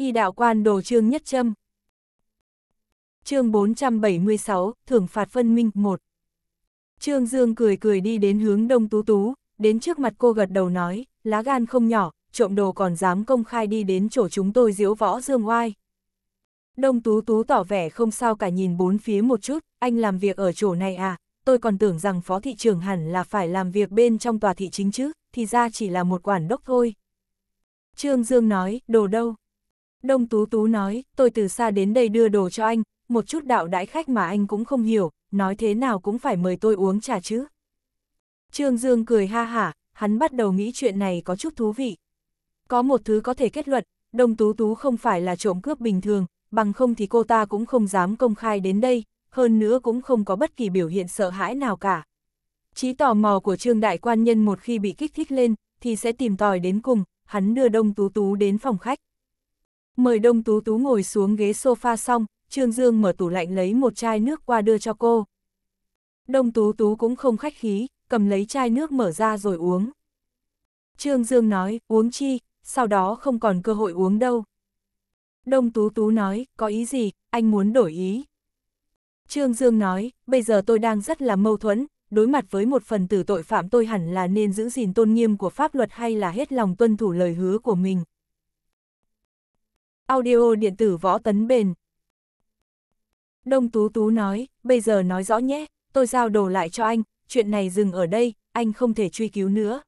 y đạo quan đồ trương nhất châm. chương 476, thưởng phạt phân minh 1 Trương Dương cười cười đi đến hướng đông tú tú, đến trước mặt cô gật đầu nói, lá gan không nhỏ, trộm đồ còn dám công khai đi đến chỗ chúng tôi diễu võ dương oai. Đông tú tú tỏ vẻ không sao cả nhìn bốn phía một chút, anh làm việc ở chỗ này à, tôi còn tưởng rằng phó thị trưởng hẳn là phải làm việc bên trong tòa thị chính chứ, thì ra chỉ là một quản đốc thôi. Trương Dương nói, đồ đâu, Đông Tú Tú nói, tôi từ xa đến đây đưa đồ cho anh, một chút đạo đãi khách mà anh cũng không hiểu, nói thế nào cũng phải mời tôi uống trà chứ. Trương Dương cười ha hả, hắn bắt đầu nghĩ chuyện này có chút thú vị. Có một thứ có thể kết luận, Đông Tú Tú không phải là trộm cướp bình thường, bằng không thì cô ta cũng không dám công khai đến đây, hơn nữa cũng không có bất kỳ biểu hiện sợ hãi nào cả. Chí tò mò của Trương Đại Quan Nhân một khi bị kích thích lên, thì sẽ tìm tòi đến cùng, hắn đưa Đông Tú Tú đến phòng khách. Mời Đông Tú Tú ngồi xuống ghế sofa xong, Trương Dương mở tủ lạnh lấy một chai nước qua đưa cho cô. Đông Tú Tú cũng không khách khí, cầm lấy chai nước mở ra rồi uống. Trương Dương nói, uống chi, sau đó không còn cơ hội uống đâu. Đông Tú Tú nói, có ý gì, anh muốn đổi ý. Trương Dương nói, bây giờ tôi đang rất là mâu thuẫn, đối mặt với một phần tử tội phạm tôi hẳn là nên giữ gìn tôn nghiêm của pháp luật hay là hết lòng tuân thủ lời hứa của mình, Audio điện tử võ tấn bền. Đông Tú Tú nói, bây giờ nói rõ nhé, tôi giao đồ lại cho anh, chuyện này dừng ở đây, anh không thể truy cứu nữa.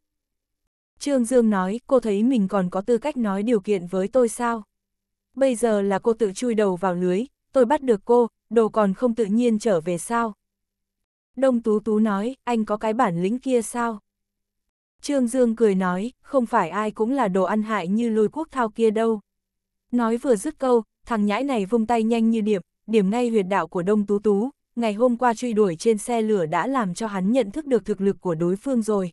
Trương Dương nói, cô thấy mình còn có tư cách nói điều kiện với tôi sao? Bây giờ là cô tự chui đầu vào lưới, tôi bắt được cô, đồ còn không tự nhiên trở về sao? Đông Tú Tú nói, anh có cái bản lĩnh kia sao? Trương Dương cười nói, không phải ai cũng là đồ ăn hại như lôi quốc thao kia đâu. Nói vừa dứt câu, thằng nhãi này vung tay nhanh như điểm, điểm ngay huyệt đạo của Đông Tú Tú, ngày hôm qua truy đuổi trên xe lửa đã làm cho hắn nhận thức được thực lực của đối phương rồi.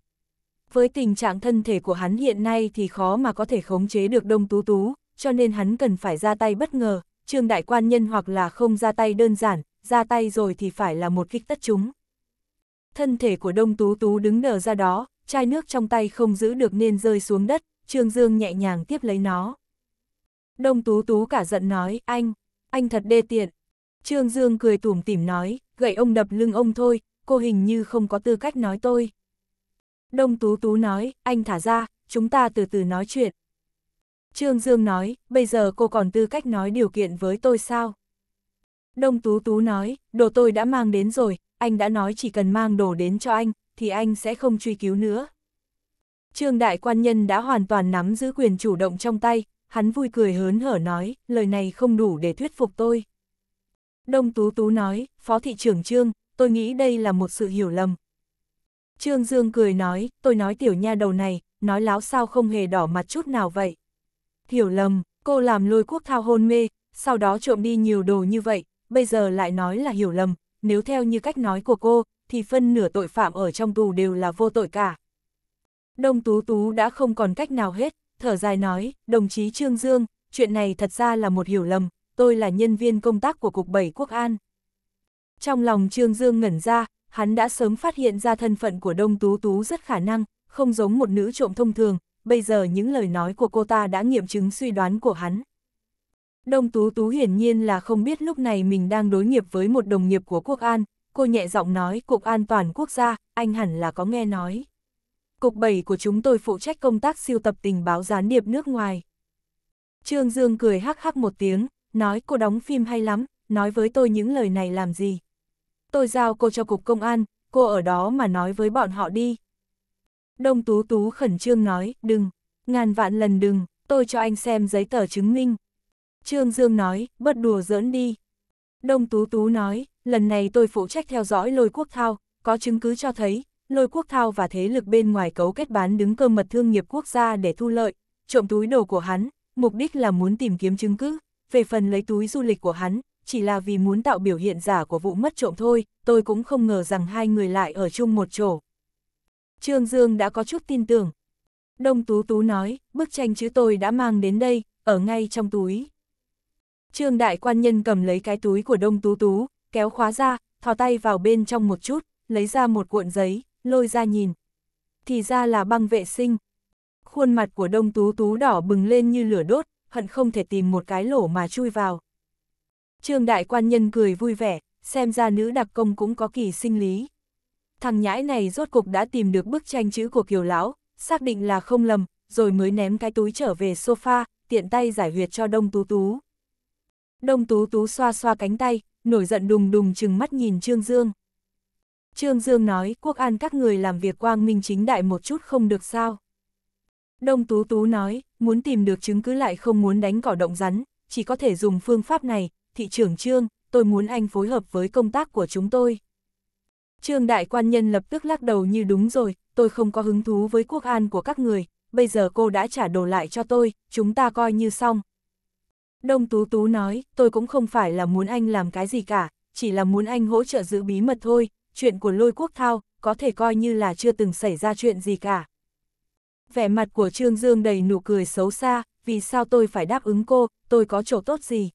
Với tình trạng thân thể của hắn hiện nay thì khó mà có thể khống chế được Đông Tú Tú, cho nên hắn cần phải ra tay bất ngờ, trương đại quan nhân hoặc là không ra tay đơn giản, ra tay rồi thì phải là một kích tất chúng. Thân thể của Đông Tú Tú đứng đờ ra đó, chai nước trong tay không giữ được nên rơi xuống đất, Trương Dương nhẹ nhàng tiếp lấy nó. Đông Tú Tú cả giận nói, anh, anh thật đê tiện. Trương Dương cười tủm tỉm nói, gậy ông đập lưng ông thôi, cô hình như không có tư cách nói tôi. Đông Tú Tú nói, anh thả ra, chúng ta từ từ nói chuyện. Trương Dương nói, bây giờ cô còn tư cách nói điều kiện với tôi sao? Đông Tú Tú nói, đồ tôi đã mang đến rồi, anh đã nói chỉ cần mang đồ đến cho anh, thì anh sẽ không truy cứu nữa. Trương Đại Quan Nhân đã hoàn toàn nắm giữ quyền chủ động trong tay, hắn vui cười hớn hở nói, lời này không đủ để thuyết phục tôi. Đông Tú Tú nói, Phó Thị trưởng Trương, tôi nghĩ đây là một sự hiểu lầm. Trương Dương cười nói, tôi nói tiểu nha đầu này, nói láo sao không hề đỏ mặt chút nào vậy. Hiểu lầm, cô làm lôi quốc thao hôn mê, sau đó trộm đi nhiều đồ như vậy, bây giờ lại nói là hiểu lầm, nếu theo như cách nói của cô, thì phân nửa tội phạm ở trong tù đều là vô tội cả. Đông Tú Tú đã không còn cách nào hết, thở dài nói, đồng chí Trương Dương, chuyện này thật ra là một hiểu lầm, tôi là nhân viên công tác của Cục 7 Quốc An. Trong lòng Trương Dương ngẩn ra, hắn đã sớm phát hiện ra thân phận của Đông Tú Tú rất khả năng, không giống một nữ trộm thông thường, bây giờ những lời nói của cô ta đã nghiệm chứng suy đoán của hắn. Đông Tú Tú hiển nhiên là không biết lúc này mình đang đối nghiệp với một đồng nghiệp của Quốc An, cô nhẹ giọng nói Cục An toàn quốc gia, anh hẳn là có nghe nói. Cục 7 của chúng tôi phụ trách công tác siêu tập tình báo gián điệp nước ngoài. Trương Dương cười hắc hắc một tiếng, nói cô đóng phim hay lắm, nói với tôi những lời này làm gì. Tôi giao cô cho cục công an, cô ở đó mà nói với bọn họ đi. Đông Tú Tú khẩn trương nói, đừng, ngàn vạn lần đừng, tôi cho anh xem giấy tờ chứng minh. Trương Dương nói, bớt đùa giỡn đi. Đông Tú Tú nói, lần này tôi phụ trách theo dõi lôi quốc thao, có chứng cứ cho thấy, lôi quốc thao và thế lực bên ngoài cấu kết bán đứng cơ mật thương nghiệp quốc gia để thu lợi, trộm túi đồ của hắn, mục đích là muốn tìm kiếm chứng cứ, về phần lấy túi du lịch của hắn, chỉ là vì muốn tạo biểu hiện giả của vụ mất trộm thôi, tôi cũng không ngờ rằng hai người lại ở chung một chỗ. Trương Dương đã có chút tin tưởng. Đông Tú Tú nói, bức tranh chữ tôi đã mang đến đây, ở ngay trong túi. Trương Đại Quan Nhân cầm lấy cái túi của Đông Tú Tú, kéo khóa ra, thò tay vào bên trong một chút, lấy ra một cuộn giấy, lôi ra nhìn. Thì ra là băng vệ sinh. Khuôn mặt của đông tú tú đỏ bừng lên như lửa đốt, hận không thể tìm một cái lỗ mà chui vào. Trương đại quan nhân cười vui vẻ, xem ra nữ đặc công cũng có kỳ sinh lý. Thằng nhãi này rốt cục đã tìm được bức tranh chữ của kiều lão, xác định là không lầm, rồi mới ném cái túi trở về sofa, tiện tay giải huyệt cho đông tú tú. Đông tú tú xoa xoa cánh tay, nổi giận đùng đùng chừng mắt nhìn Trương Dương. Trương Dương nói, quốc an các người làm việc quang minh chính đại một chút không được sao. Đông Tú Tú nói, muốn tìm được chứng cứ lại không muốn đánh cỏ động rắn, chỉ có thể dùng phương pháp này, thị trưởng Trương, tôi muốn anh phối hợp với công tác của chúng tôi. Trương Đại Quan Nhân lập tức lắc đầu như đúng rồi, tôi không có hứng thú với quốc an của các người, bây giờ cô đã trả đồ lại cho tôi, chúng ta coi như xong. Đông Tú Tú nói, tôi cũng không phải là muốn anh làm cái gì cả, chỉ là muốn anh hỗ trợ giữ bí mật thôi, chuyện của lôi quốc thao có thể coi như là chưa từng xảy ra chuyện gì cả. Vẻ mặt của Trương Dương đầy nụ cười xấu xa, vì sao tôi phải đáp ứng cô, tôi có chỗ tốt gì.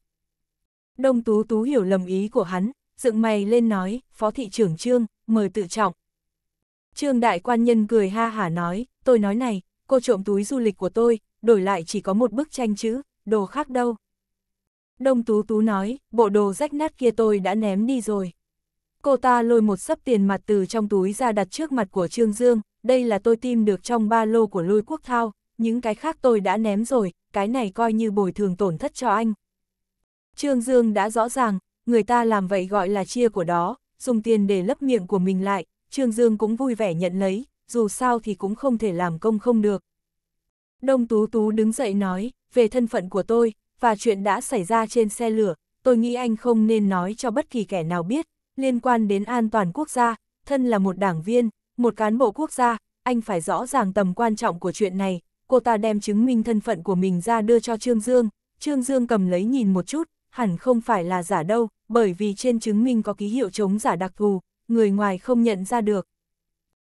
Đông Tú Tú hiểu lầm ý của hắn, dựng mày lên nói, Phó Thị trưởng Trương, mời tự trọng. Trương Đại Quan Nhân cười ha hả nói, tôi nói này, cô trộm túi du lịch của tôi, đổi lại chỉ có một bức tranh chữ, đồ khác đâu. Đông Tú Tú nói, bộ đồ rách nát kia tôi đã ném đi rồi cô ta lôi một sấp tiền mặt từ trong túi ra đặt trước mặt của Trương Dương, đây là tôi tìm được trong ba lô của lôi quốc thao, những cái khác tôi đã ném rồi, cái này coi như bồi thường tổn thất cho anh. Trương Dương đã rõ ràng, người ta làm vậy gọi là chia của đó, dùng tiền để lấp miệng của mình lại, Trương Dương cũng vui vẻ nhận lấy, dù sao thì cũng không thể làm công không được. Đông Tú Tú đứng dậy nói, về thân phận của tôi, và chuyện đã xảy ra trên xe lửa, tôi nghĩ anh không nên nói cho bất kỳ kẻ nào biết, liên quan đến an toàn quốc gia, thân là một đảng viên, một cán bộ quốc gia, anh phải rõ ràng tầm quan trọng của chuyện này, cô ta đem chứng minh thân phận của mình ra đưa cho Trương Dương, Trương Dương cầm lấy nhìn một chút, hẳn không phải là giả đâu, bởi vì trên chứng minh có ký hiệu chống giả đặc thù, người ngoài không nhận ra được.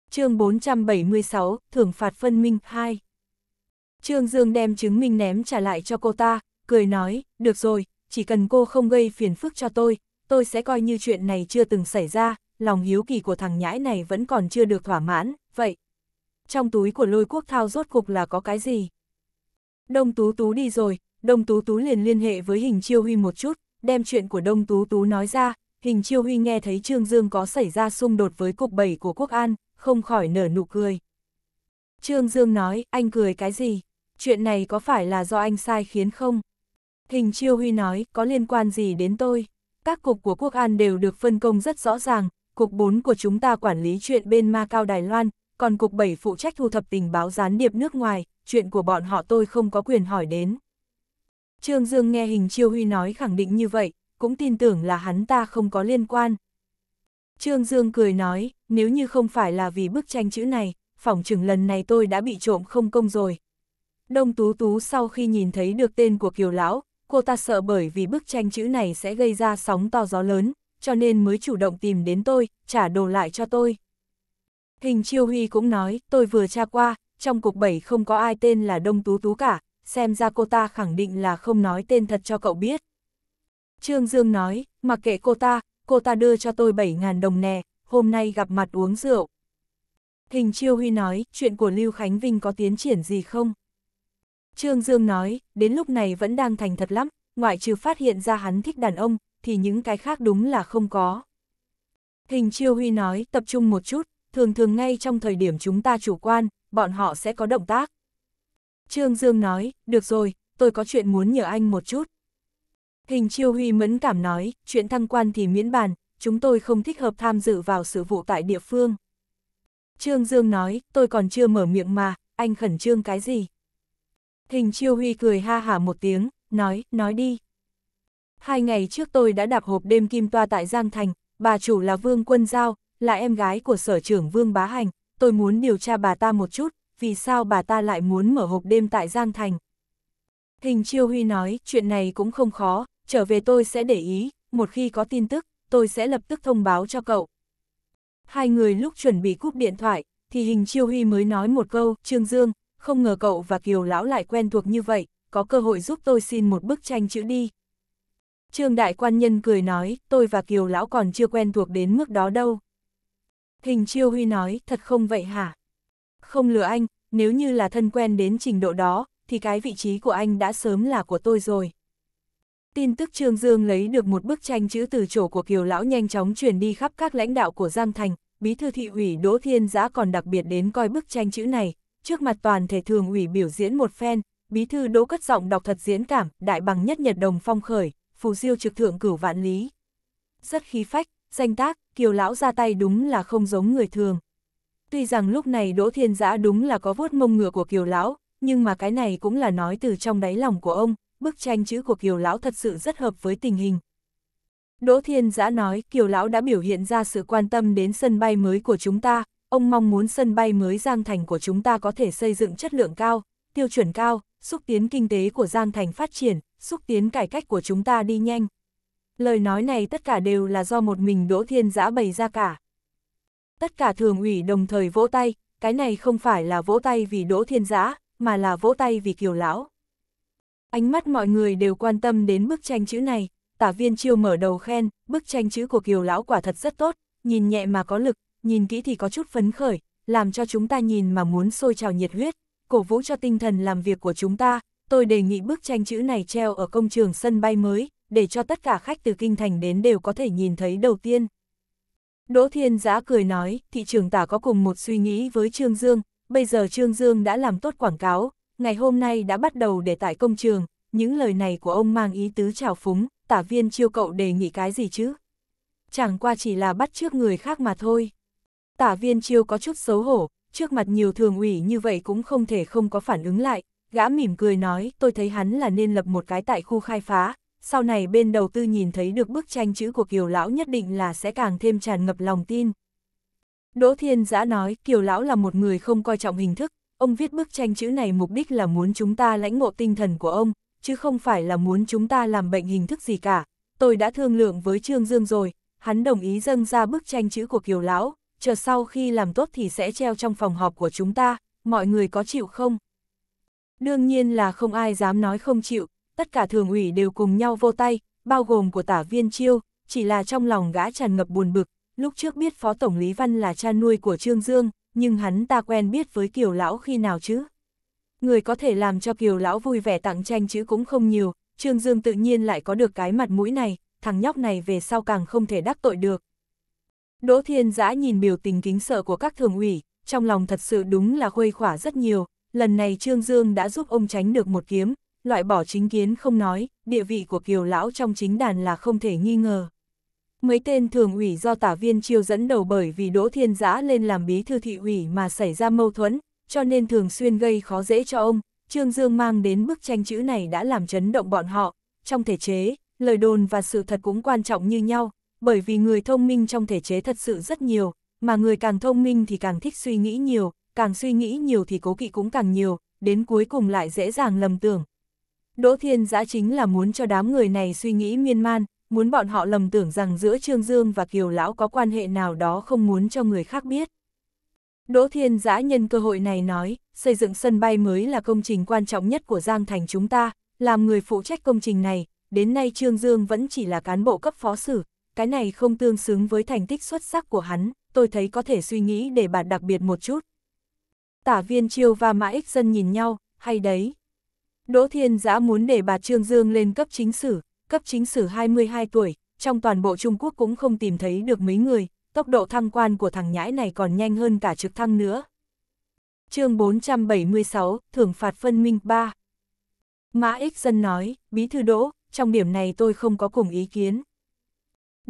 chương 476, Thưởng phạt phân minh 2 Trương Dương đem chứng minh ném trả lại cho cô ta, cười nói, được rồi, chỉ cần cô không gây phiền phức cho tôi, tôi sẽ coi như chuyện này chưa từng xảy ra, lòng hiếu kỳ của thằng nhãi này vẫn còn chưa được thỏa mãn, vậy. Trong túi của lôi quốc thao rốt cục là có cái gì? Đông Tú Tú đi rồi, Đông Tú Tú liền liên hệ với Hình Chiêu Huy một chút, đem chuyện của Đông Tú Tú nói ra, Hình Chiêu Huy nghe thấy Trương Dương có xảy ra xung đột với cục bảy của Quốc An, không khỏi nở nụ cười. Trương Dương nói, anh cười cái gì? Chuyện này có phải là do anh sai khiến không? Hình Chiêu Huy nói, có liên quan gì đến tôi? các cục của quốc an đều được phân công rất rõ ràng, cục 4 của chúng ta quản lý chuyện bên Ma Cao Đài Loan, còn cục 7 phụ trách thu thập tình báo gián điệp nước ngoài, chuyện của bọn họ tôi không có quyền hỏi đến. Trương Dương nghe Hình Chiêu Huy nói khẳng định như vậy, cũng tin tưởng là hắn ta không có liên quan. Trương Dương cười nói, nếu như không phải là vì bức tranh chữ này, phỏng chừng lần này tôi đã bị trộm không công rồi. Đông Tú Tú sau khi nhìn thấy được tên của Kiều Lão, cô ta sợ bởi vì bức tranh chữ này sẽ gây ra sóng to gió lớn, cho nên mới chủ động tìm đến tôi, trả đồ lại cho tôi. Hình Chiêu Huy cũng nói, tôi vừa tra qua, trong cục bảy không có ai tên là Đông Tú Tú cả, xem ra cô ta khẳng định là không nói tên thật cho cậu biết. Trương Dương nói, mặc kệ cô ta, cô ta đưa cho tôi 7.000 đồng nè, hôm nay gặp mặt uống rượu. Hình Chiêu Huy nói, chuyện của Lưu Khánh Vinh có tiến triển gì không? Trương Dương nói, đến lúc này vẫn đang thành thật lắm, ngoại trừ phát hiện ra hắn thích đàn ông, thì những cái khác đúng là không có. Hình Chiêu Huy nói, tập trung một chút, thường thường ngay trong thời điểm chúng ta chủ quan, bọn họ sẽ có động tác. Trương Dương nói, được rồi, tôi có chuyện muốn nhờ anh một chút. Hình Chiêu Huy mẫn cảm nói, chuyện thăng quan thì miễn bàn, chúng tôi không thích hợp tham dự vào sự vụ tại địa phương. Trương Dương nói, tôi còn chưa mở miệng mà, anh khẩn trương cái gì? Hình chiêu huy cười ha hả một tiếng, nói, nói đi. Hai ngày trước tôi đã đạp hộp đêm kim toa tại Giang Thành, bà chủ là Vương Quân Giao, là em gái của sở trưởng Vương Bá Hành, tôi muốn điều tra bà ta một chút, vì sao bà ta lại muốn mở hộp đêm tại Giang Thành. Hình chiêu huy nói, chuyện này cũng không khó, trở về tôi sẽ để ý, một khi có tin tức, tôi sẽ lập tức thông báo cho cậu. Hai người lúc chuẩn bị cúp điện thoại, thì hình chiêu huy mới nói một câu, Trương Dương, không ngờ cậu và Kiều Lão lại quen thuộc như vậy, có cơ hội giúp tôi xin một bức tranh chữ đi. Trương Đại Quan Nhân cười nói, tôi và Kiều Lão còn chưa quen thuộc đến mức đó đâu. Hình Chiêu Huy nói, thật không vậy hả? Không lừa anh, nếu như là thân quen đến trình độ đó, thì cái vị trí của anh đã sớm là của tôi rồi. Tin tức Trương Dương lấy được một bức tranh chữ từ chỗ của Kiều Lão nhanh chóng truyền đi khắp các lãnh đạo của Giang Thành, Bí thư thị ủy Đỗ Thiên Giã còn đặc biệt đến coi bức tranh chữ này, trước mặt toàn thể thường ủy biểu diễn một phen, bí thư đỗ cất giọng đọc thật diễn cảm, đại bằng nhất nhật đồng phong khởi, phù diêu trực thượng cửu vạn lý. Rất khí phách, danh tác, kiều lão ra tay đúng là không giống người thường. Tuy rằng lúc này Đỗ Thiên Giã đúng là có vuốt mông ngựa của kiều lão, nhưng mà cái này cũng là nói từ trong đáy lòng của ông, bức tranh chữ của kiều lão thật sự rất hợp với tình hình. Đỗ Thiên Giã nói kiều lão đã biểu hiện ra sự quan tâm đến sân bay mới của chúng ta, ông mong muốn sân bay mới Giang Thành của chúng ta có thể xây dựng chất lượng cao, tiêu chuẩn cao, xúc tiến kinh tế của Giang Thành phát triển, xúc tiến cải cách của chúng ta đi nhanh. Lời nói này tất cả đều là do một mình Đỗ Thiên Giã bày ra cả. Tất cả thường ủy đồng thời vỗ tay, cái này không phải là vỗ tay vì Đỗ Thiên Giã, mà là vỗ tay vì Kiều Lão. Ánh mắt mọi người đều quan tâm đến bức tranh chữ này, tả viên chiêu mở đầu khen, bức tranh chữ của Kiều Lão quả thật rất tốt, nhìn nhẹ mà có lực, nhìn kỹ thì có chút phấn khởi, làm cho chúng ta nhìn mà muốn sôi trào nhiệt huyết, cổ vũ cho tinh thần làm việc của chúng ta. Tôi đề nghị bức tranh chữ này treo ở công trường sân bay mới, để cho tất cả khách từ kinh thành đến đều có thể nhìn thấy đầu tiên. Đỗ Thiên Giã cười nói, thị trường tả có cùng một suy nghĩ với Trương Dương, bây giờ Trương Dương đã làm tốt quảng cáo, ngày hôm nay đã bắt đầu để tại công trường, những lời này của ông mang ý tứ chào phúng, tả viên chiêu cậu đề nghị cái gì chứ? Chẳng qua chỉ là bắt trước người khác mà thôi tả viên chiêu có chút xấu hổ, trước mặt nhiều thường ủy như vậy cũng không thể không có phản ứng lại, gã mỉm cười nói tôi thấy hắn là nên lập một cái tại khu khai phá, sau này bên đầu tư nhìn thấy được bức tranh chữ của Kiều Lão nhất định là sẽ càng thêm tràn ngập lòng tin. Đỗ Thiên Giã nói Kiều Lão là một người không coi trọng hình thức, ông viết bức tranh chữ này mục đích là muốn chúng ta lãnh ngộ tinh thần của ông, chứ không phải là muốn chúng ta làm bệnh hình thức gì cả. Tôi đã thương lượng với Trương Dương rồi, hắn đồng ý dâng ra bức tranh chữ của Kiều Lão, chờ sau khi làm tốt thì sẽ treo trong phòng họp của chúng ta, mọi người có chịu không? Đương nhiên là không ai dám nói không chịu, tất cả thường ủy đều cùng nhau vô tay, bao gồm của tả viên chiêu, chỉ là trong lòng gã tràn ngập buồn bực, lúc trước biết Phó Tổng Lý Văn là cha nuôi của Trương Dương, nhưng hắn ta quen biết với Kiều Lão khi nào chứ? Người có thể làm cho Kiều Lão vui vẻ tặng tranh chữ cũng không nhiều, Trương Dương tự nhiên lại có được cái mặt mũi này, thằng nhóc này về sau càng không thể đắc tội được, Đỗ Thiên Giã nhìn biểu tình kính sợ của các thường ủy, trong lòng thật sự đúng là khuây khỏa rất nhiều, lần này Trương Dương đã giúp ông tránh được một kiếm, loại bỏ chính kiến không nói, địa vị của Kiều Lão trong chính đàn là không thể nghi ngờ. Mấy tên thường ủy do tả viên chiêu dẫn đầu bởi vì Đỗ Thiên Giã lên làm bí thư thị ủy mà xảy ra mâu thuẫn, cho nên thường xuyên gây khó dễ cho ông, Trương Dương mang đến bức tranh chữ này đã làm chấn động bọn họ, trong thể chế, lời đồn và sự thật cũng quan trọng như nhau, bởi vì người thông minh trong thể chế thật sự rất nhiều, mà người càng thông minh thì càng thích suy nghĩ nhiều, càng suy nghĩ nhiều thì cố kỵ cũng càng nhiều, đến cuối cùng lại dễ dàng lầm tưởng. Đỗ Thiên Giã chính là muốn cho đám người này suy nghĩ miên man, muốn bọn họ lầm tưởng rằng giữa Trương Dương và Kiều Lão có quan hệ nào đó không muốn cho người khác biết. Đỗ Thiên Giã nhân cơ hội này nói, xây dựng sân bay mới là công trình quan trọng nhất của Giang Thành chúng ta, làm người phụ trách công trình này, đến nay Trương Dương vẫn chỉ là cán bộ cấp phó sử, cái này không tương xứng với thành tích xuất sắc của hắn, tôi thấy có thể suy nghĩ để bạn đặc biệt một chút. Tả viên chiêu và mã ích dân nhìn nhau, hay đấy. Đỗ Thiên Giã muốn để bà Trương Dương lên cấp chính sử, cấp chính sử 22 tuổi, trong toàn bộ Trung Quốc cũng không tìm thấy được mấy người, tốc độ thăng quan của thằng nhãi này còn nhanh hơn cả trực thăng nữa. chương 476, Thưởng phạt phân minh 3 Mã Ích Dân nói, Bí thư Đỗ, trong điểm này tôi không có cùng ý kiến.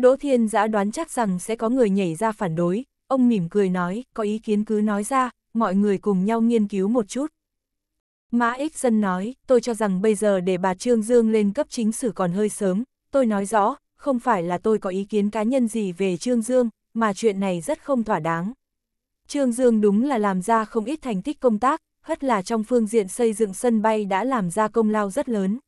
Đỗ Thiên Giã đoán chắc rằng sẽ có người nhảy ra phản đối, ông mỉm cười nói, có ý kiến cứ nói ra, mọi người cùng nhau nghiên cứu một chút. Mã Ích Dân nói, tôi cho rằng bây giờ để bà Trương Dương lên cấp chính sử còn hơi sớm, tôi nói rõ, không phải là tôi có ý kiến cá nhân gì về Trương Dương, mà chuyện này rất không thỏa đáng. Trương Dương đúng là làm ra không ít thành tích công tác, hất là trong phương diện xây dựng sân bay đã làm ra công lao rất lớn.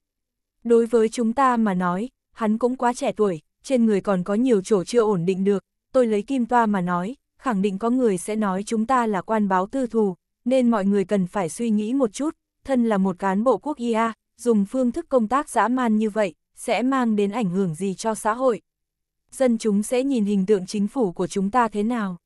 Đối với chúng ta mà nói, hắn cũng quá trẻ tuổi, trên người còn có nhiều chỗ chưa ổn định được, tôi lấy kim toa mà nói, khẳng định có người sẽ nói chúng ta là quan báo tư thù, nên mọi người cần phải suy nghĩ một chút, thân là một cán bộ quốc IA, dùng phương thức công tác dã man như vậy, sẽ mang đến ảnh hưởng gì cho xã hội. Dân chúng sẽ nhìn hình tượng chính phủ của chúng ta thế nào.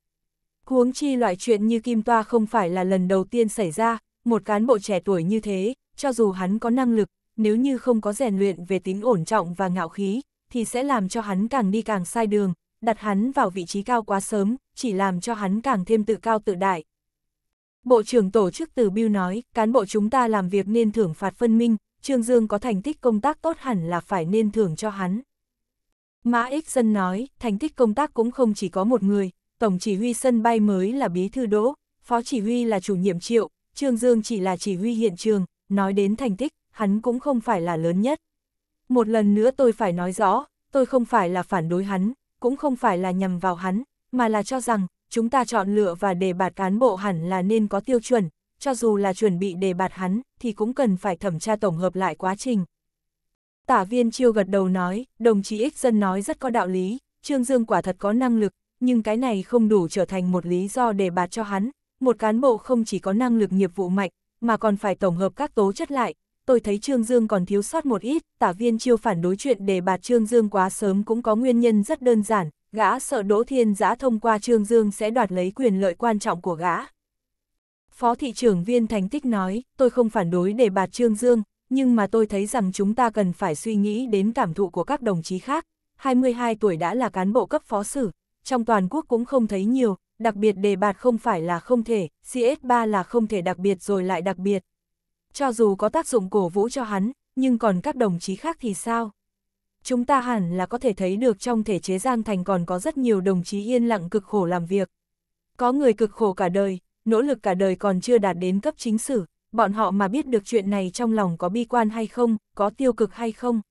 Huống chi loại chuyện như Kim Toa không phải là lần đầu tiên xảy ra, một cán bộ trẻ tuổi như thế, cho dù hắn có năng lực, nếu như không có rèn luyện về tính ổn trọng và ngạo khí, thì sẽ làm cho hắn càng đi càng sai đường, đặt hắn vào vị trí cao quá sớm, chỉ làm cho hắn càng thêm tự cao tự đại. Bộ trưởng tổ chức từ Biêu nói, cán bộ chúng ta làm việc nên thưởng phạt phân minh, Trương Dương có thành tích công tác tốt hẳn là phải nên thưởng cho hắn. Mã Ích Dân nói, thành tích công tác cũng không chỉ có một người, Tổng chỉ huy sân bay mới là bí thư đỗ, phó chỉ huy là chủ nhiệm triệu, Trương Dương chỉ là chỉ huy hiện trường, nói đến thành tích, hắn cũng không phải là lớn nhất một lần nữa tôi phải nói rõ, tôi không phải là phản đối hắn, cũng không phải là nhầm vào hắn, mà là cho rằng, chúng ta chọn lựa và đề bạt cán bộ hẳn là nên có tiêu chuẩn, cho dù là chuẩn bị đề bạt hắn, thì cũng cần phải thẩm tra tổng hợp lại quá trình. Tả viên chiêu gật đầu nói, đồng chí ích dân nói rất có đạo lý, Trương Dương quả thật có năng lực, nhưng cái này không đủ trở thành một lý do đề bạt cho hắn. Một cán bộ không chỉ có năng lực nghiệp vụ mạnh, mà còn phải tổng hợp các tố chất lại, tôi thấy Trương Dương còn thiếu sót một ít, tả viên chiêu phản đối chuyện đề bạt Trương Dương quá sớm cũng có nguyên nhân rất đơn giản, gã sợ Đỗ Thiên Giã thông qua Trương Dương sẽ đoạt lấy quyền lợi quan trọng của gã. Phó thị trưởng viên thành tích nói, tôi không phản đối đề bạt Trương Dương, nhưng mà tôi thấy rằng chúng ta cần phải suy nghĩ đến cảm thụ của các đồng chí khác. 22 tuổi đã là cán bộ cấp phó sử, trong toàn quốc cũng không thấy nhiều, đặc biệt đề bạt không phải là không thể, CS3 là không thể đặc biệt rồi lại đặc biệt, cho dù có tác dụng cổ vũ cho hắn, nhưng còn các đồng chí khác thì sao? Chúng ta hẳn là có thể thấy được trong thể chế Giang Thành còn có rất nhiều đồng chí yên lặng cực khổ làm việc. Có người cực khổ cả đời, nỗ lực cả đời còn chưa đạt đến cấp chính sử, bọn họ mà biết được chuyện này trong lòng có bi quan hay không, có tiêu cực hay không.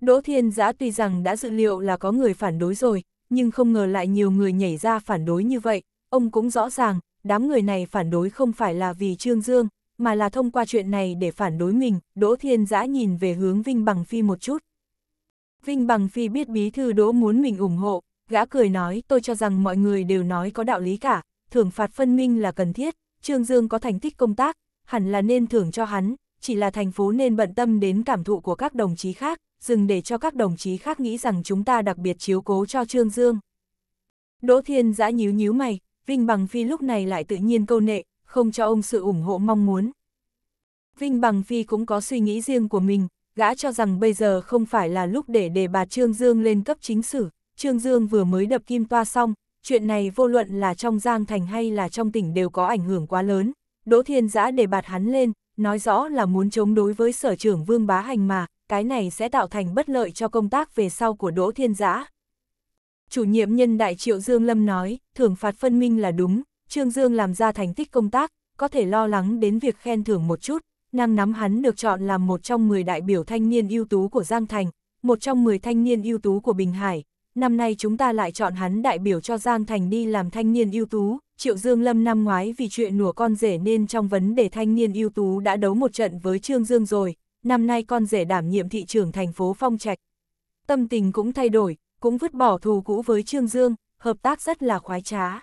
Đỗ Thiên Giã tuy rằng đã dự liệu là có người phản đối rồi, nhưng không ngờ lại nhiều người nhảy ra phản đối như vậy, ông cũng rõ ràng, đám người này phản đối không phải là vì Trương Dương, mà là thông qua chuyện này để phản đối mình, Đỗ Thiên Giã nhìn về hướng Vinh Bằng Phi một chút. Vinh Bằng Phi biết bí thư Đỗ muốn mình ủng hộ, gã cười nói tôi cho rằng mọi người đều nói có đạo lý cả, thưởng phạt phân minh là cần thiết, Trương Dương có thành tích công tác, hẳn là nên thưởng cho hắn, chỉ là thành phố nên bận tâm đến cảm thụ của các đồng chí khác, dừng để cho các đồng chí khác nghĩ rằng chúng ta đặc biệt chiếu cố cho Trương Dương. Đỗ Thiên giã nhíu nhíu mày, Vinh Bằng Phi lúc này lại tự nhiên câu nệ, không cho ông sự ủng hộ mong muốn. Vinh Bằng Phi cũng có suy nghĩ riêng của mình, gã cho rằng bây giờ không phải là lúc để đề bà Trương Dương lên cấp chính sử, Trương Dương vừa mới đập kim toa xong, chuyện này vô luận là trong Giang Thành hay là trong tỉnh đều có ảnh hưởng quá lớn, Đỗ Thiên Giã đề bạt hắn lên, nói rõ là muốn chống đối với sở trưởng Vương Bá Hành mà, cái này sẽ tạo thành bất lợi cho công tác về sau của Đỗ Thiên Giã. Chủ nhiệm nhân đại Triệu Dương Lâm nói, thưởng phạt phân minh là đúng, Trương Dương làm ra thành tích công tác, có thể lo lắng đến việc khen thưởng một chút, năng nắm hắn được chọn làm một trong 10 đại biểu thanh niên ưu tú của Giang Thành, một trong 10 thanh niên ưu tú của Bình Hải. Năm nay chúng ta lại chọn hắn đại biểu cho Giang Thành đi làm thanh niên ưu tú, Triệu Dương Lâm năm ngoái vì chuyện nủa con rể nên trong vấn đề thanh niên ưu tú đã đấu một trận với Trương Dương rồi, năm nay con rể đảm nhiệm thị trưởng thành phố Phong Trạch. Tâm tình cũng thay đổi, cũng vứt bỏ thù cũ với Trương Dương, hợp tác rất là khoái trá.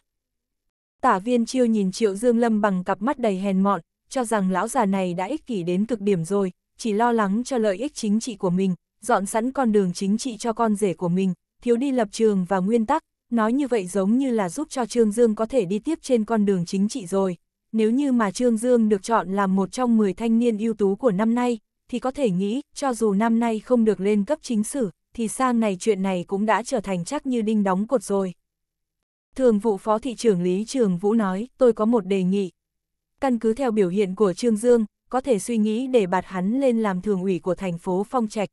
Tả viên chiêu nhìn Triệu Dương Lâm bằng cặp mắt đầy hèn mọn, cho rằng lão già này đã ích kỷ đến cực điểm rồi, chỉ lo lắng cho lợi ích chính trị của mình, dọn sẵn con đường chính trị cho con rể của mình, thiếu đi lập trường và nguyên tắc, nói như vậy giống như là giúp cho Trương Dương có thể đi tiếp trên con đường chính trị rồi. Nếu như mà Trương Dương được chọn làm một trong 10 thanh niên ưu tú của năm nay, thì có thể nghĩ, cho dù năm nay không được lên cấp chính sử, thì sang này chuyện này cũng đã trở thành chắc như đinh đóng cột rồi. Thường vụ Phó Thị trưởng Lý Trường Vũ nói, tôi có một đề nghị. Căn cứ theo biểu hiện của Trương Dương, có thể suy nghĩ để bạt hắn lên làm thường ủy của thành phố Phong Trạch.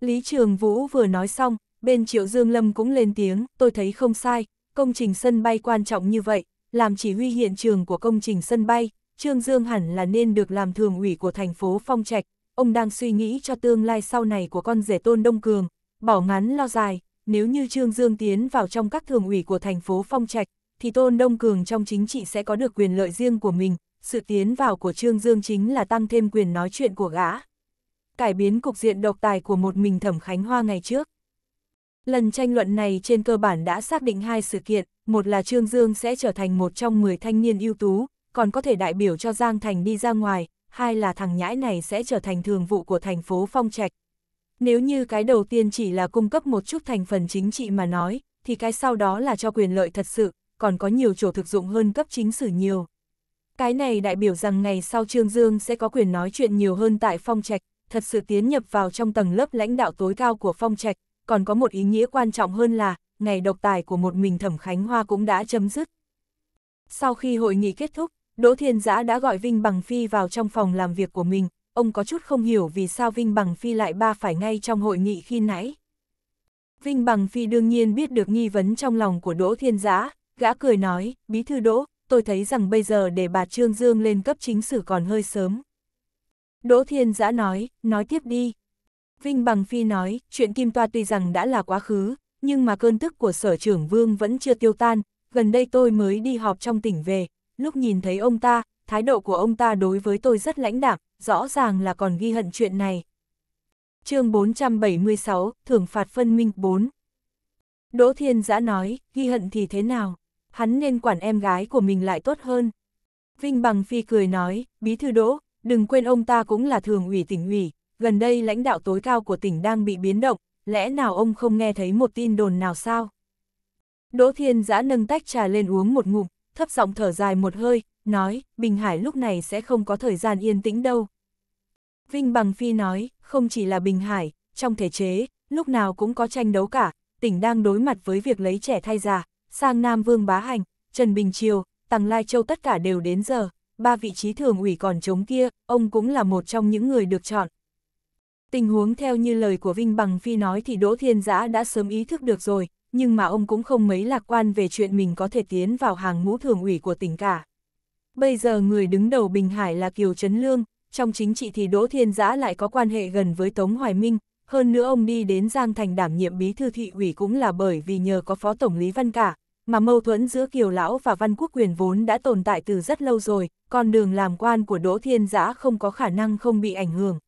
Lý Trường Vũ vừa nói xong, bên Triệu Dương Lâm cũng lên tiếng, tôi thấy không sai, công trình sân bay quan trọng như vậy, làm chỉ huy hiện trường của công trình sân bay, Trương Dương hẳn là nên được làm thường ủy của thành phố Phong Trạch, ông đang suy nghĩ cho tương lai sau này của con rể Tôn Đông Cường, bỏ ngắn lo dài, nếu như Trương Dương tiến vào trong các thường ủy của thành phố Phong Trạch, thì Tôn Đông Cường trong chính trị sẽ có được quyền lợi riêng của mình, sự tiến vào của Trương Dương chính là tăng thêm quyền nói chuyện của gã. Cải biến cục diện độc tài của một mình Thẩm Khánh Hoa ngày trước. Lần tranh luận này trên cơ bản đã xác định hai sự kiện, một là Trương Dương sẽ trở thành một trong 10 thanh niên ưu tú, còn có thể đại biểu cho Giang Thành đi ra ngoài, hai là thằng nhãi này sẽ trở thành thường vụ của thành phố Phong Trạch, nếu như cái đầu tiên chỉ là cung cấp một chút thành phần chính trị mà nói, thì cái sau đó là cho quyền lợi thật sự, còn có nhiều chỗ thực dụng hơn cấp chính sử nhiều. Cái này đại biểu rằng ngày sau Trương Dương sẽ có quyền nói chuyện nhiều hơn tại phong trạch, thật sự tiến nhập vào trong tầng lớp lãnh đạo tối cao của phong trạch, còn có một ý nghĩa quan trọng hơn là, ngày độc tài của một mình Thẩm Khánh Hoa cũng đã chấm dứt. Sau khi hội nghị kết thúc, Đỗ Thiên Giã đã gọi Vinh Bằng Phi vào trong phòng làm việc của mình, ông có chút không hiểu vì sao Vinh Bằng Phi lại ba phải ngay trong hội nghị khi nãy. Vinh Bằng Phi đương nhiên biết được nghi vấn trong lòng của Đỗ Thiên Giã, gã cười nói, bí thư Đỗ, tôi thấy rằng bây giờ để bà Trương Dương lên cấp chính sử còn hơi sớm. Đỗ Thiên Giã nói, nói tiếp đi. Vinh Bằng Phi nói, chuyện Kim Toa tuy rằng đã là quá khứ, nhưng mà cơn tức của sở trưởng Vương vẫn chưa tiêu tan, gần đây tôi mới đi họp trong tỉnh về, lúc nhìn thấy ông ta, thái độ của ông ta đối với tôi rất lãnh đạm, rõ ràng là còn ghi hận chuyện này. chương 476, Thưởng phạt phân minh 4 Đỗ Thiên Giã nói, ghi hận thì thế nào? Hắn nên quản em gái của mình lại tốt hơn. Vinh Bằng Phi cười nói, bí thư đỗ, đừng quên ông ta cũng là thường ủy tỉnh ủy, gần đây lãnh đạo tối cao của tỉnh đang bị biến động, lẽ nào ông không nghe thấy một tin đồn nào sao? Đỗ Thiên Giã nâng tách trà lên uống một ngụm, thấp giọng thở dài một hơi, nói, Bình Hải lúc này sẽ không có thời gian yên tĩnh đâu. Vinh Bằng Phi nói, không chỉ là Bình Hải, trong thể chế, lúc nào cũng có tranh đấu cả, tỉnh đang đối mặt với việc lấy trẻ thay già, sang Nam Vương Bá Hành, Trần Bình Triều, Tăng Lai Châu tất cả đều đến giờ, ba vị trí thường ủy còn chống kia, ông cũng là một trong những người được chọn. Tình huống theo như lời của Vinh Bằng Phi nói thì Đỗ Thiên Giã đã sớm ý thức được rồi, nhưng mà ông cũng không mấy lạc quan về chuyện mình có thể tiến vào hàng ngũ thường ủy của tỉnh cả. Bây giờ người đứng đầu Bình Hải là Kiều Trấn Lương, trong chính trị thì Đỗ Thiên Giã lại có quan hệ gần với Tống Hoài Minh, hơn nữa ông đi đến Giang Thành đảm nhiệm bí thư thị ủy cũng là bởi vì nhờ có Phó Tổng Lý Văn cả, mà mâu thuẫn giữa Kiều Lão và Văn Quốc Quyền vốn đã tồn tại từ rất lâu rồi, con đường làm quan của Đỗ Thiên Giã không có khả năng không bị ảnh hưởng.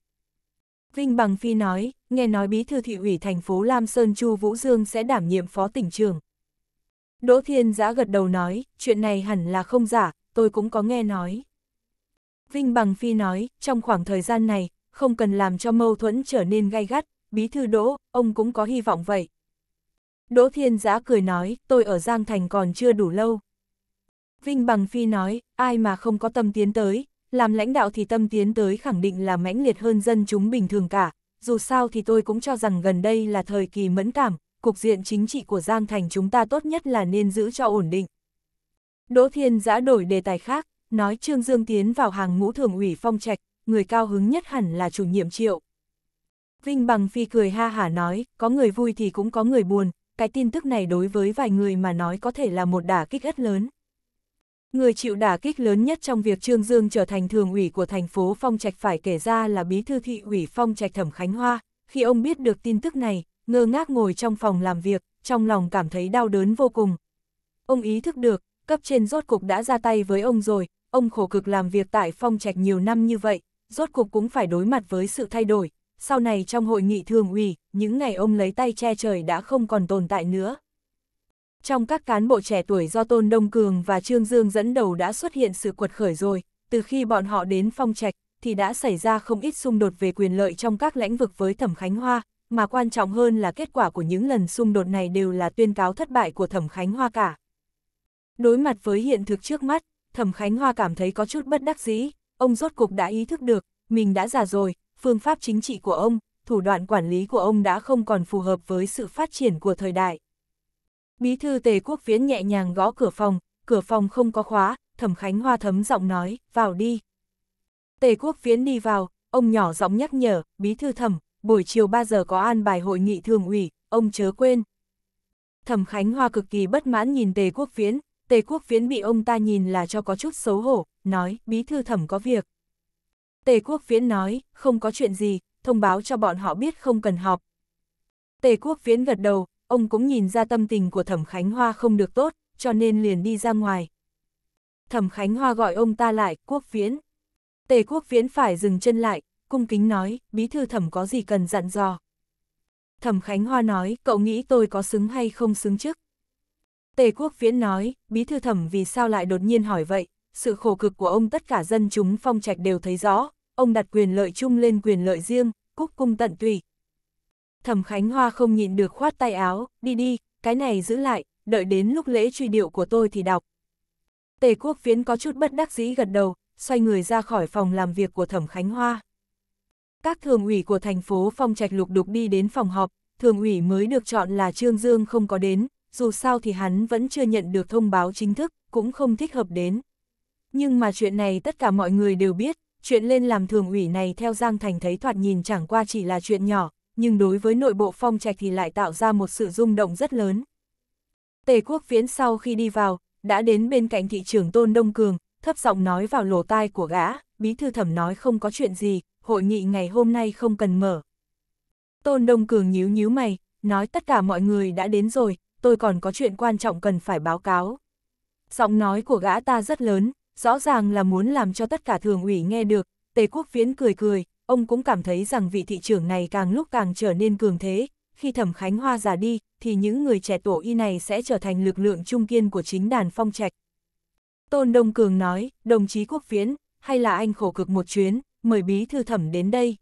Vinh Bằng Phi nói, nghe nói bí thư thị ủy thành phố Lam Sơn Chu Vũ Dương sẽ đảm nhiệm phó tỉnh trưởng. Đỗ Thiên Giã gật đầu nói, chuyện này hẳn là không giả, tôi cũng có nghe nói. Vinh Bằng Phi nói, trong khoảng thời gian này, không cần làm cho mâu thuẫn trở nên gay gắt, bí thư đỗ, ông cũng có hy vọng vậy. Đỗ Thiên Giã cười nói, tôi ở Giang Thành còn chưa đủ lâu. Vinh Bằng Phi nói, ai mà không có tâm tiến tới, làm lãnh đạo thì tâm tiến tới khẳng định là mãnh liệt hơn dân chúng bình thường cả, dù sao thì tôi cũng cho rằng gần đây là thời kỳ mẫn cảm, cục diện chính trị của Giang Thành chúng ta tốt nhất là nên giữ cho ổn định. Đỗ Thiên giã đổi đề tài khác, nói Trương Dương tiến vào hàng ngũ thường ủy phong trạch, người cao hứng nhất hẳn là chủ nhiệm triệu. Vinh Bằng Phi cười ha hả nói, có người vui thì cũng có người buồn, cái tin tức này đối với vài người mà nói có thể là một đả kích rất lớn. Người chịu đả kích lớn nhất trong việc Trương Dương trở thành thường ủy của thành phố Phong Trạch phải kể ra là bí thư thị ủy Phong Trạch Thẩm Khánh Hoa. Khi ông biết được tin tức này, ngơ ngác ngồi trong phòng làm việc, trong lòng cảm thấy đau đớn vô cùng. Ông ý thức được, cấp trên rốt cục đã ra tay với ông rồi, ông khổ cực làm việc tại phong trạch nhiều năm như vậy, rốt cục cũng phải đối mặt với sự thay đổi, sau này trong hội nghị thường ủy, những ngày ông lấy tay che trời đã không còn tồn tại nữa. Trong các cán bộ trẻ tuổi do Tôn Đông Cường và Trương Dương dẫn đầu đã xuất hiện sự quật khởi rồi, từ khi bọn họ đến phong trạch thì đã xảy ra không ít xung đột về quyền lợi trong các lĩnh vực với Thẩm Khánh Hoa, mà quan trọng hơn là kết quả của những lần xung đột này đều là tuyên cáo thất bại của Thẩm Khánh Hoa cả. Đối mặt với hiện thực trước mắt, Thẩm Khánh Hoa cảm thấy có chút bất đắc dĩ, ông rốt cục đã ý thức được, mình đã già rồi, phương pháp chính trị của ông, thủ đoạn quản lý của ông đã không còn phù hợp với sự phát triển của thời đại. Bí thư Tề Quốc Viễn nhẹ nhàng gõ cửa phòng, cửa phòng không có khóa, Thẩm Khánh Hoa thấm giọng nói, vào đi. Tề Quốc Viễn đi vào, ông nhỏ giọng nhắc nhở, bí thư thẩm, buổi chiều 3 giờ có an bài hội nghị thường ủy, ông chớ quên. Thẩm Khánh Hoa cực kỳ bất mãn nhìn Tề Quốc Viễn, Tề Quốc Viễn bị ông ta nhìn là cho có chút xấu hổ, nói, bí thư thẩm có việc. Tề Quốc Viễn nói, không có chuyện gì, thông báo cho bọn họ biết không cần họp. Tề Quốc Viễn gật đầu, ông cũng nhìn ra tâm tình của Thẩm Khánh Hoa không được tốt, cho nên liền đi ra ngoài. Thẩm Khánh Hoa gọi ông ta lại, Quốc Viễn. Tề Quốc Viễn phải dừng chân lại, cung kính nói, bí thư thẩm có gì cần dặn dò. Thẩm Khánh Hoa nói, cậu nghĩ tôi có xứng hay không xứng chức. Tề Quốc Viễn nói, bí thư thẩm vì sao lại đột nhiên hỏi vậy, sự khổ cực của ông tất cả dân chúng phong trạch đều thấy rõ, ông đặt quyền lợi chung lên quyền lợi riêng, cúc cung tận tùy. Thẩm Khánh Hoa không nhịn được khoát tay áo, đi đi, cái này giữ lại, đợi đến lúc lễ truy điệu của tôi thì đọc. Tề Quốc Viễn có chút bất đắc dĩ gật đầu, xoay người ra khỏi phòng làm việc của Thẩm Khánh Hoa. Các thường ủy của thành phố Phong Trạch lục đục đi đến phòng họp, thường ủy mới được chọn là Trương Dương không có đến, dù sao thì hắn vẫn chưa nhận được thông báo chính thức, cũng không thích hợp đến. Nhưng mà chuyện này tất cả mọi người đều biết, chuyện lên làm thường ủy này theo Giang Thành thấy thoạt nhìn chẳng qua chỉ là chuyện nhỏ, nhưng đối với nội bộ phong trạch thì lại tạo ra một sự rung động rất lớn. Tề quốc viễn sau khi đi vào, đã đến bên cạnh thị trưởng Tôn Đông Cường, thấp giọng nói vào lỗ tai của gã, bí thư thẩm nói không có chuyện gì, hội nghị ngày hôm nay không cần mở. Tôn Đông Cường nhíu nhíu mày, nói tất cả mọi người đã đến rồi, tôi còn có chuyện quan trọng cần phải báo cáo. Giọng nói của gã ta rất lớn, rõ ràng là muốn làm cho tất cả thường ủy nghe được, Tề Quốc Viễn cười cười, ông cũng cảm thấy rằng vị thị trưởng này càng lúc càng trở nên cường thế, khi Thẩm Khánh Hoa già đi, thì những người trẻ tổ y này sẽ trở thành lực lượng trung kiên của chính đàn phong trạch. Tôn Đông Cường nói, đồng chí Quốc Viễn, hay là anh khổ cực một chuyến, mời bí thư thẩm đến đây.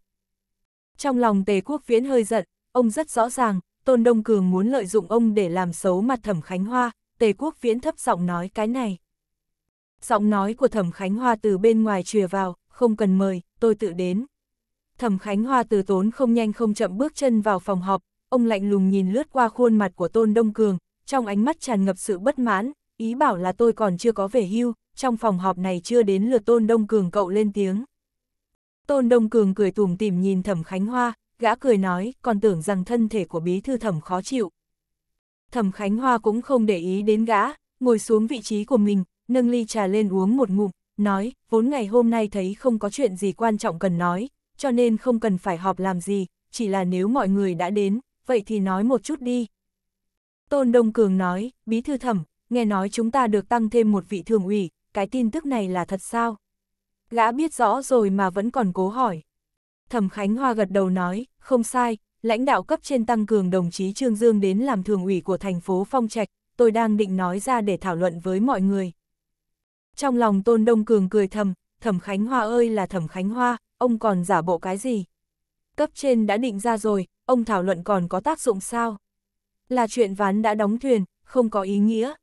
Trong lòng Tề Quốc Viễn hơi giận, ông rất rõ ràng, Tôn Đông Cường muốn lợi dụng ông để làm xấu mặt Thẩm Khánh Hoa, Tề Quốc Viễn thấp giọng nói cái này. Giọng nói của Thẩm Khánh Hoa từ bên ngoài truyền vào, không cần mời, tôi tự đến. Thẩm Khánh Hoa từ tốn không nhanh không chậm bước chân vào phòng họp, ông lạnh lùng nhìn lướt qua khuôn mặt của Tôn Đông Cường, trong ánh mắt tràn ngập sự bất mãn, ý bảo là tôi còn chưa có về hưu, trong phòng họp này chưa đến lượt Tôn Đông Cường cậu lên tiếng. Tôn Đông Cường cười tủm tỉm nhìn Thẩm Khánh Hoa, gã cười nói, còn tưởng rằng thân thể của bí thư thẩm khó chịu. Thẩm Khánh Hoa cũng không để ý đến gã, ngồi xuống vị trí của mình, nâng ly trà lên uống một ngụm, nói, vốn ngày hôm nay thấy không có chuyện gì quan trọng cần nói, cho nên không cần phải họp làm gì, chỉ là nếu mọi người đã đến, vậy thì nói một chút đi. Tôn Đông Cường nói, bí thư thẩm, nghe nói chúng ta được tăng thêm một vị thường ủy, cái tin tức này là thật sao? Gã biết rõ rồi mà vẫn còn cố hỏi. Thẩm Khánh Hoa gật đầu nói, không sai, lãnh đạo cấp trên tăng cường đồng chí Trương Dương đến làm thường ủy của thành phố Phong Trạch, tôi đang định nói ra để thảo luận với mọi người. Trong lòng Tôn Đông Cường cười thầm, Thẩm Khánh Hoa ơi là Thẩm Khánh Hoa, ông còn giả bộ cái gì? Cấp trên đã định ra rồi, ông thảo luận còn có tác dụng sao? Là chuyện ván đã đóng thuyền, không có ý nghĩa.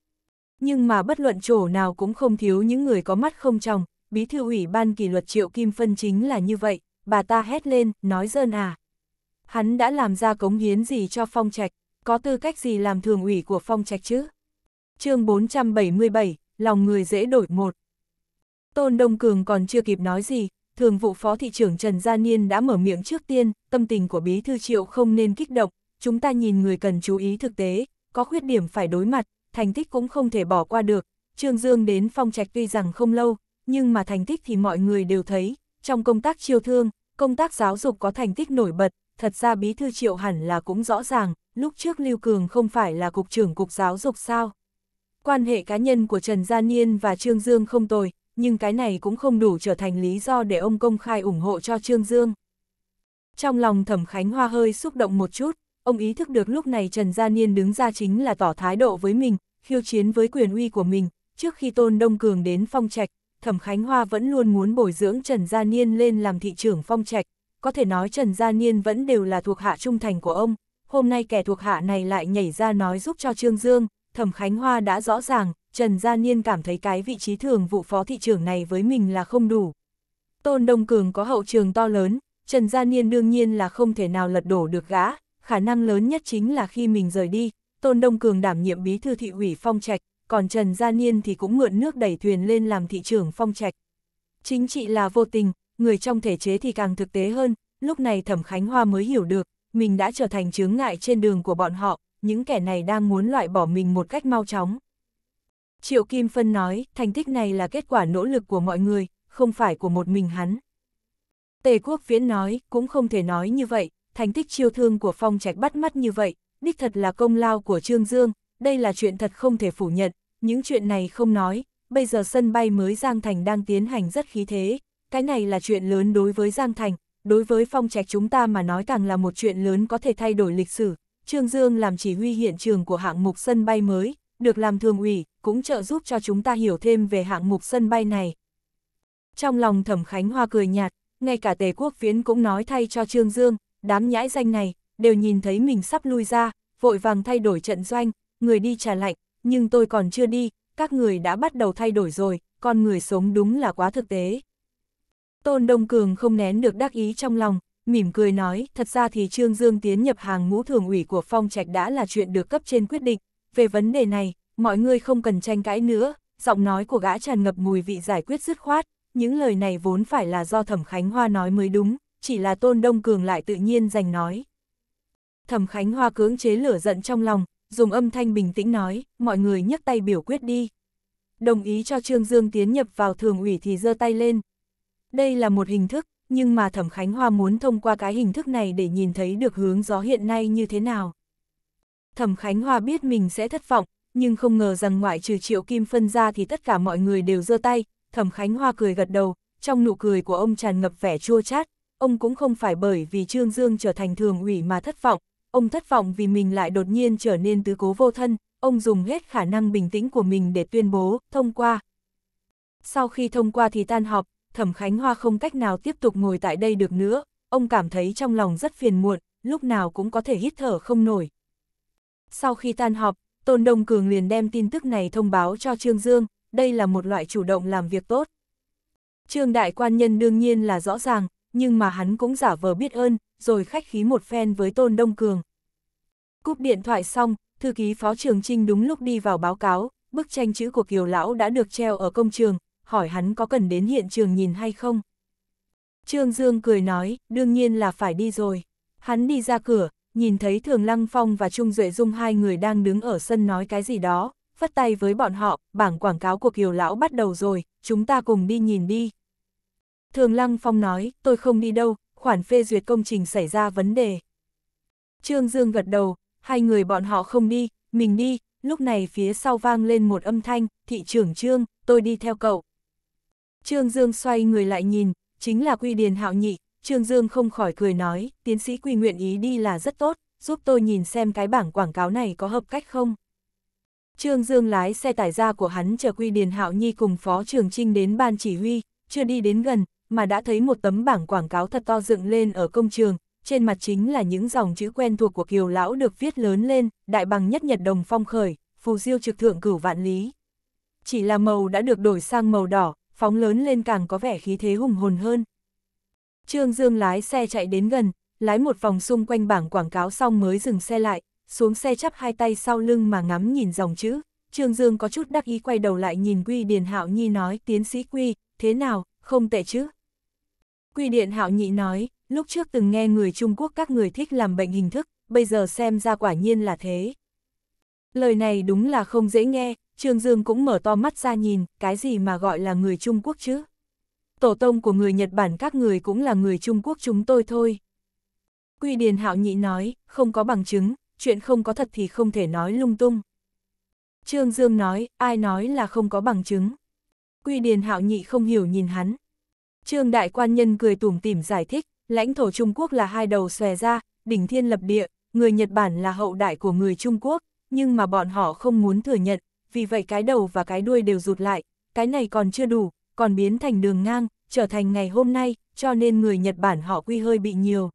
Nhưng mà bất luận chỗ nào cũng không thiếu những người có mắt không tròng, bí thư ủy ban kỷ luật Triệu Kim Phân chính là như vậy bà ta hét lên, nói dơn à. Hắn đã làm ra cống hiến gì cho phong trạch, có tư cách gì làm thường ủy của phong trạch chứ? chương 477, lòng người dễ đổi một. Tôn Đông Cường còn chưa kịp nói gì, thường vụ phó thị trưởng Trần Gia Niên đã mở miệng trước tiên, tâm tình của bí thư triệu không nên kích động, chúng ta nhìn người cần chú ý thực tế, có khuyết điểm phải đối mặt, thành tích cũng không thể bỏ qua được. Trương Dương đến phong trạch tuy rằng không lâu, nhưng mà thành tích thì mọi người đều thấy, trong công tác chiêu thương, công tác giáo dục có thành tích nổi bật, thật ra Bí Thư Triệu hẳn là cũng rõ ràng, lúc trước Lưu Cường không phải là Cục trưởng Cục Giáo dục sao. Quan hệ cá nhân của Trần Gia Niên và Trương Dương không tồi, nhưng cái này cũng không đủ trở thành lý do để ông công khai ủng hộ cho Trương Dương. Trong lòng Thẩm Khánh Hoa hơi xúc động một chút, ông ý thức được lúc này Trần Gia Niên đứng ra chính là tỏ thái độ với mình, khiêu chiến với quyền uy của mình, trước khi Tôn Đông Cường đến phong trạch, Thẩm Khánh Hoa vẫn luôn muốn bồi dưỡng Trần Gia Niên lên làm thị trưởng phong trạch, có thể nói Trần Gia Niên vẫn đều là thuộc hạ trung thành của ông, hôm nay kẻ thuộc hạ này lại nhảy ra nói giúp cho Trương Dương, Thẩm Khánh Hoa đã rõ ràng, Trần Gia Niên cảm thấy cái vị trí thường vụ phó thị trưởng này với mình là không đủ. Tôn Đông Cường có hậu trường to lớn, Trần Gia Niên đương nhiên là không thể nào lật đổ được gã, khả năng lớn nhất chính là khi mình rời đi, Tôn Đông Cường đảm nhiệm bí thư thị ủy phong trạch, còn Trần Gia Niên thì cũng mượn nước đẩy thuyền lên làm thị trưởng phong trạch. Chính trị là vô tình, người trong thể chế thì càng thực tế hơn, lúc này Thẩm Khánh Hoa mới hiểu được, mình đã trở thành chướng ngại trên đường của bọn họ, những kẻ này đang muốn loại bỏ mình một cách mau chóng. Triệu Kim Phân nói, thành tích này là kết quả nỗ lực của mọi người, không phải của một mình hắn. Tề Quốc Viễn nói, cũng không thể nói như vậy, thành tích chiêu thương của Phong Trạch bắt mắt như vậy, đích thật là công lao của Trương Dương, đây là chuyện thật không thể phủ nhận, những chuyện này không nói, bây giờ sân bay mới Giang Thành đang tiến hành rất khí thế, cái này là chuyện lớn đối với Giang Thành, đối với phong trạch chúng ta mà nói càng là một chuyện lớn có thể thay đổi lịch sử. Trương Dương làm chỉ huy hiện trường của hạng mục sân bay mới, được làm thường ủy, cũng trợ giúp cho chúng ta hiểu thêm về hạng mục sân bay này. Trong lòng Thẩm Khánh Hoa cười nhạt, ngay cả Tề Quốc Phiến cũng nói thay cho Trương Dương, đám nhãi danh này, đều nhìn thấy mình sắp lui ra, vội vàng thay đổi trận doanh, người đi trà lạnh, nhưng tôi còn chưa đi, các người đã bắt đầu thay đổi rồi, con người sống đúng là quá thực tế. Tôn Đông Cường không nén được đắc ý trong lòng, mỉm cười nói, thật ra thì Trương Dương tiến nhập hàng ngũ thường ủy của Phong Trạch đã là chuyện được cấp trên quyết định, về vấn đề này, mọi người không cần tranh cãi nữa, giọng nói của gã tràn ngập mùi vị giải quyết dứt khoát, những lời này vốn phải là do Thẩm Khánh Hoa nói mới đúng, chỉ là Tôn Đông Cường lại tự nhiên giành nói. Thẩm Khánh Hoa cưỡng chế lửa giận trong lòng, dùng âm thanh bình tĩnh nói, mọi người nhấc tay biểu quyết đi. Đồng ý cho Trương Dương tiến nhập vào thường ủy thì giơ tay lên. Đây là một hình thức, nhưng mà Thẩm Khánh Hoa muốn thông qua cái hình thức này để nhìn thấy được hướng gió hiện nay như thế nào. Thẩm Khánh Hoa biết mình sẽ thất vọng, nhưng không ngờ rằng ngoại trừ Triệu Kim phân ra thì tất cả mọi người đều giơ tay, Thẩm Khánh Hoa cười gật đầu, trong nụ cười của ông tràn ngập vẻ chua chát, ông cũng không phải bởi vì Trương Dương trở thành thường ủy mà thất vọng, ông thất vọng vì mình lại đột nhiên trở nên tứ cố vô thân, ông dùng hết khả năng bình tĩnh của mình để tuyên bố, thông qua. Sau khi thông qua thì tan họp, Thẩm Khánh Hoa không cách nào tiếp tục ngồi tại đây được nữa, ông cảm thấy trong lòng rất phiền muộn, lúc nào cũng có thể hít thở không nổi. Sau khi tan họp, Tôn Đông Cường liền đem tin tức này thông báo cho Trương Dương, đây là một loại chủ động làm việc tốt. Trương Đại Quan Nhân đương nhiên là rõ ràng, nhưng mà hắn cũng giả vờ biết ơn, rồi khách khí một phen với Tôn Đông Cường. Cúp điện thoại xong, thư ký Phó Trường Trinh đúng lúc đi vào báo cáo, bức tranh chữ của Kiều Lão đã được treo ở công trường, hỏi hắn có cần đến hiện trường nhìn hay không. Trương Dương cười nói, đương nhiên là phải đi rồi. Hắn đi ra cửa, nhìn thấy Thường Lăng Phong và Trung Duệ Dung hai người đang đứng ở sân nói cái gì đó, phất tay với bọn họ, bảng quảng cáo của Kiều Lão bắt đầu rồi, chúng ta cùng đi nhìn đi. Thường Lăng Phong nói, tôi không đi đâu, khoản phê duyệt công trình xảy ra vấn đề. Trương Dương gật đầu, hai người bọn họ không đi, mình đi, lúc này phía sau vang lên một âm thanh, thị trưởng Trương, tôi đi theo cậu. Trương Dương xoay người lại nhìn, chính là Quy Điền Hạo Nhị, Trương Dương không khỏi cười nói, tiến sĩ Quy nguyện ý đi là rất tốt, giúp tôi nhìn xem cái bảng quảng cáo này có hợp cách không. Trương Dương lái xe tải ra của hắn chờ Quy Điền Hạo Nhi cùng Phó Trường Trinh đến ban chỉ huy, chưa đi đến gần, mà đã thấy một tấm bảng quảng cáo thật to dựng lên ở công trường, trên mặt chính là những dòng chữ quen thuộc của Kiều Lão được viết lớn lên, đại bằng nhất nhật đồng phong khởi, phù diêu trực thượng cửu vạn lý. Chỉ là màu đã được đổi sang màu đỏ, phóng lớn lên càng có vẻ khí thế hùng hồn hơn. Trương Dương lái xe chạy đến gần, lái một vòng xung quanh bảng quảng cáo xong mới dừng xe lại, xuống xe chắp hai tay sau lưng mà ngắm nhìn dòng chữ. Trương Dương có chút đắc ý quay đầu lại nhìn Quy Điền Hạo Nhi nói tiến sĩ Quy, thế nào, không tệ chứ. Quy Điện Hạo Nhị nói, lúc trước từng nghe người Trung Quốc các người thích làm bệnh hình thức, bây giờ xem ra quả nhiên là thế. Lời này đúng là không dễ nghe, Trương Dương cũng mở to mắt ra nhìn, cái gì mà gọi là người Trung Quốc chứ? Tổ tông của người Nhật Bản các người cũng là người Trung Quốc chúng tôi thôi. Quy Điền Hạo Nhị nói, không có bằng chứng, chuyện không có thật thì không thể nói lung tung. Trương Dương nói, ai nói là không có bằng chứng. Quy Điền Hạo Nhị không hiểu nhìn hắn, Trương đại quan nhân cười tủm tỉm giải thích, lãnh thổ Trung Quốc là hai đầu xòe ra, đỉnh thiên lập địa, người Nhật Bản là hậu đại của người Trung Quốc, nhưng mà bọn họ không muốn thừa nhận, vì vậy cái đầu và cái đuôi đều rụt lại, cái này còn chưa đủ, còn biến thành đường ngang, trở thành ngày hôm nay, cho nên người Nhật Bản họ quy hơi bị nhiều.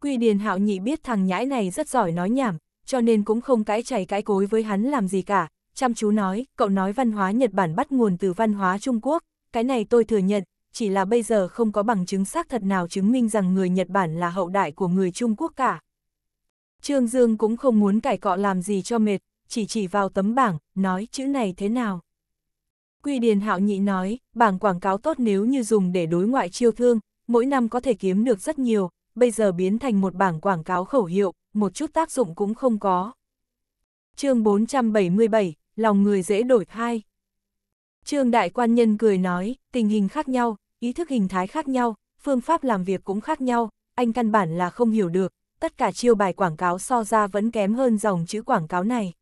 Quy Điền Hạo Nhị biết thằng nhãi này rất giỏi nói nhảm, cho nên cũng không cãi chảy cãi cối với hắn làm gì cả, chăm chú nói, cậu nói văn hóa Nhật Bản bắt nguồn từ văn hóa Trung Quốc, cái này tôi thừa nhận, chỉ là bây giờ không có bằng chứng xác thật nào chứng minh rằng người Nhật Bản là hậu đại của người Trung Quốc cả. Trương Dương cũng không muốn cải cọ làm gì cho mệt, chỉ chỉ vào tấm bảng, nói chữ này thế nào. Quy Điền Hạo Nhị nói, bảng quảng cáo tốt nếu như dùng để đối ngoại chiêu thương, mỗi năm có thể kiếm được rất nhiều, bây giờ biến thành một bảng quảng cáo khẩu hiệu, một chút tác dụng cũng không có. chương 477, lòng người dễ đổi thai. Trương Đại Quan Nhân cười nói, tình hình khác nhau, ý thức hình thái khác nhau, phương pháp làm việc cũng khác nhau, anh căn bản là không hiểu được, tất cả chiêu bài quảng cáo so ra vẫn kém hơn dòng chữ quảng cáo này.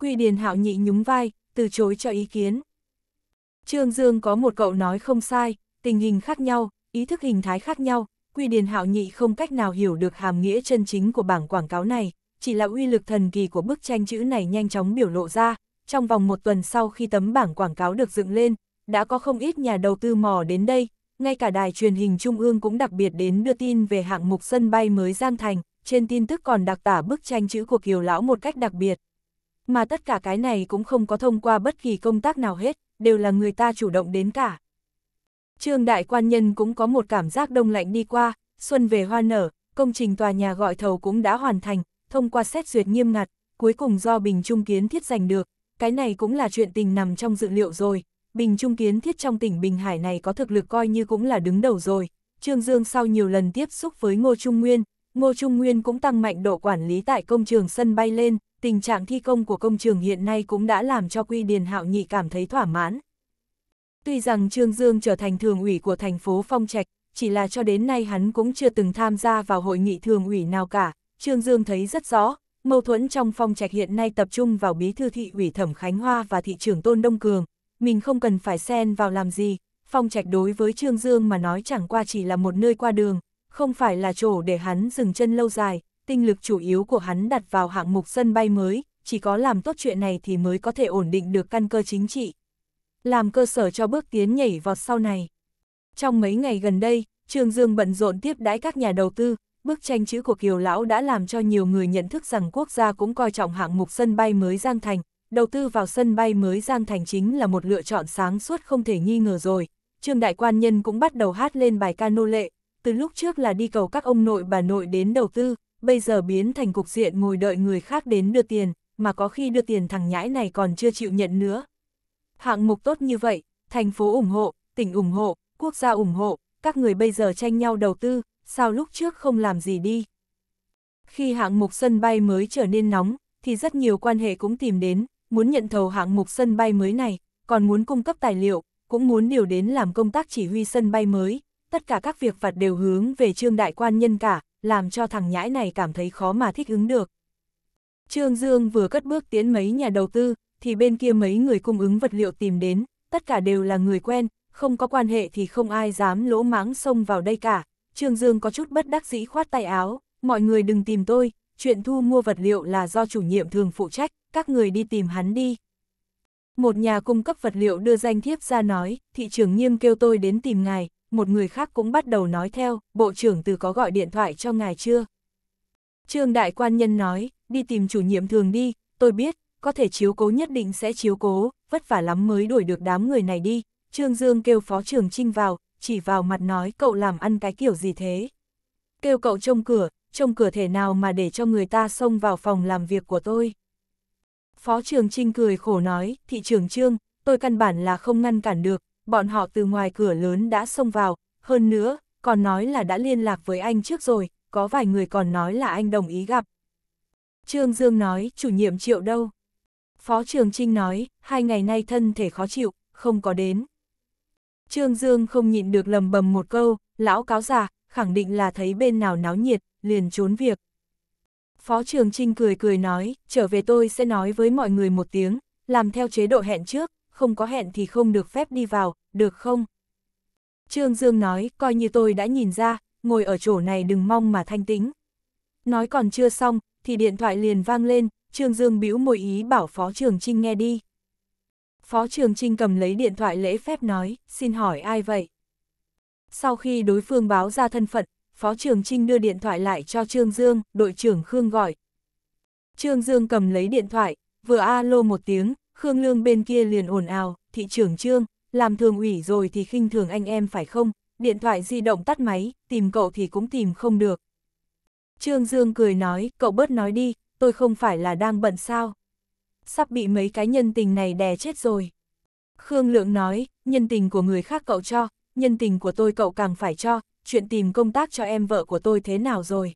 Quy Điền Hạo Nhị nhúng vai, từ chối cho ý kiến. Trương Dương có một cậu nói không sai, tình hình khác nhau, ý thức hình thái khác nhau, Quy Điền Hạo Nhị không cách nào hiểu được hàm nghĩa chân chính của bảng quảng cáo này, chỉ là uy lực thần kỳ của bức tranh chữ này nhanh chóng biểu lộ ra, trong vòng một tuần sau khi tấm bảng quảng cáo được dựng lên, đã có không ít nhà đầu tư mò đến đây, ngay cả đài truyền hình Trung ương cũng đặc biệt đến đưa tin về hạng mục sân bay mới Giang Thành, trên tin tức còn đặc tả bức tranh chữ của Kiều Lão một cách đặc biệt. Mà tất cả cái này cũng không có thông qua bất kỳ công tác nào hết, đều là người ta chủ động đến cả. Trương Đại Quan Nhân cũng có một cảm giác đông lạnh đi qua, xuân về hoa nở, công trình tòa nhà gọi thầu cũng đã hoàn thành, thông qua xét duyệt nghiêm ngặt, cuối cùng do Bình Trung Kiến thiết giành được, cái này cũng là chuyện tình nằm trong dự liệu rồi, Bình Trung kiến thiết trong tỉnh Bình Hải này có thực lực coi như cũng là đứng đầu rồi. Trương Dương sau nhiều lần tiếp xúc với Ngô Trung Nguyên, Ngô Trung Nguyên cũng tăng mạnh độ quản lý tại công trường sân bay lên, tình trạng thi công của công trường hiện nay cũng đã làm cho Quy Điền Hạo Nhị cảm thấy thỏa mãn. Tuy rằng Trương Dương trở thành thường ủy của thành phố Phong Trạch, chỉ là cho đến nay hắn cũng chưa từng tham gia vào hội nghị thường ủy nào cả, Trương Dương thấy rất rõ, mâu thuẫn trong phong trạch hiện nay tập trung vào bí thư thị ủy Thẩm Khánh Hoa và thị trưởng Tôn Đông Cường, mình không cần phải xen vào làm gì, phong trạch đối với Trương Dương mà nói chẳng qua chỉ là một nơi qua đường, không phải là chỗ để hắn dừng chân lâu dài, tinh lực chủ yếu của hắn đặt vào hạng mục sân bay mới, chỉ có làm tốt chuyện này thì mới có thể ổn định được căn cơ chính trị. Làm cơ sở cho bước tiến nhảy vọt sau này. Trong mấy ngày gần đây, Trương Dương bận rộn tiếp đãi các nhà đầu tư, bức tranh chữ của Kiều Lão đã làm cho nhiều người nhận thức rằng quốc gia cũng coi trọng hạng mục sân bay mới Giang Thành, đầu tư vào sân bay mới Giang Thành chính là một lựa chọn sáng suốt không thể nghi ngờ rồi. Trương Đại Quan Nhân cũng bắt đầu hát lên bài ca nô lệ, từ lúc trước là đi cầu các ông nội bà nội đến đầu tư, bây giờ biến thành cục diện ngồi đợi người khác đến đưa tiền, mà có khi đưa tiền thằng nhãi này còn chưa chịu nhận nữa. Hạng mục tốt như vậy, thành phố ủng hộ, tỉnh ủng hộ, quốc gia ủng hộ, các người bây giờ tranh nhau đầu tư, sao lúc trước không làm gì đi. Khi hạng mục sân bay mới trở nên nóng, thì rất nhiều quan hệ cũng tìm đến, muốn nhận thầu hạng mục sân bay mới này, còn muốn cung cấp tài liệu, cũng muốn điều đến làm công tác chỉ huy sân bay mới, tất cả các việc vặt đều hướng về trương đại quan nhân cả, làm cho thằng nhãi này cảm thấy khó mà thích ứng được. Trương Dương vừa cất bước tiến mấy nhà đầu tư, thì bên kia mấy người cung ứng vật liệu tìm đến, tất cả đều là người quen, không có quan hệ thì không ai dám lỗ mãng xông vào đây cả, Trương Dương có chút bất đắc dĩ khoát tay áo, mọi người đừng tìm tôi, chuyện thu mua vật liệu là do chủ nhiệm thường phụ trách, các người đi tìm hắn đi. Một nhà cung cấp vật liệu đưa danh thiếp ra nói, thị trưởng nghiêm kêu tôi đến tìm ngài, một người khác cũng bắt đầu nói theo, bộ trưởng từ có gọi điện thoại cho ngài chưa? Trương đại quan nhân nói, đi tìm chủ nhiệm thường đi, tôi biết, có thể chiếu cố nhất định sẽ chiếu cố, vất vả lắm mới đuổi được đám người này đi. Trương Dương kêu phó trưởng Trinh vào, chỉ vào mặt nói cậu làm ăn cái kiểu gì thế. Kêu cậu trông cửa, trông cửa thể nào mà để cho người ta xông vào phòng làm việc của tôi. Phó trường Trinh cười khổ nói, thị trường Trương, tôi căn bản là không ngăn cản được, bọn họ từ ngoài cửa lớn đã xông vào, hơn nữa, còn nói là đã liên lạc với anh trước rồi, có vài người còn nói là anh đồng ý gặp. Trương Dương nói, chủ nhiệm triệu đâu? Phó trường Trinh nói, hai ngày nay thân thể khó chịu, không có đến. Trương Dương không nhịn được lầm bầm một câu, lão cáo giả, khẳng định là thấy bên nào náo nhiệt, liền trốn việc. Phó Trường Trinh cười cười nói, trở về tôi sẽ nói với mọi người một tiếng, làm theo chế độ hẹn trước, không có hẹn thì không được phép đi vào, được không? Trương Dương nói, coi như tôi đã nhìn ra, ngồi ở chỗ này đừng mong mà thanh tính. Nói còn chưa xong, thì điện thoại liền vang lên, Trương Dương bĩu môi ý bảo Phó Trường Trinh nghe đi. Phó Trường Trinh cầm lấy điện thoại lễ phép nói, xin hỏi ai vậy? Sau khi đối phương báo ra thân phận, Phó Trường Trinh đưa điện thoại lại cho Trương Dương, đội trưởng Khương gọi. Trương Dương cầm lấy điện thoại, vừa alo một tiếng, Khương Lương bên kia liền ồn ào, thị trưởng Trương, làm thường ủy rồi thì khinh thường anh em phải không, điện thoại di động tắt máy, tìm cậu thì cũng tìm không được. Trương Dương cười nói, cậu bớt nói đi, tôi không phải là đang bận sao sắp bị mấy cái nhân tình này đè chết rồi. Khương Lượng nói, nhân tình của người khác cậu cho, nhân tình của tôi cậu càng phải cho, chuyện tìm công tác cho em vợ của tôi thế nào rồi.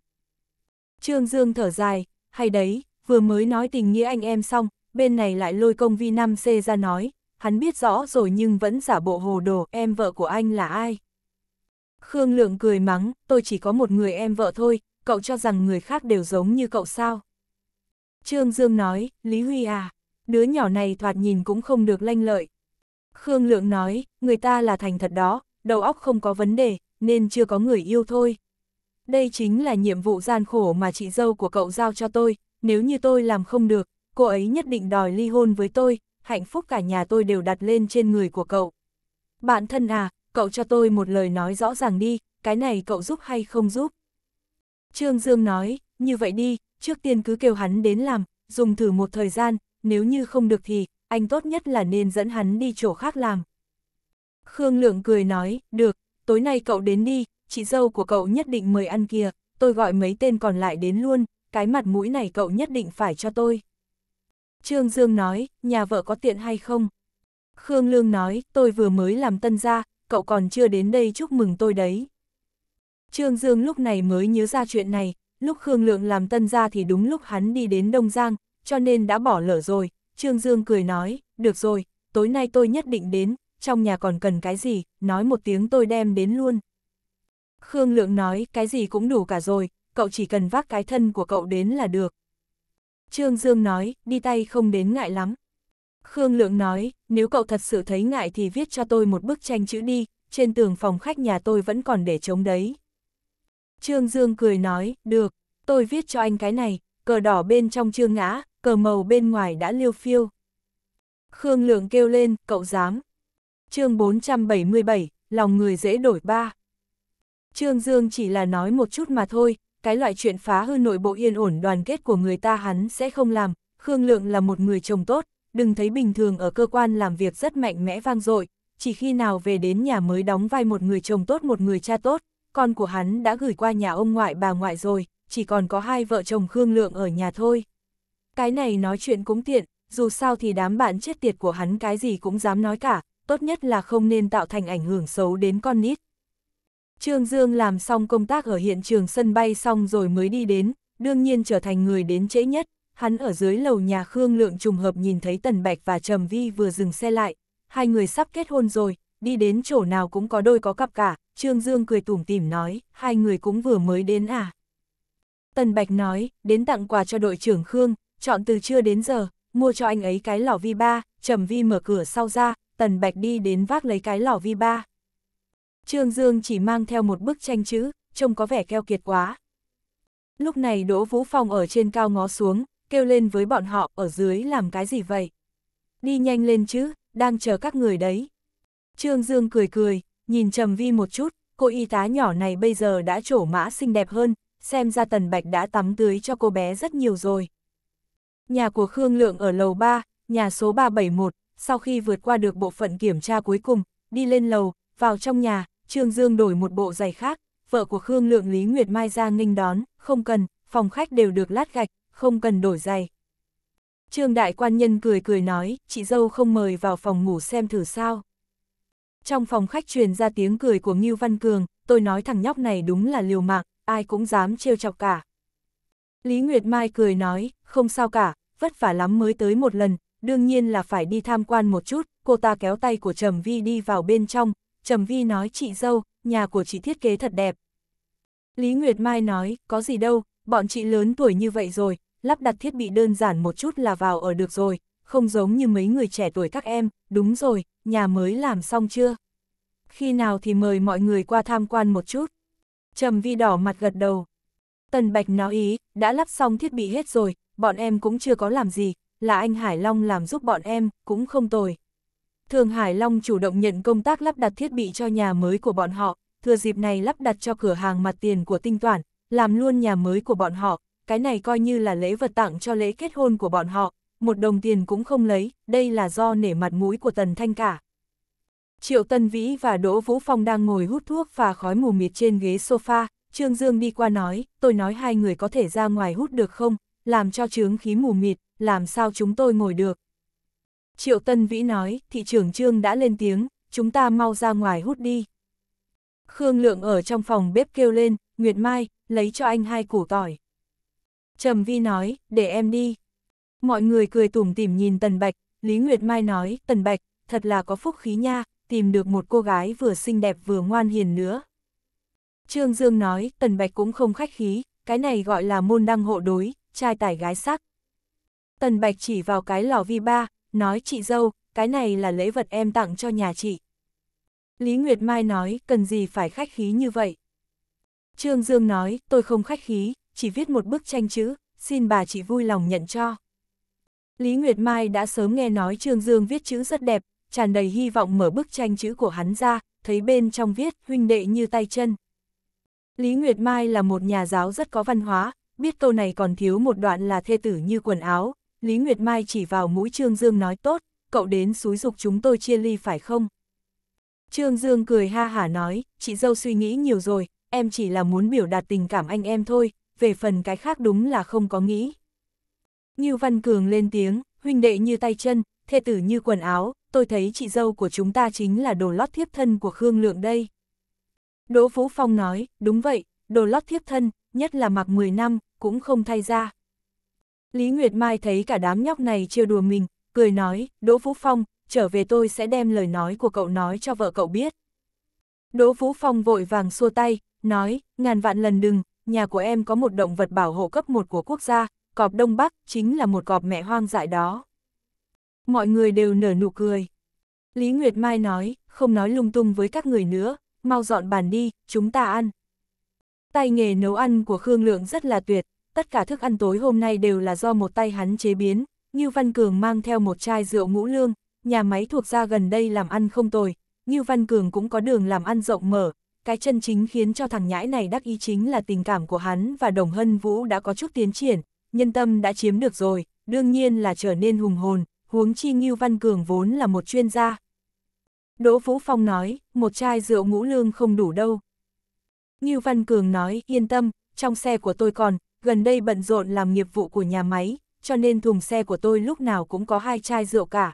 Trương Dương thở dài, hay đấy, vừa mới nói tình nghĩa anh em xong, bên này lại lôi công vi 5C ra nói, hắn biết rõ rồi nhưng vẫn giả bộ hồ đồ em vợ của anh là ai. Khương Lượng cười mắng, tôi chỉ có một người em vợ thôi, cậu cho rằng người khác đều giống như cậu sao. Trương Dương nói, Lý Huy à, đứa nhỏ này thoạt nhìn cũng không được lanh lợi. Khương Lượng nói, người ta là thành thật đó, đầu óc không có vấn đề, nên chưa có người yêu thôi. Đây chính là nhiệm vụ gian khổ mà chị dâu của cậu giao cho tôi, nếu như tôi làm không được, cô ấy nhất định đòi ly hôn với tôi, hạnh phúc cả nhà tôi đều đặt lên trên người của cậu. Bạn thân à, cậu cho tôi một lời nói rõ ràng đi, cái này cậu giúp hay không giúp? Trương Dương nói, như vậy đi, trước tiên cứ kêu hắn đến làm, dùng thử một thời gian, nếu như không được thì, anh tốt nhất là nên dẫn hắn đi chỗ khác làm. Khương Lượng cười nói, được, tối nay cậu đến đi, chị dâu của cậu nhất định mời ăn kia, tôi gọi mấy tên còn lại đến luôn, cái mặt mũi này cậu nhất định phải cho tôi. Trương Dương nói, nhà vợ có tiện hay không? Khương Lương nói, tôi vừa mới làm tân gia, cậu còn chưa đến đây chúc mừng tôi đấy. Trương Dương lúc này mới nhớ ra chuyện này, lúc Khương Lượng làm tân gia thì đúng lúc hắn đi đến Đông Giang, cho nên đã bỏ lỡ rồi, Trương Dương cười nói, được rồi, tối nay tôi nhất định đến, trong nhà còn cần cái gì, nói một tiếng tôi đem đến luôn. Khương Lượng nói, cái gì cũng đủ cả rồi, cậu chỉ cần vác cái thân của cậu đến là được. Trương Dương nói, đi tay không đến ngại lắm. Khương Lượng nói, nếu cậu thật sự thấy ngại thì viết cho tôi một bức tranh chữ đi, trên tường phòng khách nhà tôi vẫn còn để trống đấy. Trương Dương cười nói, được, tôi viết cho anh cái này, cờ đỏ bên trong chưa ngã, cờ màu bên ngoài đã liêu phiêu. Khương Lượng kêu lên, cậu dám. chương 477, lòng người dễ đổi ba. Trương Dương chỉ là nói một chút mà thôi, cái loại chuyện phá hư nội bộ yên ổn đoàn kết của người ta hắn sẽ không làm. Khương Lượng là một người chồng tốt, đừng thấy bình thường ở cơ quan làm việc rất mạnh mẽ vang dội, chỉ khi nào về đến nhà mới đóng vai một người chồng tốt một người cha tốt, con của hắn đã gửi qua nhà ông ngoại bà ngoại rồi, chỉ còn có hai vợ chồng Khương Lượng ở nhà thôi. Cái này nói chuyện cũng tiện, dù sao thì đám bạn chết tiệt của hắn cái gì cũng dám nói cả, tốt nhất là không nên tạo thành ảnh hưởng xấu đến con nít. Trương Dương làm xong công tác ở hiện trường sân bay xong rồi mới đi đến, đương nhiên trở thành người đến trễ nhất, hắn ở dưới lầu nhà Khương Lượng trùng hợp nhìn thấy Tần Bạch và Trầm Vi vừa dừng xe lại, hai người sắp kết hôn rồi, đi đến chỗ nào cũng có đôi có cặp cả, Trương Dương cười tủm tỉm nói, hai người cũng vừa mới đến à. Tần Bạch nói, đến tặng quà cho đội trưởng Khương, chọn từ trưa đến giờ, mua cho anh ấy cái lò vi ba, Trầm Vi mở cửa sau ra, Tần Bạch đi đến vác lấy cái lò vi ba. Trương Dương chỉ mang theo một bức tranh chữ, trông có vẻ keo kiệt quá. Lúc này Đỗ Vũ Phong ở trên cao ngó xuống, kêu lên với bọn họ ở dưới làm cái gì vậy? Đi nhanh lên chứ, đang chờ các người đấy. Trương Dương cười cười, nhìn Trầm Vi một chút, cô y tá nhỏ này bây giờ đã trổ mã xinh đẹp hơn, xem ra Tần Bạch đã tắm tưới cho cô bé rất nhiều rồi. Nhà của Khương Lượng ở lầu 3, nhà số 371, sau khi vượt qua được bộ phận kiểm tra cuối cùng, đi lên lầu, vào trong nhà, Trương Dương đổi một bộ giày khác, vợ của Khương Lượng Lý Nguyệt Mai ra nghênh đón, không cần, phòng khách đều được lát gạch, không cần đổi giày. Trương Đại Quan Nhân cười cười nói, chị dâu không mời vào phòng ngủ xem thử sao. Trong phòng khách truyền ra tiếng cười của Ngưu Văn Cường, tôi nói thằng nhóc này đúng là liều mạng, ai cũng dám trêu chọc cả. Lý Nguyệt Mai cười nói, không sao cả, vất vả lắm mới tới một lần, đương nhiên là phải đi tham quan một chút, cô ta kéo tay của Trầm Vi đi vào bên trong, Trầm Vi nói chị dâu, nhà của chị thiết kế thật đẹp. Lý Nguyệt Mai nói, có gì đâu, bọn chị lớn tuổi như vậy rồi, lắp đặt thiết bị đơn giản một chút là vào ở được rồi, không giống như mấy người trẻ tuổi các em, đúng rồi, nhà mới làm xong chưa? Khi nào thì mời mọi người qua tham quan một chút. Trầm vi đỏ mặt gật đầu. Tần Bạch nói ý, đã lắp xong thiết bị hết rồi, bọn em cũng chưa có làm gì, là anh Hải Long làm giúp bọn em, cũng không tồi. Thường Hải Long chủ động nhận công tác lắp đặt thiết bị cho nhà mới của bọn họ, thừa dịp này lắp đặt cho cửa hàng mặt tiền của tinh toản, làm luôn nhà mới của bọn họ, cái này coi như là lễ vật tặng cho lễ kết hôn của bọn họ, một đồng tiền cũng không lấy, đây là do nể mặt mũi của Tần Thanh cả. Triệu Tân Vĩ và Đỗ Vũ Phong đang ngồi hút thuốc và khói mù mịt trên ghế sofa, Trương Dương đi qua nói, tôi nói hai người có thể ra ngoài hút được không, làm cho chướng khí mù mịt, làm sao chúng tôi ngồi được. Triệu Tân Vĩ nói, thị trưởng Trương đã lên tiếng, chúng ta mau ra ngoài hút đi. Khương Lượng ở trong phòng bếp kêu lên, Nguyệt Mai, lấy cho anh hai củ tỏi. Trầm Vi nói, để em đi. Mọi người cười tủm tỉm nhìn Tần Bạch, Lý Nguyệt Mai nói, Tần Bạch, thật là có phúc khí nha, tìm được một cô gái vừa xinh đẹp vừa ngoan hiền nữa. Trương Dương nói, Tần Bạch cũng không khách khí, cái này gọi là môn đăng hộ đối, trai tải gái sắc. Tần Bạch chỉ vào cái lò vi ba, nói chị dâu, cái này là lễ vật em tặng cho nhà chị. Lý Nguyệt Mai nói, cần gì phải khách khí như vậy. Trương Dương nói, tôi không khách khí, chỉ viết một bức tranh chữ, xin bà chị vui lòng nhận cho. Lý Nguyệt Mai đã sớm nghe nói Trương Dương viết chữ rất đẹp, tràn đầy hy vọng mở bức tranh chữ của hắn ra, thấy bên trong viết huynh đệ như tay chân. Lý Nguyệt Mai là một nhà giáo rất có văn hóa, biết câu này còn thiếu một đoạn là thê tử như quần áo, Lý Nguyệt Mai chỉ vào mũi Trương Dương nói tốt, cậu đến xúi dục chúng tôi chia ly phải không? Trương Dương cười ha hả nói, chị dâu suy nghĩ nhiều rồi, em chỉ là muốn biểu đạt tình cảm anh em thôi, về phần cái khác đúng là không có nghĩ. Như Văn Cường lên tiếng, huynh đệ như tay chân, thê tử như quần áo, tôi thấy chị dâu của chúng ta chính là đồ lót thiếp thân của Khương Lượng đây. Đỗ Phú Phong nói, đúng vậy, đồ lót thiếp thân, nhất là mặc 10 năm, cũng không thay ra. Lý Nguyệt Mai thấy cả đám nhóc này trêu đùa mình, cười nói, Đỗ Phú Phong, trở về tôi sẽ đem lời nói của cậu nói cho vợ cậu biết. Đỗ Phú Phong vội vàng xua tay, nói, ngàn vạn lần đừng, nhà của em có một động vật bảo hộ cấp 1 của quốc gia, cọp Đông Bắc chính là một cọp mẹ hoang dại đó. Mọi người đều nở nụ cười. Lý Nguyệt Mai nói, không nói lung tung với các người nữa, mau dọn bàn đi, chúng ta ăn. Tay nghề nấu ăn của Khương Lượng rất là tuyệt, tất cả thức ăn tối hôm nay đều là do một tay hắn chế biến, Như Văn Cường mang theo một chai rượu ngũ lương, nhà máy thuộc ra gần đây làm ăn không tồi, Như Văn Cường cũng có đường làm ăn rộng mở, cái chân chính khiến cho thằng nhãi này đắc ý chính là tình cảm của hắn và Đồng Hân Vũ đã có chút tiến triển, nhân tâm đã chiếm được rồi, đương nhiên là trở nên hùng hồn, huống chi Ngưu Văn Cường vốn là một chuyên gia. Đỗ Vũ Phong nói, một chai rượu ngũ lương không đủ đâu. Ngưu Văn Cường nói, yên tâm, trong xe của tôi còn, gần đây bận rộn làm nghiệp vụ của nhà máy, cho nên thùng xe của tôi lúc nào cũng có hai chai rượu cả.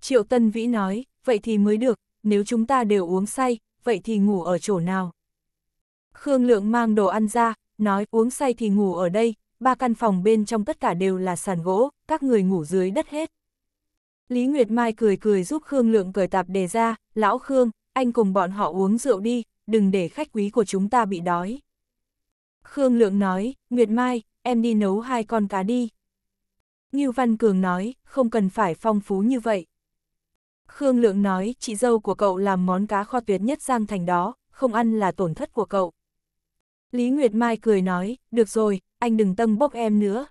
Triệu Tân Vĩ nói, vậy thì mới được, nếu chúng ta đều uống say, vậy thì ngủ ở chỗ nào? Khương Lượng mang đồ ăn ra, nói uống say thì ngủ ở đây, ba căn phòng bên trong tất cả đều là sàn gỗ, các người ngủ dưới đất hết. Lý Nguyệt Mai cười cười giúp Khương Lượng cởi tạp đề ra, lão Khương, anh cùng bọn họ uống rượu đi, đừng để khách quý của chúng ta bị đói. Khương Lượng nói, Nguyệt Mai, em đi nấu hai con cá đi. Ngưu Văn Cường nói, không cần phải phong phú như vậy. Khương Lượng nói, chị dâu của cậu làm món cá kho tuyệt nhất Giang Thành đó, không ăn là tổn thất của cậu. Lý Nguyệt Mai cười nói, được rồi, anh đừng tâm bốc em nữa.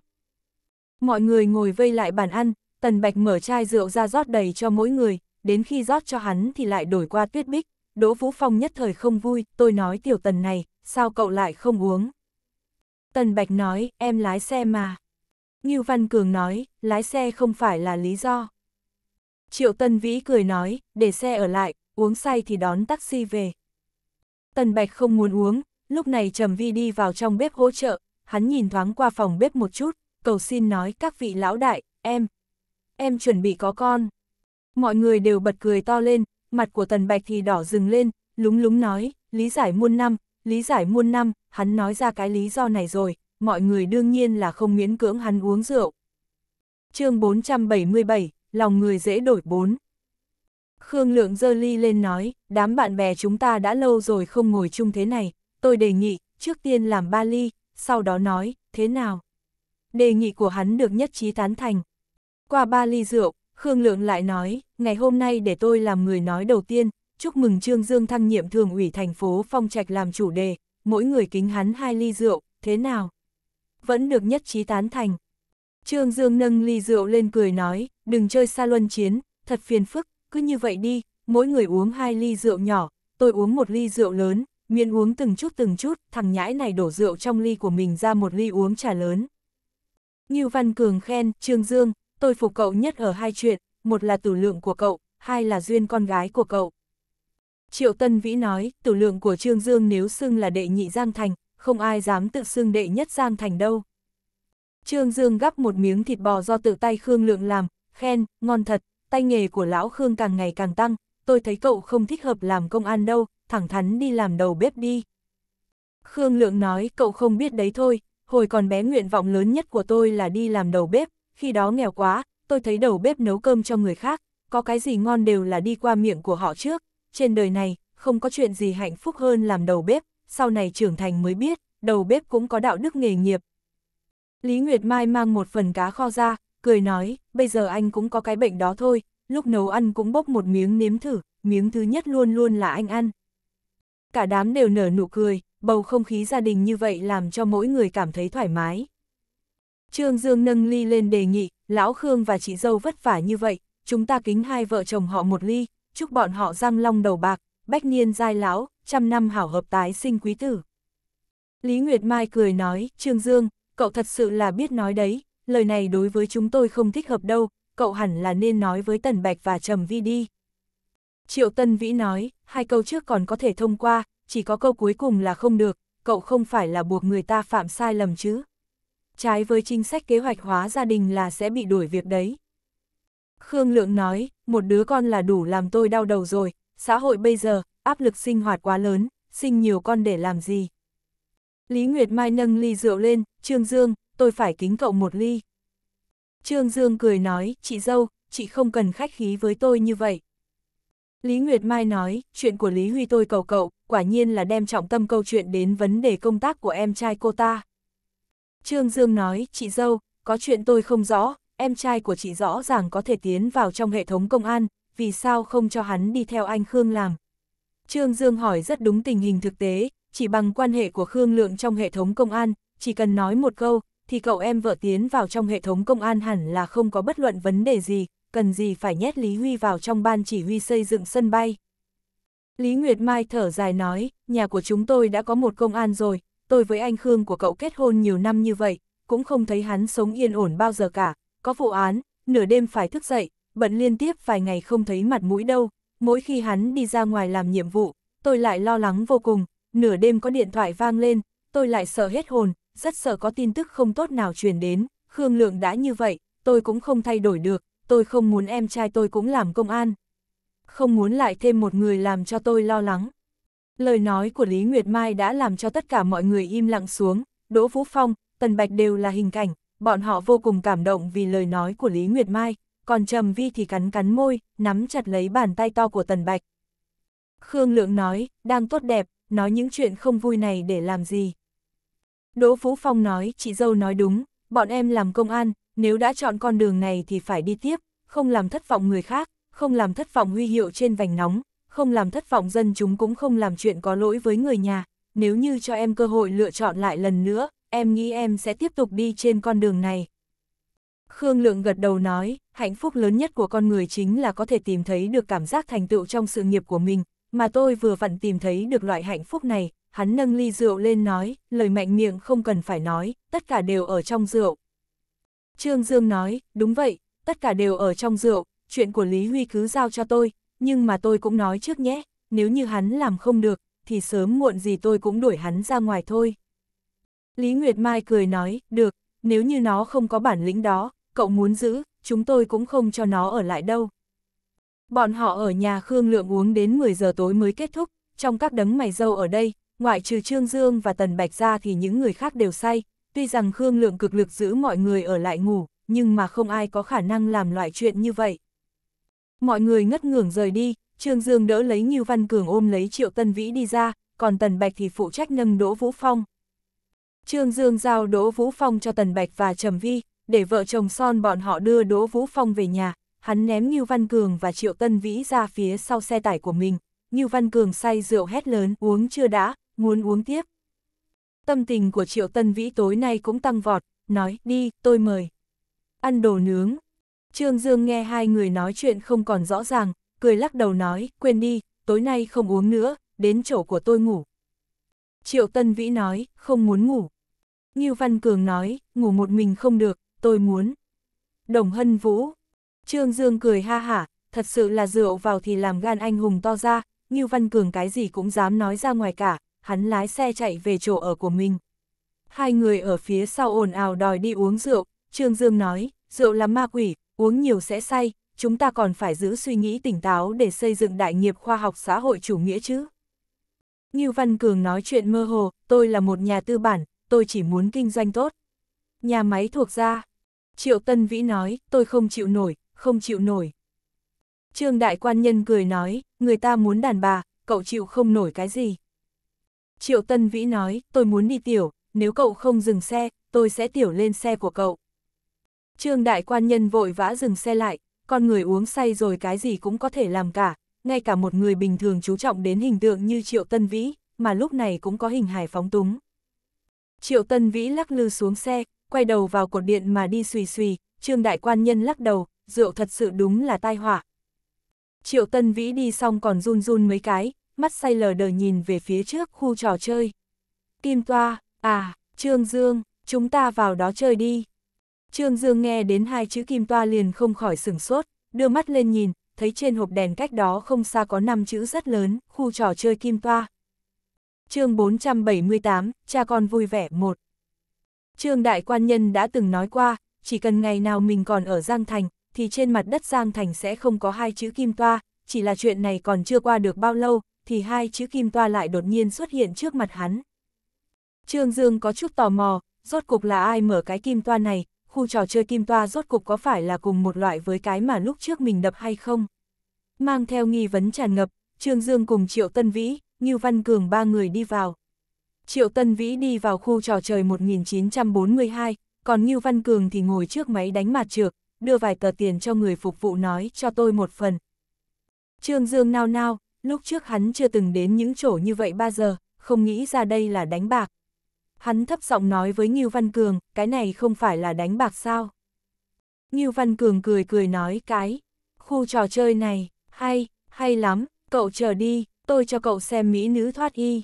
Mọi người ngồi vây lại bàn ăn, Tần Bạch mở chai rượu ra rót đầy cho mỗi người, đến khi rót cho hắn thì lại đổi qua tuyết bích. Đỗ Vũ Phong nhất thời không vui, tôi nói tiểu tần này, sao cậu lại không uống? Tần Bạch nói, em lái xe mà. Ngưu Văn Cường nói, lái xe không phải là lý do. Triệu Tân Vĩ cười nói, để xe ở lại, uống say thì đón taxi về. Tần Bạch không muốn uống, lúc này Trầm Vi đi vào trong bếp hỗ trợ, hắn nhìn thoáng qua phòng bếp một chút, cầu xin nói các vị lão đại, em, em chuẩn bị có con. Mọi người đều bật cười to lên, mặt của tần bạch thì đỏ rừng lên, lúng lúng nói, lý giải muôn năm, lý giải muôn năm, hắn nói ra cái lý do này rồi, mọi người đương nhiên là không miễn cưỡng hắn uống rượu. chương 477, lòng người dễ đổi bốn. Khương Lượng dơ ly lên nói, đám bạn bè chúng ta đã lâu rồi không ngồi chung thế này, tôi đề nghị, trước tiên làm ba ly, sau đó nói, thế nào? Đề nghị của hắn được nhất trí tán thành. Qua ba ly rượu, Khương Lượng lại nói, ngày hôm nay để tôi làm người nói đầu tiên, chúc mừng Trương Dương thăng nhiệm thường ủy thành phố Phong Trạch làm chủ đề, mỗi người kính hắn hai ly rượu, thế nào? Vẫn được nhất trí tán thành. Trương Dương nâng ly rượu lên cười nói, đừng chơi xa luân chiến, thật phiền phức, cứ như vậy đi, mỗi người uống hai ly rượu nhỏ, tôi uống một ly rượu lớn, Nguyên uống từng chút từng chút, thằng nhãi này đổ rượu trong ly của mình ra một ly uống trà lớn. Ngưu Văn Cường khen, Trương Dương, tôi phục cậu nhất ở hai chuyện, một là tử lượng của cậu, hai là duyên con gái của cậu. Triệu Tân Vĩ nói, tử lượng của Trương Dương nếu xưng là đệ nhị Giang Thành, không ai dám tự xưng đệ nhất Giang Thành đâu. Trương Dương gắp một miếng thịt bò do tự tay Khương Lượng làm, khen, ngon thật, tay nghề của lão Khương càng ngày càng tăng, tôi thấy cậu không thích hợp làm công an đâu, thẳng thắn đi làm đầu bếp đi. Khương Lượng nói cậu không biết đấy thôi, hồi còn bé nguyện vọng lớn nhất của tôi là đi làm đầu bếp, khi đó nghèo quá, tôi thấy đầu bếp nấu cơm cho người khác, có cái gì ngon đều là đi qua miệng của họ trước, trên đời này, không có chuyện gì hạnh phúc hơn làm đầu bếp, sau này trưởng thành mới biết, đầu bếp cũng có đạo đức nghề nghiệp. Lý Nguyệt Mai mang một phần cá kho ra, cười nói, bây giờ anh cũng có cái bệnh đó thôi, lúc nấu ăn cũng bốc một miếng nếm thử, miếng thứ nhất luôn luôn là anh ăn cả đám đều nở nụ cười, bầu không khí gia đình như vậy làm cho mỗi người cảm thấy thoải mái. Trương Dương nâng ly lên đề nghị, lão Khương và chị dâu vất vả như vậy, chúng ta kính hai vợ chồng họ một ly, chúc bọn họ răng long đầu bạc, bách niên giai lão, trăm năm hảo hợp tái sinh quý tử. Lý Nguyệt Mai cười nói, Trương Dương, cậu thật sự là biết nói đấy, lời này đối với chúng tôi không thích hợp đâu, cậu hẳn là nên nói với Tần Bạch và Trầm Vi đi. Triệu Tân Vĩ nói, hai câu trước còn có thể thông qua, chỉ có câu cuối cùng là không được, cậu không phải là buộc người ta phạm sai lầm chứ. Trái với chính sách kế hoạch hóa gia đình là sẽ bị đuổi việc đấy. Khương Lượng nói, một đứa con là đủ làm tôi đau đầu rồi, xã hội bây giờ, áp lực sinh hoạt quá lớn, sinh nhiều con để làm gì. Lý Nguyệt Mai nâng ly rượu lên, Trương Dương, tôi phải kính cậu một ly. Trương Dương cười nói, chị dâu, chị không cần khách khí với tôi như vậy. Lý Nguyệt Mai nói, chuyện của Lý Huy tôi cầu cậu, quả nhiên là đem trọng tâm câu chuyện đến vấn đề công tác của em trai cô ta. Trương Dương nói, chị dâu, có chuyện tôi không rõ, em trai của chị rõ ràng có thể tiến vào trong hệ thống công an, vì sao không cho hắn đi theo anh Khương làm. Trương Dương hỏi rất đúng tình hình thực tế, chỉ bằng quan hệ của Khương Lượng trong hệ thống công an, chỉ cần nói một câu, thì cậu em vợ tiến vào trong hệ thống công an hẳn là không có bất luận vấn đề gì, cần gì phải nhét Lý Huy vào trong ban chỉ huy xây dựng sân bay. Lý Nguyệt Mai thở dài nói, nhà của chúng tôi đã có một công an rồi, tôi với anh Khương của cậu kết hôn nhiều năm như vậy, cũng không thấy hắn sống yên ổn bao giờ cả, có vụ án, nửa đêm phải thức dậy, bận liên tiếp vài ngày không thấy mặt mũi đâu, mỗi khi hắn đi ra ngoài làm nhiệm vụ, tôi lại lo lắng vô cùng, nửa đêm có điện thoại vang lên, tôi lại sợ hết hồn, rất sợ có tin tức không tốt nào truyền đến, Khương Lượng đã như vậy, tôi cũng không thay đổi được, tôi không muốn em trai tôi cũng làm công an. Không muốn lại thêm một người làm cho tôi lo lắng. Lời nói của Lý Nguyệt Mai đã làm cho tất cả mọi người im lặng xuống, Đỗ Vũ Phong, Tần Bạch đều là hình cảnh, bọn họ vô cùng cảm động vì lời nói của Lý Nguyệt Mai, còn Trầm Vi thì cắn cắn môi, nắm chặt lấy bàn tay to của Tần Bạch. Khương Lượng nói, đang tốt đẹp, nói những chuyện không vui này để làm gì. Đỗ Vũ Phong nói, chị dâu nói đúng, bọn em làm công an, nếu đã chọn con đường này thì phải đi tiếp, không làm thất vọng người khác, không làm thất vọng huy hiệu trên vành nóng, không làm thất vọng dân chúng cũng không làm chuyện có lỗi với người nhà, nếu như cho em cơ hội lựa chọn lại lần nữa, em nghĩ em sẽ tiếp tục đi trên con đường này. Khương Lượng gật đầu nói, hạnh phúc lớn nhất của con người chính là có thể tìm thấy được cảm giác thành tựu trong sự nghiệp của mình, mà tôi vừa vặn tìm thấy được loại hạnh phúc này, hắn nâng ly rượu lên nói, lời mạnh miệng không cần phải nói, tất cả đều ở trong rượu, Trương Dương nói, đúng vậy, tất cả đều ở trong rượu, chuyện của Lý Huy cứ giao cho tôi, nhưng mà tôi cũng nói trước nhé, nếu như hắn làm không được, thì sớm muộn gì tôi cũng đuổi hắn ra ngoài thôi. Lý Nguyệt Mai cười nói, được, nếu như nó không có bản lĩnh đó, cậu muốn giữ, chúng tôi cũng không cho nó ở lại đâu. Bọn họ ở nhà Khương Lượng uống đến 10 giờ tối mới kết thúc, trong các đấng mày dâu ở đây, ngoại trừ Trương Dương và Tần Bạch ra thì những người khác đều say, Tuy rằng Khương Lượng cực lực giữ mọi người ở lại ngủ, nhưng mà không ai có khả năng làm loại chuyện như vậy. Mọi người ngất ngưởng rời đi, Trương Dương đỡ lấy như Văn Cường ôm lấy Triệu Tân Vĩ đi ra, còn Tần Bạch thì phụ trách nâng Đỗ Vũ Phong. Trương Dương giao Đỗ Vũ Phong cho Tần Bạch và Trầm Vi, để vợ chồng son bọn họ đưa Đỗ Vũ Phong về nhà, hắn ném như Văn Cường và Triệu Tân Vĩ ra phía sau xe tải của mình. như Văn Cường say rượu hét lớn, uống chưa đã, muốn uống tiếp. Tâm tình của Triệu Tân Vĩ tối nay cũng tăng vọt, nói, đi, tôi mời. Ăn đồ nướng. Trương Dương nghe hai người nói chuyện không còn rõ ràng, cười lắc đầu nói, quên đi, tối nay không uống nữa, đến chỗ của tôi ngủ. Triệu Tân Vĩ nói, không muốn ngủ. Ngưu Văn Cường nói, ngủ một mình không được, tôi muốn. Đồng Hân Vũ. Trương Dương cười ha hả, thật sự là rượu vào thì làm gan anh hùng to ra, Ngưu Văn Cường cái gì cũng dám nói ra ngoài cả, hắn lái xe chạy về chỗ ở của mình. Hai người ở phía sau ồn ào đòi đi uống rượu, Trương Dương nói, rượu là ma quỷ, uống nhiều sẽ say, chúng ta còn phải giữ suy nghĩ tỉnh táo để xây dựng đại nghiệp khoa học xã hội chủ nghĩa chứ. Ngưu Văn Cường nói chuyện mơ hồ, tôi là một nhà tư bản, tôi chỉ muốn kinh doanh tốt. Nhà máy thuộc ra. Triệu Tân Vĩ nói, tôi không chịu nổi, không chịu nổi. Trương Đại Quan Nhân cười nói, người ta muốn đàn bà, cậu chịu không nổi cái gì. Triệu Tân Vĩ nói, tôi muốn đi tiểu, nếu cậu không dừng xe, tôi sẽ tiểu lên xe của cậu. Trương đại quan nhân vội vã dừng xe lại, con người uống say rồi cái gì cũng có thể làm cả, ngay cả một người bình thường chú trọng đến hình tượng như Triệu Tân Vĩ, mà lúc này cũng có hình hài phóng túng. Triệu Tân Vĩ lắc lư xuống xe, quay đầu vào cột điện mà đi xùy xùy, Trương đại quan nhân lắc đầu, rượu thật sự đúng là tai họa. Triệu Tân Vĩ đi xong còn run run mấy cái, mắt say lờ đờ nhìn về phía trước khu trò chơi. Kim Toa, à, Trương Dương, chúng ta vào đó chơi đi. Trương Dương nghe đến hai chữ Kim Toa liền không khỏi sửng sốt, đưa mắt lên nhìn, thấy trên hộp đèn cách đó không xa có 5 chữ rất lớn, khu trò chơi Kim Toa. chương 478, cha con vui vẻ một Trương Đại Quan Nhân đã từng nói qua, chỉ cần ngày nào mình còn ở Giang Thành, thì trên mặt đất Giang Thành sẽ không có hai chữ Kim Toa, chỉ là chuyện này còn chưa qua được bao lâu, thì hai chữ kim toa lại đột nhiên xuất hiện trước mặt hắn. Trương Dương có chút tò mò, rốt cục là ai mở cái kim toa này, khu trò chơi kim toa rốt cục có phải là cùng một loại với cái mà lúc trước mình đập hay không? Mang theo nghi vấn tràn ngập, Trương Dương cùng Triệu Tân Vĩ, Ngưu Văn Cường ba người đi vào. Triệu Tân Vĩ đi vào khu trò chơi 1942, còn Ngưu Văn Cường thì ngồi trước máy đánh mặt trược, đưa vài tờ tiền cho người phục vụ nói cho tôi một phần. Trương Dương nao nao, lúc trước hắn chưa từng đến những chỗ như vậy ba giờ, không nghĩ ra đây là đánh bạc. Hắn thấp giọng nói với Ngưu Văn Cường, cái này không phải là đánh bạc sao? Ngưu Văn Cường cười cười nói cái, khu trò chơi này, hay, hay lắm, cậu chờ đi, tôi cho cậu xem mỹ nữ thoát y.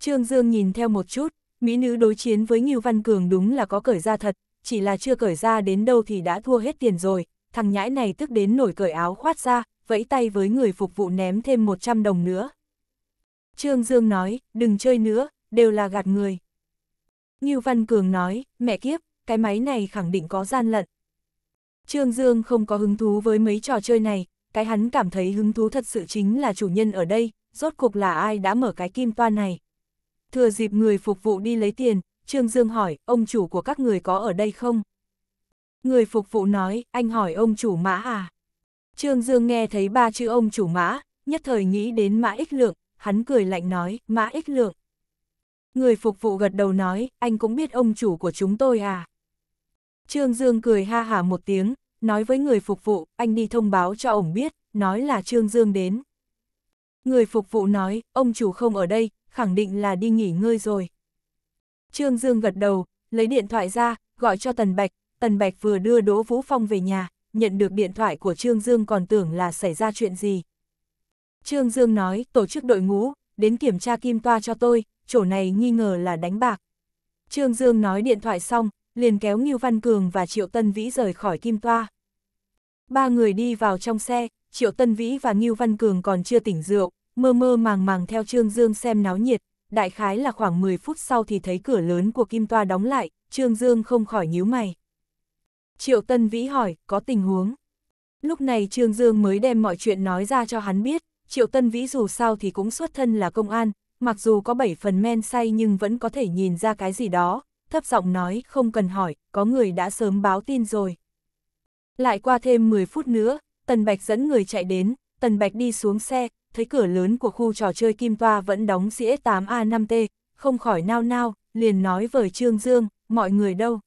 Trương Dương nhìn theo một chút, mỹ nữ đối chiến với Ngưu Văn Cường đúng là có cởi ra thật, chỉ là chưa cởi ra đến đâu thì đã thua hết tiền rồi, thằng nhãi này tức đến nổi cởi áo khoát ra, vẫy tay với người phục vụ ném thêm 100 đồng nữa. Trương Dương nói, đừng chơi nữa, đều là gạt người. Như Văn Cường nói, mẹ kiếp, cái máy này khẳng định có gian lận. Trương Dương không có hứng thú với mấy trò chơi này, cái hắn cảm thấy hứng thú thật sự chính là chủ nhân ở đây, rốt cuộc là ai đã mở cái kim toa này. Thừa dịp người phục vụ đi lấy tiền, Trương Dương hỏi, ông chủ của các người có ở đây không? Người phục vụ nói, anh hỏi ông chủ mã à? Trương Dương nghe thấy ba chữ ông chủ mã, nhất thời nghĩ đến mã ích lượng, hắn cười lạnh nói, mã ích lượng. Người phục vụ gật đầu nói, anh cũng biết ông chủ của chúng tôi à. Trương Dương cười ha hả một tiếng, nói với người phục vụ, anh đi thông báo cho ổng biết, nói là Trương Dương đến. Người phục vụ nói, ông chủ không ở đây, khẳng định là đi nghỉ ngơi rồi. Trương Dương gật đầu, lấy điện thoại ra, gọi cho Tần Bạch, Tần Bạch vừa đưa Đỗ Vũ Phong về nhà, nhận được điện thoại của Trương Dương còn tưởng là xảy ra chuyện gì. Trương Dương nói, tổ chức đội ngũ, đến kiểm tra kim toa cho tôi, chỗ này nghi ngờ là đánh bạc. Trương Dương nói điện thoại xong, liền kéo Ngưu Văn Cường và Triệu Tân Vĩ rời khỏi kim toa. Ba người đi vào trong xe, Triệu Tân Vĩ và Ngưu Văn Cường còn chưa tỉnh rượu, mơ mơ màng màng theo Trương Dương xem náo nhiệt, đại khái là khoảng 10 phút sau thì thấy cửa lớn của kim toa đóng lại, Trương Dương không khỏi nhíu mày. Triệu Tân Vĩ hỏi, có tình huống. Lúc này Trương Dương mới đem mọi chuyện nói ra cho hắn biết, Triệu Tân Vĩ dù sao thì cũng xuất thân là công an, mặc dù có bảy phần men say nhưng vẫn có thể nhìn ra cái gì đó, thấp giọng nói không cần hỏi, có người đã sớm báo tin rồi. Lại qua thêm 10 phút nữa, Tần Bạch dẫn người chạy đến, Tần Bạch đi xuống xe, thấy cửa lớn của khu trò chơi Kim Toa vẫn đóng dĩa 8A5T, không khỏi nao nao, liền nói với Trương Dương, mọi người đâu.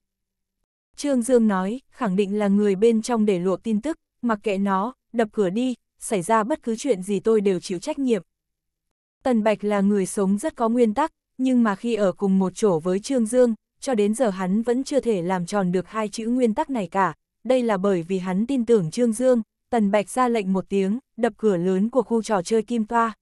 Trương Dương nói, khẳng định là người bên trong để lộ tin tức, mặc kệ nó, đập cửa đi, xảy ra bất cứ chuyện gì tôi đều chịu trách nhiệm. Tần Bạch là người sống rất có nguyên tắc, nhưng mà khi ở cùng một chỗ với Trương Dương, cho đến giờ hắn vẫn chưa thể làm tròn được hai chữ nguyên tắc này cả. Đây là bởi vì hắn tin tưởng Trương Dương, Tần Bạch ra lệnh một tiếng, đập cửa lớn của khu trò chơi Kim Toa.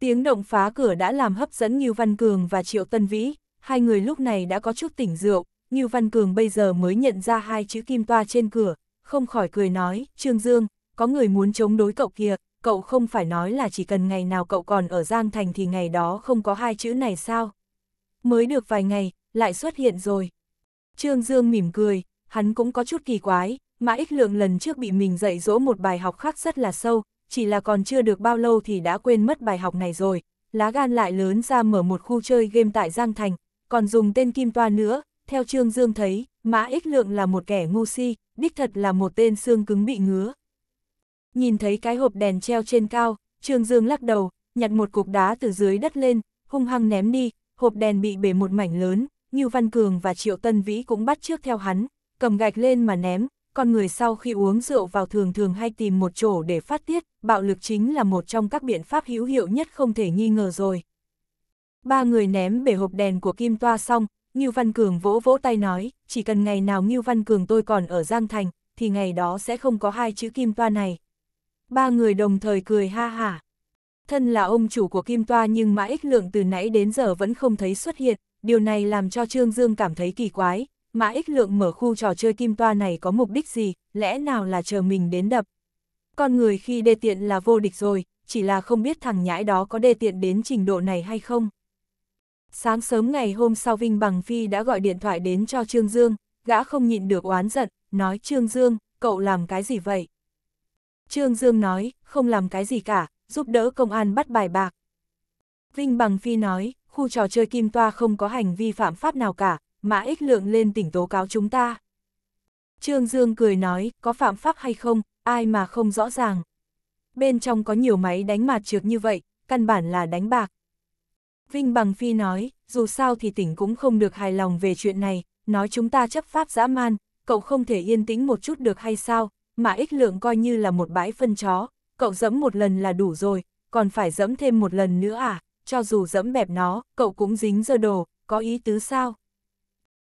Tiếng động phá cửa đã làm hấp dẫn Ngưu Văn Cường và Triệu Tân Vĩ, hai người lúc này đã có chút tỉnh rượu, Ngưu Văn Cường bây giờ mới nhận ra hai chữ kim toa trên cửa, không khỏi cười nói, Trương Dương, có người muốn chống đối cậu kia, cậu không phải nói là chỉ cần ngày nào cậu còn ở Giang Thành thì ngày đó không có hai chữ này sao? Mới được vài ngày, lại xuất hiện rồi. Trương Dương mỉm cười, hắn cũng có chút kỳ quái, mà ít Lượng lần trước bị mình dạy dỗ một bài học khác rất là sâu, chỉ là còn chưa được bao lâu thì đã quên mất bài học này rồi. Lá gan lại lớn ra mở một khu chơi game tại Giang Thành, còn dùng tên Kim Toa nữa, theo Trương Dương thấy, Mã Ích Lượng là một kẻ ngu si, đích thật là một tên xương cứng bị ngứa. Nhìn thấy cái hộp đèn treo trên cao, Trương Dương lắc đầu, nhặt một cục đá từ dưới đất lên, hung hăng ném đi, hộp đèn bị bể một mảnh lớn, như Văn Cường và Triệu Tân Vĩ cũng bắt trước theo hắn, cầm gạch lên mà ném, con người sau khi uống rượu vào thường thường hay tìm một chỗ để phát tiết, bạo lực chính là một trong các biện pháp hữu hiệu nhất không thể nghi ngờ rồi. Ba người ném bể hộp đèn của Kim Toa xong, Ngưu Văn Cường vỗ vỗ tay nói, chỉ cần ngày nào Ngưu Văn Cường tôi còn ở Giang Thành, thì ngày đó sẽ không có hai chữ Kim Toa này. Ba người đồng thời cười ha hả. Thân là ông chủ của Kim Toa nhưng Mã Ích Lượng từ nãy đến giờ vẫn không thấy xuất hiện, điều này làm cho Trương Dương cảm thấy kỳ quái. Mã Ích Lượng mở khu trò chơi Kim Toa này có mục đích gì, lẽ nào là chờ mình đến đập. Con người khi đê tiện là vô địch rồi, chỉ là không biết thằng nhãi đó có đê tiện đến trình độ này hay không. Sáng sớm ngày hôm sau Vinh Bằng Phi đã gọi điện thoại đến cho Trương Dương, gã không nhịn được oán giận, nói Trương Dương, cậu làm cái gì vậy? Trương Dương nói, không làm cái gì cả, giúp đỡ công an bắt bài bạc. Vinh Bằng Phi nói, khu trò chơi Kim Toa không có hành vi phạm pháp nào cả, mà Ích Lượng lên tỉnh tố cáo chúng ta. Trương Dương cười nói, có phạm pháp hay không, ai mà không rõ ràng. Bên trong có nhiều máy đánh mặt trượt như vậy, căn bản là đánh bạc. Vinh Bằng Phi nói, dù sao thì tỉnh cũng không được hài lòng về chuyện này, nói chúng ta chấp pháp dã man, cậu không thể yên tĩnh một chút được hay sao, mà ích lượng coi như là một bãi phân chó, cậu dẫm một lần là đủ rồi, còn phải dẫm thêm một lần nữa à, cho dù dẫm bẹp nó, cậu cũng dính dơ đồ, có ý tứ sao?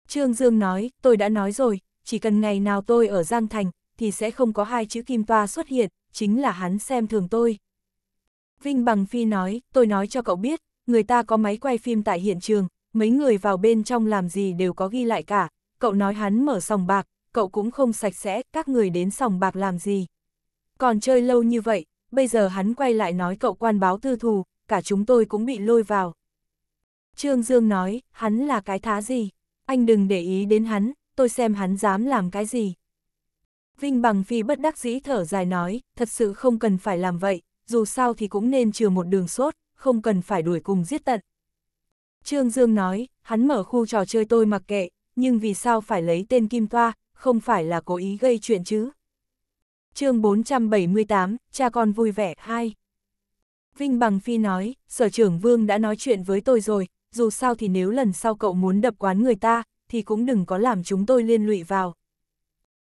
Trương Dương nói, tôi đã nói rồi, chỉ cần ngày nào tôi ở Giang Thành, thì sẽ không có hai chữ kim toa xuất hiện, chính là hắn xem thường tôi. Vinh Bằng Phi nói, tôi nói cho cậu biết, người ta có máy quay phim tại hiện trường, mấy người vào bên trong làm gì đều có ghi lại cả, cậu nói hắn mở sòng bạc, cậu cũng không sạch sẽ, các người đến sòng bạc làm gì. Còn chơi lâu như vậy, bây giờ hắn quay lại nói cậu quan báo tư thù, cả chúng tôi cũng bị lôi vào. Trương Dương nói, hắn là cái thá gì, anh đừng để ý đến hắn, tôi xem hắn dám làm cái gì. Vinh Bằng Phi bất đắc dĩ thở dài nói, thật sự không cần phải làm vậy, dù sao thì cũng nên chừa một đường sốt, không cần phải đuổi cùng giết tận. Trương Dương nói, hắn mở khu trò chơi tôi mặc kệ, nhưng vì sao phải lấy tên Kim Toa, không phải là cố ý gây chuyện chứ? chương 478, cha con vui vẻ, 2. Vinh Bằng Phi nói, sở trưởng Vương đã nói chuyện với tôi rồi, dù sao thì nếu lần sau cậu muốn đập quán người ta, thì cũng đừng có làm chúng tôi liên lụy vào.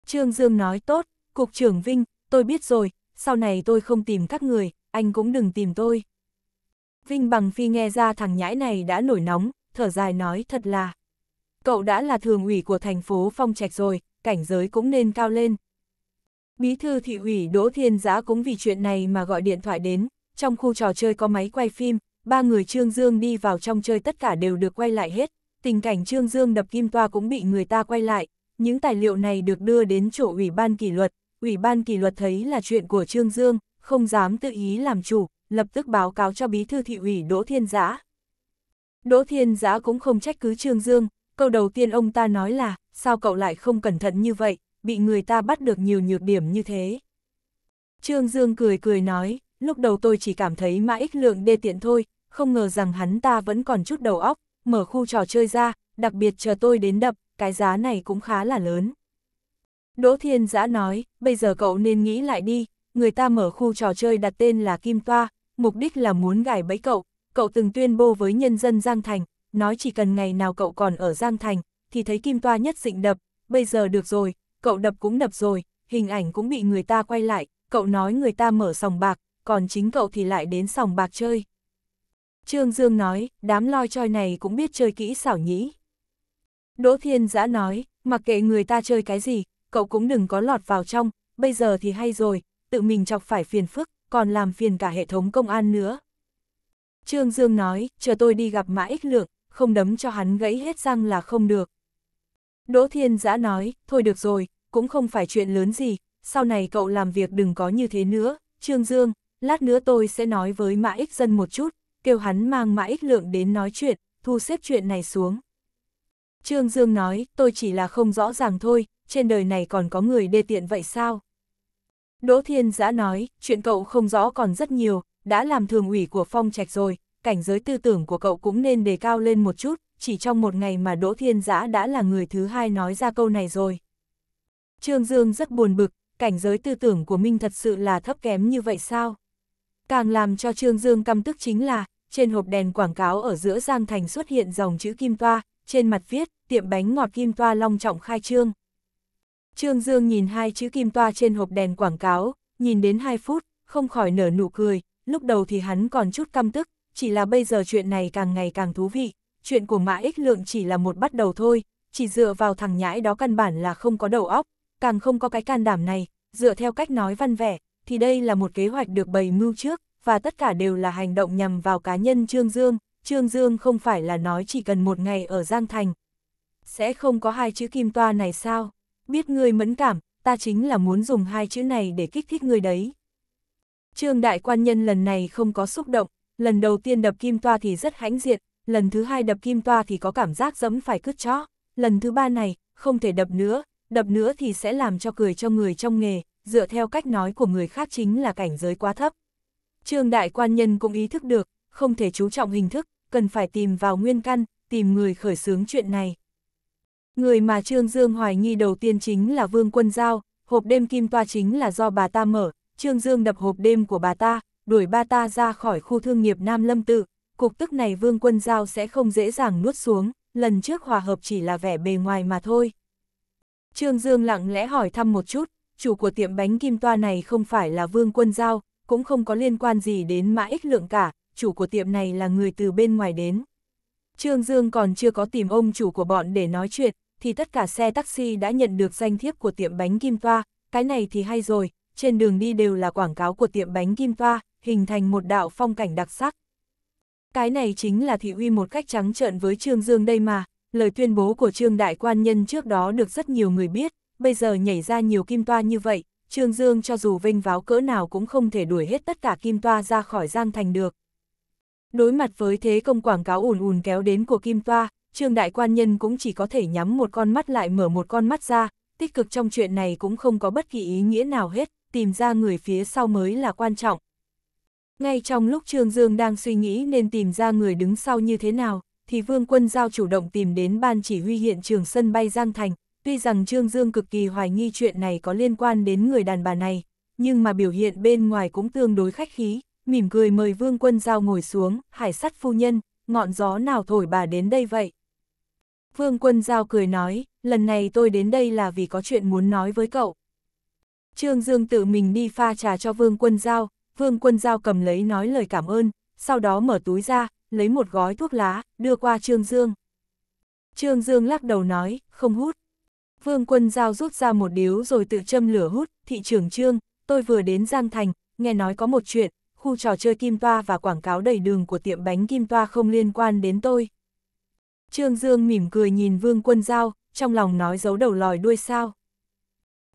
Trương Dương nói tốt, Cục trưởng Vinh, tôi biết rồi, sau này tôi không tìm các người, anh cũng đừng tìm tôi. Vinh Bằng Phi nghe ra thằng nhãi này đã nổi nóng, thở dài nói thật là. Cậu đã là thường ủy của thành phố Phong Trạch rồi, cảnh giới cũng nên cao lên. Bí thư thị ủy Đỗ Thiên Giã cũng vì chuyện này mà gọi điện thoại đến, trong khu trò chơi có máy quay phim, ba người Trương Dương đi vào trong chơi tất cả đều được quay lại hết, tình cảnh Trương Dương đập kim toa cũng bị người ta quay lại, những tài liệu này được đưa đến chỗ ủy ban kỷ luật, ủy ban kỷ luật thấy là chuyện của Trương Dương, không dám tự ý làm chủ, lập tức báo cáo cho bí thư thị ủy Đỗ Thiên Giã. Đỗ Thiên Giã cũng không trách cứ Trương Dương, câu đầu tiên ông ta nói là, sao cậu lại không cẩn thận như vậy, bị người ta bắt được nhiều nhược điểm như thế. Trương Dương cười cười nói, lúc đầu tôi chỉ cảm thấy mã ích lượng đê tiện thôi, không ngờ rằng hắn ta vẫn còn chút đầu óc, mở khu trò chơi ra, đặc biệt chờ tôi đến đập, cái giá này cũng khá là lớn. Đỗ Thiên Giã nói, bây giờ cậu nên nghĩ lại đi, người ta mở khu trò chơi đặt tên là Kim Toa, mục đích là muốn gài bẫy cậu, cậu từng tuyên bố với nhân dân Giang Thành, nói chỉ cần ngày nào cậu còn ở Giang Thành, thì thấy Kim Toa nhất dịnh đập, bây giờ được rồi, cậu đập cũng đập rồi, hình ảnh cũng bị người ta quay lại, cậu nói người ta mở sòng bạc, còn chính cậu thì lại đến sòng bạc chơi. Trương Dương nói, đám loi choi này cũng biết chơi kỹ xảo nhĩ. Đỗ Thiên Giã nói, mặc kệ người ta chơi cái gì, cậu cũng đừng có lọt vào trong, bây giờ thì hay rồi, tự mình chọc phải phiền phức, còn làm phiền cả hệ thống công an nữa. Trương Dương nói, chờ tôi đi gặp Mã Ích Lượng, không đấm cho hắn gãy hết răng là không được. Đỗ Thiên Giã nói, thôi được rồi, cũng không phải chuyện lớn gì, sau này cậu làm việc đừng có như thế nữa, Trương Dương, lát nữa tôi sẽ nói với Mã Ích Dân một chút, kêu hắn mang Mã Ích Lượng đến nói chuyện, thu xếp chuyện này xuống. Trương Dương nói, tôi chỉ là không rõ ràng thôi, trên đời này còn có người đê tiện vậy sao? Đỗ Thiên Giã nói, chuyện cậu không rõ còn rất nhiều, đã làm thường ủy của phong trạch rồi, cảnh giới tư tưởng của cậu cũng nên đề cao lên một chút, chỉ trong một ngày mà Đỗ Thiên Giã đã là người thứ hai nói ra câu này rồi. Trương Dương rất buồn bực, cảnh giới tư tưởng của Minh thật sự là thấp kém như vậy sao? Càng làm cho Trương Dương căm tức chính là, trên hộp đèn quảng cáo ở giữa Giang Thành xuất hiện dòng chữ Kim Toa, trên mặt viết, tiệm bánh ngọt Kim Toa long trọng khai trương. Trương Dương nhìn hai chữ kim toa trên hộp đèn quảng cáo, nhìn đến 2 phút, không khỏi nở nụ cười, lúc đầu thì hắn còn chút căm tức, chỉ là bây giờ chuyện này càng ngày càng thú vị, chuyện của Mã Ích Lượng chỉ là một bắt đầu thôi, chỉ dựa vào thằng nhãi đó căn bản là không có đầu óc, càng không có cái can đảm này, dựa theo cách nói văn vẻ, thì đây là một kế hoạch được bày mưu trước, và tất cả đều là hành động nhằm vào cá nhân Trương Dương, Trương Dương không phải là nói chỉ cần một ngày ở Giang Thành. Sẽ không có hai chữ kim toa này sao? biết ngươi mẫn cảm, ta chính là muốn dùng hai chữ này để kích thích ngươi đấy. Trương đại quan nhân lần này không có xúc động, lần đầu tiên đập kim toa thì rất hãnh diện, lần thứ hai đập kim toa thì có cảm giác dẫm phải cứt chó, lần thứ ba này, không thể đập nữa, đập nữa thì sẽ làm cho cười cho người trong nghề, dựa theo cách nói của người khác chính là cảnh giới quá thấp. Trương đại quan nhân cũng ý thức được, không thể chú trọng hình thức, cần phải tìm vào nguyên căn, tìm người khởi xướng chuyện này. Người mà Trương Dương hoài nghi đầu tiên chính là Vương Quân Giao, hộp đêm kim toa chính là do bà ta mở, Trương Dương đập hộp đêm của bà ta, đuổi bà ta ra khỏi khu thương nghiệp Nam Lâm Tự, cục tức này Vương Quân Giao sẽ không dễ dàng nuốt xuống, lần trước hòa hợp chỉ là vẻ bề ngoài mà thôi. Trương Dương lặng lẽ hỏi thăm một chút, chủ của tiệm bánh kim toa này không phải là Vương Quân Giao, cũng không có liên quan gì đến mã ích lượng cả, chủ của tiệm này là người từ bên ngoài đến. Trương Dương còn chưa có tìm ông chủ của bọn để nói chuyện, thì tất cả xe taxi đã nhận được danh thiếp của tiệm bánh Kim Toa, cái này thì hay rồi, trên đường đi đều là quảng cáo của tiệm bánh Kim Toa, hình thành một đạo phong cảnh đặc sắc. Cái này chính là thị uy một cách trắng trợn với Trương Dương đây mà, lời tuyên bố của Trương Đại Quan Nhân trước đó được rất nhiều người biết, bây giờ nhảy ra nhiều Kim Toa như vậy, Trương Dương cho dù vinh váo cỡ nào cũng không thể đuổi hết tất cả Kim Toa ra khỏi Giang Thành được. Đối mặt với thế công quảng cáo ùn ùn kéo đến của Kim Toa, Trương Đại Quan Nhân cũng chỉ có thể nhắm một con mắt lại mở một con mắt ra, tích cực trong chuyện này cũng không có bất kỳ ý nghĩa nào hết, tìm ra người phía sau mới là quan trọng. Ngay trong lúc Trương Dương đang suy nghĩ nên tìm ra người đứng sau như thế nào, thì Vương Quân Giao chủ động tìm đến ban chỉ huy hiện trường sân bay Giang Thành, tuy rằng Trương Dương cực kỳ hoài nghi chuyện này có liên quan đến người đàn bà này, nhưng mà biểu hiện bên ngoài cũng tương đối khách khí, mỉm cười mời Vương Quân Giao ngồi xuống, hải sắt phu nhân, ngọn gió nào thổi bà đến đây vậy. Vương Quân Giao cười nói, lần này tôi đến đây là vì có chuyện muốn nói với cậu. Trương Dương tự mình đi pha trà cho Vương Quân Giao, Vương Quân Giao cầm lấy nói lời cảm ơn, sau đó mở túi ra, lấy một gói thuốc lá, đưa qua Trương Dương. Trương Dương lắc đầu nói, không hút. Vương Quân Giao rút ra một điếu rồi tự châm lửa hút, thị trưởng Trương, tôi vừa đến Giang Thành, nghe nói có một chuyện, khu trò chơi kim toa và quảng cáo đầy đường của tiệm bánh kim toa không liên quan đến tôi. Trương Dương mỉm cười nhìn Vương Quân Giao, trong lòng nói giấu đầu lòi đuôi sao.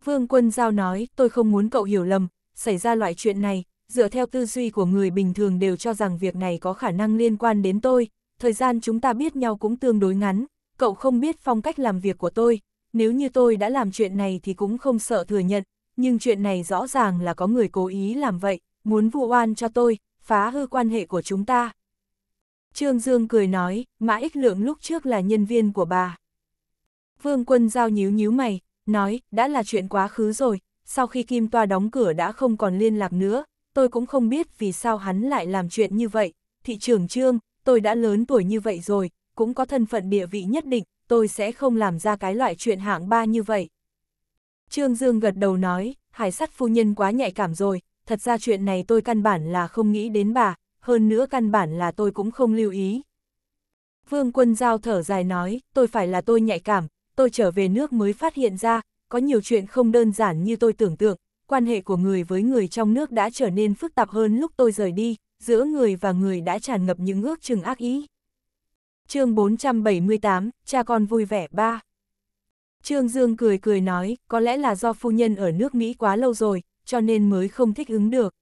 Vương Quân Giao nói, tôi không muốn cậu hiểu lầm, xảy ra loại chuyện này, dựa theo tư duy của người bình thường đều cho rằng việc này có khả năng liên quan đến tôi, thời gian chúng ta biết nhau cũng tương đối ngắn, cậu không biết phong cách làm việc của tôi, nếu như tôi đã làm chuyện này thì cũng không sợ thừa nhận, nhưng chuyện này rõ ràng là có người cố ý làm vậy, muốn vụ oan cho tôi, phá hư quan hệ của chúng ta. Trương Dương cười nói, Mã Ích Lượng lúc trước là nhân viên của bà. Vương Quân Giao nhíu nhíu mày, nói, đã là chuyện quá khứ rồi, sau khi Kim Toa đóng cửa đã không còn liên lạc nữa, tôi cũng không biết vì sao hắn lại làm chuyện như vậy. Thị trưởng Trương, tôi đã lớn tuổi như vậy rồi, cũng có thân phận địa vị nhất định, tôi sẽ không làm ra cái loại chuyện hạng ba như vậy. Trương Dương gật đầu nói, hải sắt phu nhân quá nhạy cảm rồi, thật ra chuyện này tôi căn bản là không nghĩ đến bà, hơn nữa căn bản là tôi cũng không lưu ý. Vương quân giao thở dài nói, tôi phải là tôi nhạy cảm, tôi trở về nước mới phát hiện ra, có nhiều chuyện không đơn giản như tôi tưởng tượng, quan hệ của người với người trong nước đã trở nên phức tạp hơn lúc tôi rời đi, giữa người và người đã tràn ngập những ước chừng ác ý. chương 478, cha con vui vẻ ba. Trương Dương cười cười nói, có lẽ là do phu nhân ở nước Mỹ quá lâu rồi, cho nên mới không thích ứng được.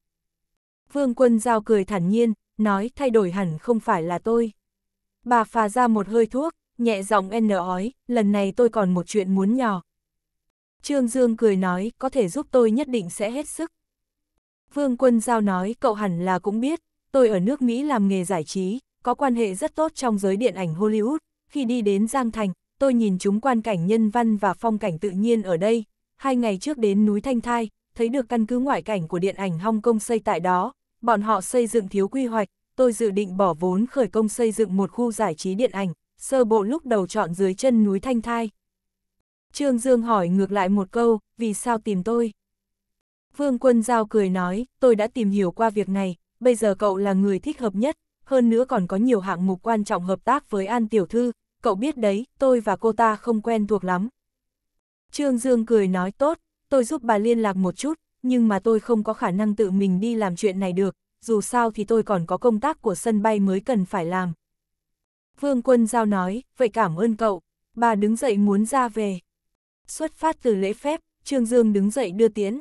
Vương quân giao cười thản nhiên, nói thay đổi hẳn không phải là tôi. Bà phà ra một hơi thuốc, nhẹ giọng n ói, lần này tôi còn một chuyện muốn nhỏ. Trương Dương cười nói, có thể giúp tôi nhất định sẽ hết sức. Vương quân giao nói, cậu hẳn là cũng biết, tôi ở nước Mỹ làm nghề giải trí, có quan hệ rất tốt trong giới điện ảnh Hollywood. Khi đi đến Giang Thành, tôi nhìn chúng quan cảnh nhân văn và phong cảnh tự nhiên ở đây. Hai ngày trước đến núi Thanh Thai, thấy được căn cứ ngoại cảnh của điện ảnh Hong Kong xây tại đó, bọn họ xây dựng thiếu quy hoạch, tôi dự định bỏ vốn khởi công xây dựng một khu giải trí điện ảnh, sơ bộ lúc đầu chọn dưới chân núi Thanh Thai. Trương Dương hỏi ngược lại một câu, vì sao tìm tôi? Vương Quân Giao cười nói, tôi đã tìm hiểu qua việc này, bây giờ cậu là người thích hợp nhất, hơn nữa còn có nhiều hạng mục quan trọng hợp tác với An Tiểu Thư, cậu biết đấy, tôi và cô ta không quen thuộc lắm. Trương Dương cười nói tốt, tôi giúp bà liên lạc một chút, nhưng mà tôi không có khả năng tự mình đi làm chuyện này được, dù sao thì tôi còn có công tác của sân bay mới cần phải làm. Vương Quân Giao nói, vậy cảm ơn cậu, bà đứng dậy muốn ra về. Xuất phát từ lễ phép, Trương Dương đứng dậy đưa tiến.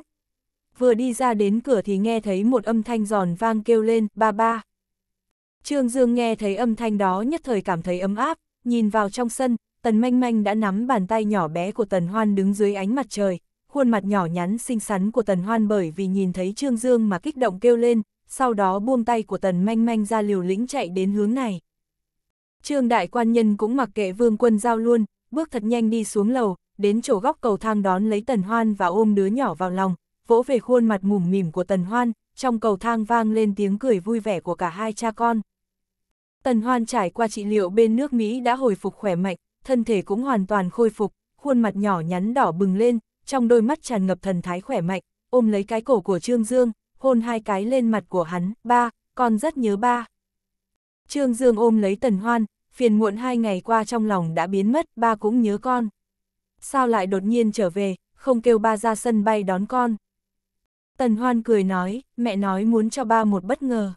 Vừa đi ra đến cửa thì nghe thấy một âm thanh giòn vang kêu lên, ba ba. Trương Dương nghe thấy âm thanh đó nhất thời cảm thấy ấm áp, nhìn vào trong sân, Tần Manh Manh đã nắm bàn tay nhỏ bé của Tần Hoan đứng dưới ánh mặt trời, khuôn mặt nhỏ nhắn xinh xắn của Tần Hoan bởi vì nhìn thấy Trương Dương mà kích động kêu lên, sau đó buông tay của Tần Manh Manh ra liều lĩnh chạy đến hướng này. Trương Đại Quan Nhân cũng mặc kệ Vương Quân Giao luôn, bước thật nhanh đi xuống lầu, đến chỗ góc cầu thang đón lấy Tần Hoan và ôm đứa nhỏ vào lòng, vỗ về khuôn mặt mủm mỉm của Tần Hoan, trong cầu thang vang lên tiếng cười vui vẻ của cả hai cha con. Tần Hoan trải qua trị liệu bên nước Mỹ đã hồi phục khỏe mạnh, thân thể cũng hoàn toàn khôi phục, khuôn mặt nhỏ nhắn đỏ bừng lên, trong đôi mắt tràn ngập thần thái khỏe mạnh, ôm lấy cái cổ của Trương Dương, hôn hai cái lên mặt của hắn, ba, con rất nhớ ba. Trương Dương ôm lấy Tần Hoan, phiền muộn hai ngày qua trong lòng đã biến mất, ba cũng nhớ con. Sao lại đột nhiên trở về, không kêu ba ra sân bay đón con. Tần Hoan cười nói, mẹ nói muốn cho ba một bất ngờ.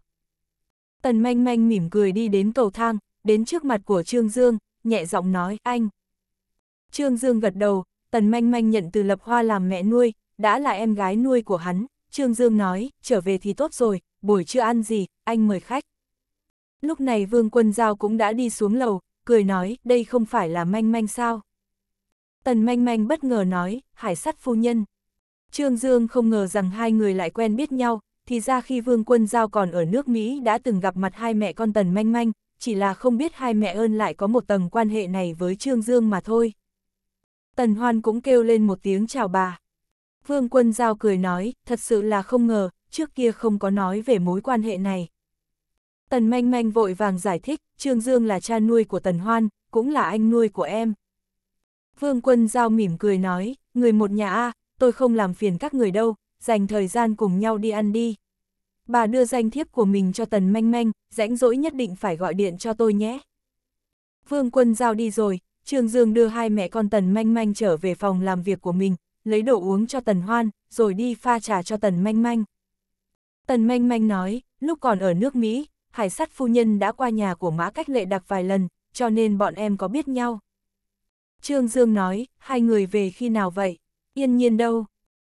Tần manh manh mỉm cười đi đến cầu thang, đến trước mặt của Trương Dương, nhẹ giọng nói, anh. Trương Dương gật đầu, Tần Manh Manh nhận từ Lập Hoa làm mẹ nuôi, đã là em gái nuôi của hắn, Trương Dương nói, trở về thì tốt rồi, buổi trưa ăn gì, anh mời khách. Lúc này Vương Quân Giao cũng đã đi xuống lầu, cười nói, đây không phải là Manh Manh sao? Tần Manh Manh bất ngờ nói, hải sắt phu nhân. Trương Dương không ngờ rằng hai người lại quen biết nhau, thì ra khi Vương Quân Giao còn ở nước Mỹ đã từng gặp mặt hai mẹ con Tần Manh Manh, chỉ là không biết hai mẹ ơn lại có một tầng quan hệ này với Trương Dương mà thôi. Tần Hoan cũng kêu lên một tiếng chào bà. Vương Quân Giao cười nói, thật sự là không ngờ, trước kia không có nói về mối quan hệ này. Tần Manh Manh vội vàng giải thích, Trương Dương là cha nuôi của Tần Hoan, cũng là anh nuôi của em. Vương Quân Giao mỉm cười nói, người một nhà A, tôi không làm phiền các người đâu, dành thời gian cùng nhau đi ăn đi. Bà đưa danh thiếp của mình cho Tần Manh Manh, rãnh rỗi nhất định phải gọi điện cho tôi nhé. Vương Quân Giao đi rồi, Trương Dương đưa hai mẹ con Tần Manh Manh trở về phòng làm việc của mình, lấy đồ uống cho Tần Hoan, rồi đi pha trà cho Tần Manh Manh. Tần Manh Manh nói, lúc còn ở nước Mỹ, hải sát phu nhân đã qua nhà của Mã Cách Lệ Đặc vài lần, cho nên bọn em có biết nhau. Trương Dương nói, hai người về khi nào vậy? Yên nhiên đâu?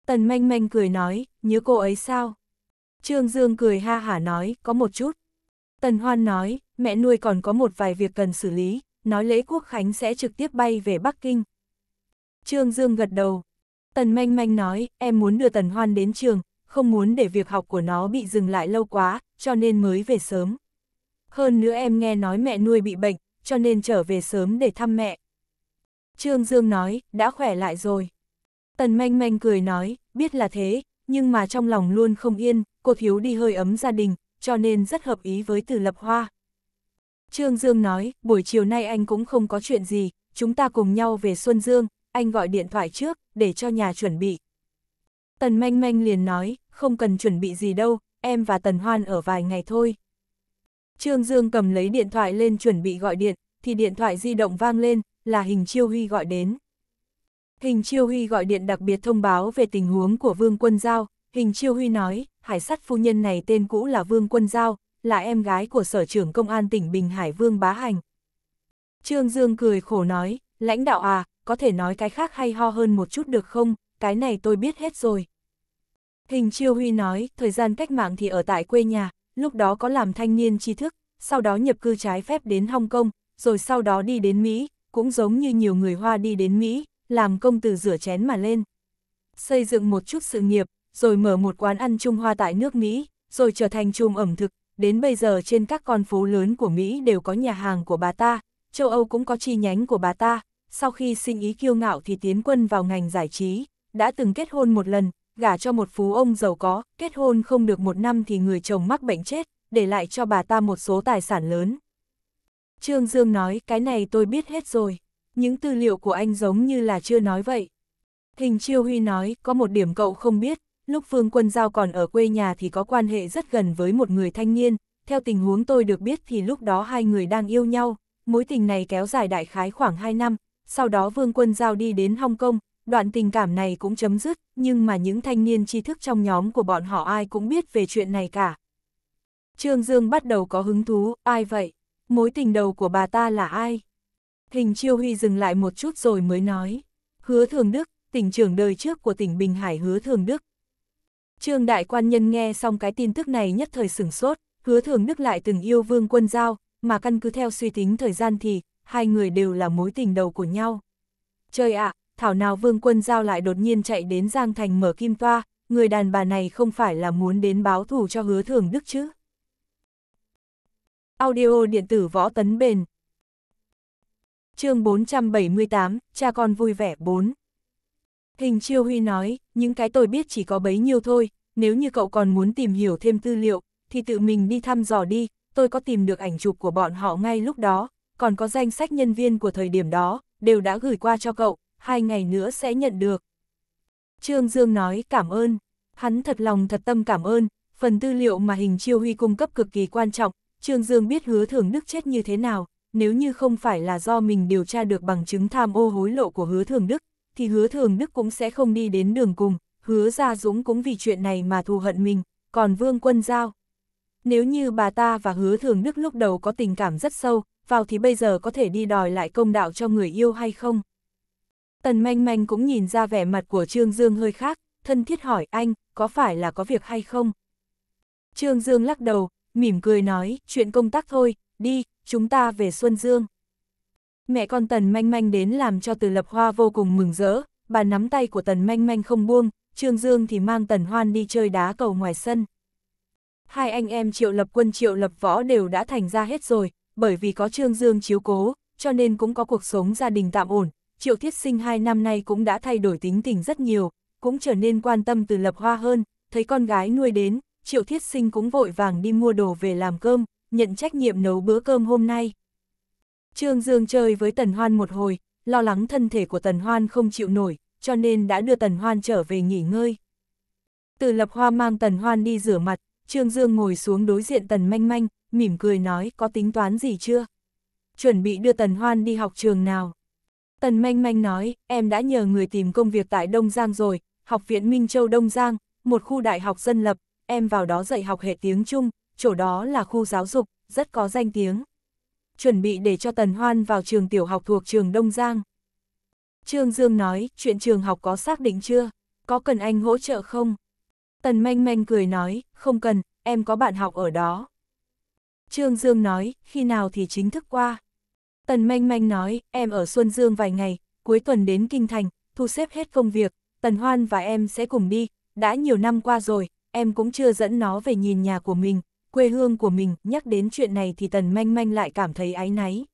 Tần Manh Manh cười nói, nhớ cô ấy sao? Trương Dương cười ha hả nói, có một chút. Tần Hoan nói, mẹ nuôi còn có một vài việc cần xử lý, nói lễ quốc khánh sẽ trực tiếp bay về Bắc Kinh. Trương Dương gật đầu. Tần manh manh nói, em muốn đưa Tần Hoan đến trường, không muốn để việc học của nó bị dừng lại lâu quá, cho nên mới về sớm. Hơn nữa em nghe nói mẹ nuôi bị bệnh, cho nên trở về sớm để thăm mẹ. Trương Dương nói, đã khỏe lại rồi. Tần manh manh cười nói, biết là thế, nhưng mà trong lòng luôn không yên, cô thiếu đi hơi ấm gia đình, cho nên rất hợp ý với từ lập hoa. Trương Dương nói, buổi chiều nay anh cũng không có chuyện gì, chúng ta cùng nhau về Xuân Dương, anh gọi điện thoại trước, để cho nhà chuẩn bị. Tần Manh Manh liền nói, không cần chuẩn bị gì đâu, em và Tần Hoan ở vài ngày thôi. Trương Dương cầm lấy điện thoại lên chuẩn bị gọi điện, thì điện thoại di động vang lên, là Hình Chiêu Huy gọi đến. Hình Chiêu Huy gọi điện đặc biệt thông báo về tình huống của Vương Quân Giao, Hình Chiêu Huy nói, hải Sắt phu nhân này tên cũ là Vương Quân Giao, là em gái của Sở trưởng Công an tỉnh Bình Hải Vương Bá Hành. Trương Dương cười khổ nói, lãnh đạo à, có thể nói cái khác hay ho hơn một chút được không, cái này tôi biết hết rồi. Hình Chiêu Huy nói, thời gian cách mạng thì ở tại quê nhà, lúc đó có làm thanh niên tri thức, sau đó nhập cư trái phép đến Hong Kong, rồi sau đó đi đến Mỹ, cũng giống như nhiều người Hoa đi đến Mỹ, làm công từ rửa chén mà lên. Xây dựng một chút sự nghiệp, rồi mở một quán ăn Trung Hoa tại nước Mỹ, rồi trở thành chùm ẩm thực, đến bây giờ trên các con phố lớn của Mỹ đều có nhà hàng của bà ta, châu Âu cũng có chi nhánh của bà ta, sau khi sinh ý kiêu ngạo thì tiến quân vào ngành giải trí, đã từng kết hôn một lần, gả cho một phú ông giàu có, kết hôn không được một năm thì người chồng mắc bệnh chết, để lại cho bà ta một số tài sản lớn. Trương Dương nói, cái này tôi biết hết rồi, những tư liệu của anh giống như là chưa nói vậy. Hình Chiêu Huy nói, có một điểm cậu không biết, Lúc Phương Quân Giao còn ở quê nhà thì có quan hệ rất gần với một người thanh niên, theo tình huống tôi được biết thì lúc đó hai người đang yêu nhau, mối tình này kéo dài đại khái khoảng 2 năm, sau đó Vương Quân Giao đi đến Hong Kong, đoạn tình cảm này cũng chấm dứt, nhưng mà những thanh niên tri thức trong nhóm của bọn họ ai cũng biết về chuyện này cả. Trương Dương bắt đầu có hứng thú, ai vậy? Mối tình đầu của bà ta là ai? Hình Chiêu Huy dừng lại một chút rồi mới nói. Hứa Thường Đức, tỉnh trưởng đời trước của tỉnh Bình Hải Hứa Thường Đức, Trương đại quan nhân nghe xong cái tin tức này nhất thời sửng sốt, hứa thường đức lại từng yêu vương quân giao, mà căn cứ theo suy tính thời gian thì, hai người đều là mối tình đầu của nhau. Trời ạ, thảo nào vương quân giao lại đột nhiên chạy đến Giang Thành mở kim toa, người đàn bà này không phải là muốn đến báo thù cho hứa thường đức chứ. Audio điện tử võ tấn bền Chương 478, cha con vui vẻ 4 Hình Chiêu Huy nói, những cái tôi biết chỉ có bấy nhiêu thôi, nếu như cậu còn muốn tìm hiểu thêm tư liệu, thì tự mình đi thăm dò đi, tôi có tìm được ảnh chụp của bọn họ ngay lúc đó, còn có danh sách nhân viên của thời điểm đó, đều đã gửi qua cho cậu, hai ngày nữa sẽ nhận được. Trương Dương nói cảm ơn, hắn thật lòng thật tâm cảm ơn, phần tư liệu mà hình Chiêu Huy cung cấp cực kỳ quan trọng, Trương Dương biết hứa Thường Đức chết như thế nào, nếu như không phải là do mình điều tra được bằng chứng tham ô hối lộ của hứa Thường Đức, thì hứa thường đức cũng sẽ không đi đến đường cùng, hứa ra dũng cũng vì chuyện này mà thù hận mình, còn vương quân giao. Nếu như bà ta và hứa thường đức lúc đầu có tình cảm rất sâu, vào thì bây giờ có thể đi đòi lại công đạo cho người yêu hay không? Tần manh manh cũng nhìn ra vẻ mặt của Trương Dương hơi khác, thân thiết hỏi anh, có phải là có việc hay không? Trương Dương lắc đầu, mỉm cười nói, chuyện công tác thôi, đi, chúng ta về Xuân Dương. Mẹ con Tần Manh Manh đến làm cho Từ Lập Hoa vô cùng mừng rỡ, bà nắm tay của Tần Manh Manh không buông, Trương Dương thì mang Tần Hoan đi chơi đá cầu ngoài sân. Hai anh em Triệu Lập Quân Triệu Lập Võ đều đã thành ra hết rồi, bởi vì có Trương Dương chiếu cố, cho nên cũng có cuộc sống gia đình tạm ổn. Triệu Thiết Sinh hai năm nay cũng đã thay đổi tính tình rất nhiều, cũng trở nên quan tâm Từ Lập Hoa hơn, thấy con gái nuôi đến, Triệu Thiết Sinh cũng vội vàng đi mua đồ về làm cơm, nhận trách nhiệm nấu bữa cơm hôm nay. Trương Dương chơi với Tần Hoan một hồi, lo lắng thân thể của Tần Hoan không chịu nổi, cho nên đã đưa Tần Hoan trở về nghỉ ngơi. Từ lập hoa mang Tần Hoan đi rửa mặt, Trương Dương ngồi xuống đối diện Tần Manh Manh, mỉm cười nói có tính toán gì chưa? Chuẩn bị đưa Tần Hoan đi học trường nào? Tần Manh Manh nói, em đã nhờ người tìm công việc tại Đông Giang rồi, Học viện Minh Châu Đông Giang, một khu đại học dân lập, em vào đó dạy học hệ tiếng Trung, chỗ đó là khu giáo dục, rất có danh tiếng chuẩn bị để cho Tần Hoan vào trường tiểu học thuộc trường Đông Giang. Trương Dương nói, chuyện trường học có xác định chưa? Có cần anh hỗ trợ không? Tần manh manh cười nói, không cần, em có bạn học ở đó. Trương Dương nói, khi nào thì chính thức qua. Tần manh manh nói, em ở Xuân Dương vài ngày, cuối tuần đến Kinh Thành, thu xếp hết công việc, Tần Hoan và em sẽ cùng đi, đã nhiều năm qua rồi, em cũng chưa dẫn nó về nhìn nhà của mình, quê hương của mình, nhắc đến chuyện này thì Tần Manh Manh lại cảm thấy áy náy.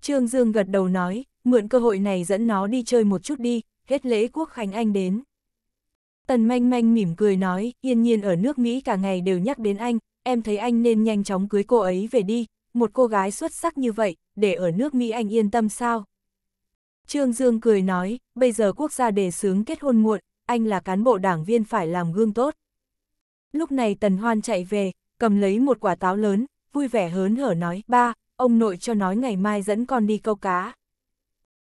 Trương Dương gật đầu nói, mượn cơ hội này dẫn nó đi chơi một chút đi, hết lễ quốc khánh anh đến. Tần Manh Manh mỉm cười nói, yên nhiên ở nước Mỹ cả ngày đều nhắc đến anh, em thấy anh nên nhanh chóng cưới cô ấy về đi, một cô gái xuất sắc như vậy, để ở nước Mỹ anh yên tâm sao? Trương Dương cười nói, bây giờ quốc gia đề xướng kết hôn muộn, anh là cán bộ đảng viên phải làm gương tốt. Lúc này Tần Hoan chạy về, cầm lấy một quả táo lớn, vui vẻ hớn hở nói, ba, ông nội cho nói ngày mai dẫn con đi câu cá.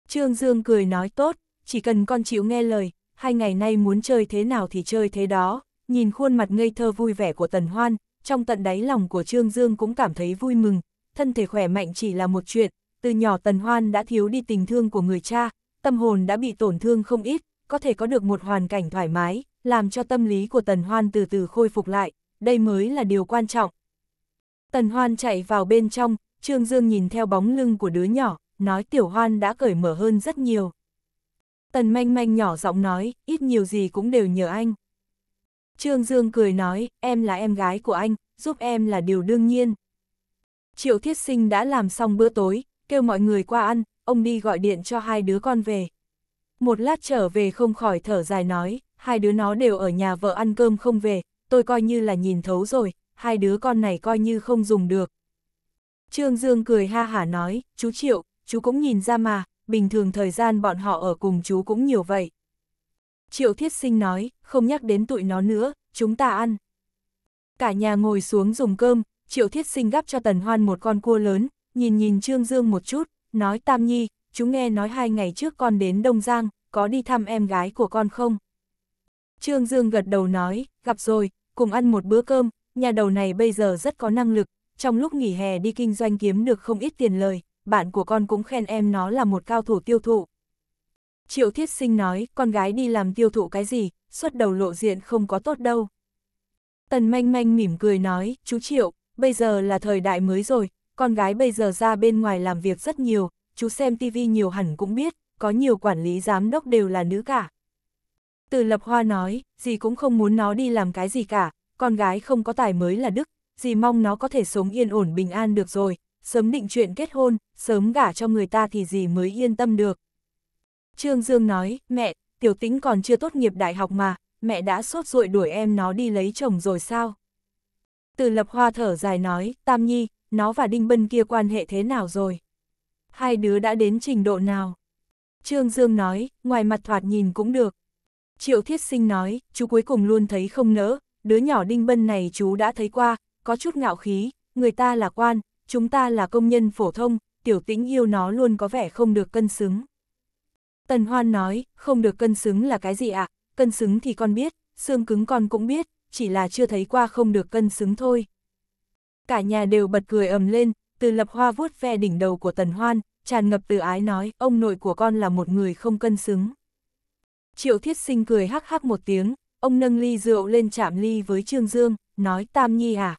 Trương Dương cười nói tốt, chỉ cần con chịu nghe lời, hai ngày nay muốn chơi thế nào thì chơi thế đó, nhìn khuôn mặt ngây thơ vui vẻ của Tần Hoan, trong tận đáy lòng của Trương Dương cũng cảm thấy vui mừng, thân thể khỏe mạnh chỉ là một chuyện, từ nhỏ Tần Hoan đã thiếu đi tình thương của người cha, tâm hồn đã bị tổn thương không ít, có thể có được một hoàn cảnh thoải mái, làm cho tâm lý của Tần Hoan từ từ khôi phục lại, đây mới là điều quan trọng. Tần Hoan chạy vào bên trong, Trương Dương nhìn theo bóng lưng của đứa nhỏ, nói Tiểu Hoan đã cởi mở hơn rất nhiều. Tần Manh Manh nhỏ giọng nói, ít nhiều gì cũng đều nhờ anh. Trương Dương cười nói, em là em gái của anh, giúp em là điều đương nhiên. Triệu Thiết Sinh đã làm xong bữa tối, kêu mọi người qua ăn, ông đi gọi điện cho hai đứa con về. Một lát trở về không khỏi thở dài nói, hai đứa nó đều ở nhà vợ ăn cơm không về, tôi coi như là nhìn thấu rồi, hai đứa con này coi như không dùng được. Trương Dương cười ha hả nói, chú Triệu, chú cũng nhìn ra mà, bình thường thời gian bọn họ ở cùng chú cũng nhiều vậy. Triệu Thiết Sinh nói, không nhắc đến tụi nó nữa, chúng ta ăn. Cả nhà ngồi xuống dùng cơm, Triệu Thiết Sinh gắp cho Tần Hoan một con cua lớn, nhìn nhìn Trương Dương một chút, nói Tam Nhi, chú nghe nói hai ngày trước con đến Đông Giang, có đi thăm em gái của con không? Trương Dương gật đầu nói, gặp rồi, cùng ăn một bữa cơm, nhà đầu này bây giờ rất có năng lực, trong lúc nghỉ hè đi kinh doanh kiếm được không ít tiền lời, bạn của con cũng khen em nó là một cao thủ tiêu thụ. Triệu Thiết Sinh nói, con gái đi làm tiêu thụ cái gì, xuất đầu lộ diện không có tốt đâu. Tần manh manh mỉm cười nói, chú Triệu, bây giờ là thời đại mới rồi, con gái bây giờ ra bên ngoài làm việc rất nhiều, chú xem tivi nhiều hẳn cũng biết, có nhiều quản lý giám đốc đều là nữ cả. Từ lập hoa nói, dì cũng không muốn nó đi làm cái gì cả, con gái không có tài mới là đức, dì mong nó có thể sống yên ổn bình an được rồi, sớm định chuyện kết hôn, sớm gả cho người ta thì dì mới yên tâm được. Trương Dương nói, mẹ, tiểu tĩnh còn chưa tốt nghiệp đại học mà, mẹ đã sốt ruội đuổi em nó đi lấy chồng rồi sao? Từ lập hoa thở dài nói, Tam Nhi, nó và Đinh Bân kia quan hệ thế nào rồi? Hai đứa đã đến trình độ nào? Trương Dương nói, ngoài mặt thoạt nhìn cũng được, Triệu Thiết Sinh nói, chú cuối cùng luôn thấy không nỡ, đứa nhỏ Đinh Bân này chú đã thấy qua, có chút ngạo khí, người ta là quan, chúng ta là công nhân phổ thông, tiểu tĩnh yêu nó luôn có vẻ không được cân xứng. Tần Hoan nói, không được cân xứng là cái gì ạ, à? cân xứng thì con biết, xương cứng con cũng biết, chỉ là chưa thấy qua không được cân xứng thôi. Cả nhà đều bật cười ầm lên, từ lập hoa vuốt ve đỉnh đầu của Tần Hoan, tràn ngập từ ái nói, ông nội của con là một người không cân xứng. Triệu Thiết Sinh cười hắc hắc một tiếng, ông nâng ly rượu lên chạm ly với Trương Dương, nói Tam Nhi à.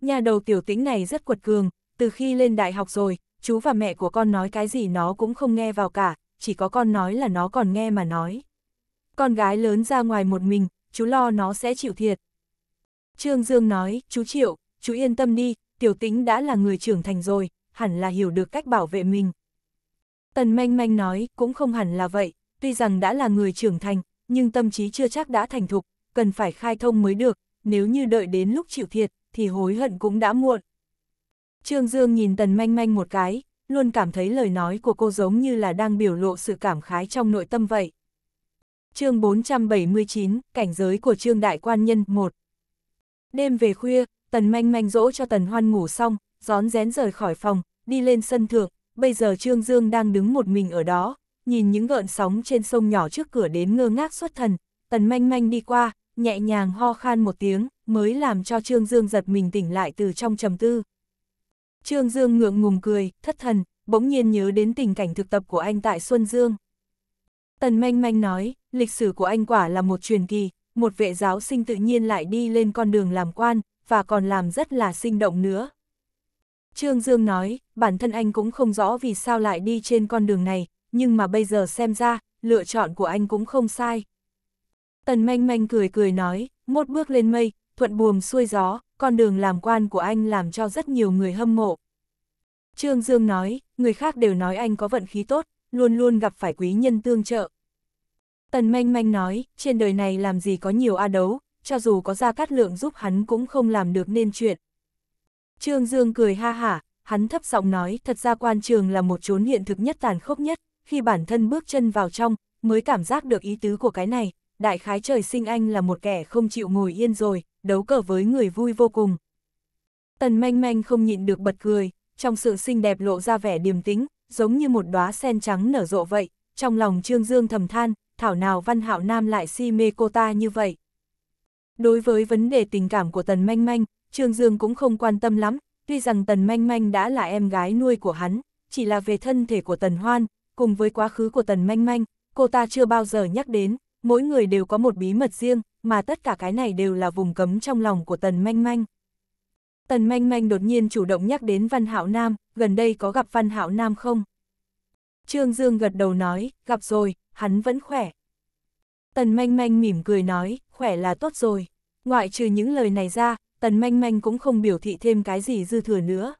Nhà đầu tiểu tĩnh này rất quật cường, từ khi lên đại học rồi, chú và mẹ của con nói cái gì nó cũng không nghe vào cả, chỉ có con nói là nó còn nghe mà nói. Con gái lớn ra ngoài một mình, chú lo nó sẽ chịu thiệt. Trương Dương nói, chú Triệu, chú yên tâm đi, tiểu tĩnh đã là người trưởng thành rồi, hẳn là hiểu được cách bảo vệ mình. Tần manh manh nói, cũng không hẳn là vậy, tuy rằng đã là người trưởng thành, nhưng tâm trí chưa chắc đã thành thục, cần phải khai thông mới được, nếu như đợi đến lúc chịu thiệt, thì hối hận cũng đã muộn. Trương Dương nhìn Tần Manh Manh một cái, luôn cảm thấy lời nói của cô giống như là đang biểu lộ sự cảm khái trong nội tâm vậy. chương 479, Cảnh giới của Trương Đại Quan Nhân 1 Đêm về khuya, Tần Manh Manh dỗ cho Tần Hoan ngủ xong, gión rén rời khỏi phòng, đi lên sân thượng, bây giờ Trương Dương đang đứng một mình ở đó, nhìn những gợn sóng trên sông nhỏ trước cửa đến ngơ ngác xuất thần, tần manh manh đi qua, nhẹ nhàng ho khan một tiếng, mới làm cho Trương Dương giật mình tỉnh lại từ trong trầm tư. Trương Dương ngượng ngùng cười, thất thần, bỗng nhiên nhớ đến tình cảnh thực tập của anh tại Xuân Dương. Tần manh manh nói, lịch sử của anh quả là một truyền kỳ, một vệ giáo sinh tự nhiên lại đi lên con đường làm quan, và còn làm rất là sinh động nữa. Trương Dương nói, bản thân anh cũng không rõ vì sao lại đi trên con đường này, nhưng mà bây giờ xem ra, lựa chọn của anh cũng không sai. Tần manh manh cười cười nói, một bước lên mây, thuận buồm xuôi gió, con đường làm quan của anh làm cho rất nhiều người hâm mộ. Trương Dương nói, người khác đều nói anh có vận khí tốt, luôn luôn gặp phải quý nhân tương trợ. Tần manh manh nói, trên đời này làm gì có nhiều a đấu, cho dù có ra cát lượng giúp hắn cũng không làm được nên chuyện. Trương Dương cười ha hả, hắn thấp giọng nói, thật ra quan trường là một chốn hiện thực nhất tàn khốc nhất, khi bản thân bước chân vào trong, mới cảm giác được ý tứ của cái này, đại khái trời sinh anh là một kẻ không chịu ngồi yên rồi, đấu cờ với người vui vô cùng. Tần manh manh không nhịn được bật cười, trong sự xinh đẹp lộ ra vẻ điềm tĩnh, giống như một đóa sen trắng nở rộ vậy, trong lòng Trương Dương thầm than, thảo nào văn hạo nam lại si mê cô ta như vậy. Đối với vấn đề tình cảm của Tần Manh Manh, Trương Dương cũng không quan tâm lắm, tuy rằng Tần Manh Manh đã là em gái nuôi của hắn, chỉ là về thân thể của Tần Hoan, cùng với quá khứ của Tần Manh Manh, cô ta chưa bao giờ nhắc đến, mỗi người đều có một bí mật riêng, mà tất cả cái này đều là vùng cấm trong lòng của Tần Manh Manh. Tần Manh Manh đột nhiên chủ động nhắc đến Văn Hạo Nam, gần đây có gặp Văn Hạo Nam không? Trương Dương gật đầu nói, gặp rồi, hắn vẫn khỏe. Tần Manh Manh mỉm cười nói, khỏe là tốt rồi. Ngoại trừ những lời này ra, Tần Manh Manh cũng không biểu thị thêm cái gì dư thừa nữa.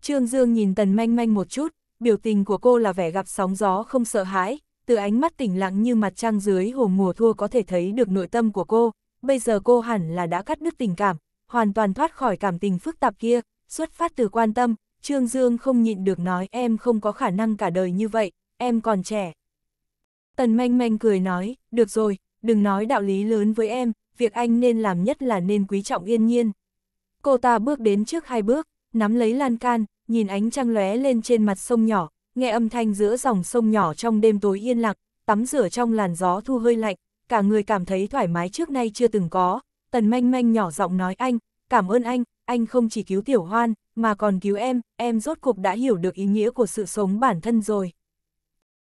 Trương Dương nhìn Tần Manh Manh một chút, biểu tình của cô là vẻ gặp sóng gió không sợ hãi, từ ánh mắt tỉnh lặng như mặt trăng dưới hồ mùa thua có thể thấy được nội tâm của cô, bây giờ cô hẳn là đã cắt đứt tình cảm, hoàn toàn thoát khỏi cảm tình phức tạp kia, xuất phát từ quan tâm, Trương Dương không nhịn được nói em không có khả năng cả đời như vậy, em còn trẻ. Tần manh manh cười nói, được rồi, đừng nói đạo lý lớn với em, việc anh nên làm nhất là nên quý trọng yên nhiên. Cô ta bước đến trước hai bước, nắm lấy lan can, nhìn ánh trăng lóe lên trên mặt sông nhỏ, nghe âm thanh giữa dòng sông nhỏ trong đêm tối yên lặng, tắm rửa trong làn gió thu hơi lạnh, cả người cảm thấy thoải mái trước nay chưa từng có. Tần manh manh nhỏ giọng nói anh, cảm ơn anh, anh không chỉ cứu tiểu hoan, mà còn cứu em, em rốt cuộc đã hiểu được ý nghĩa của sự sống bản thân rồi.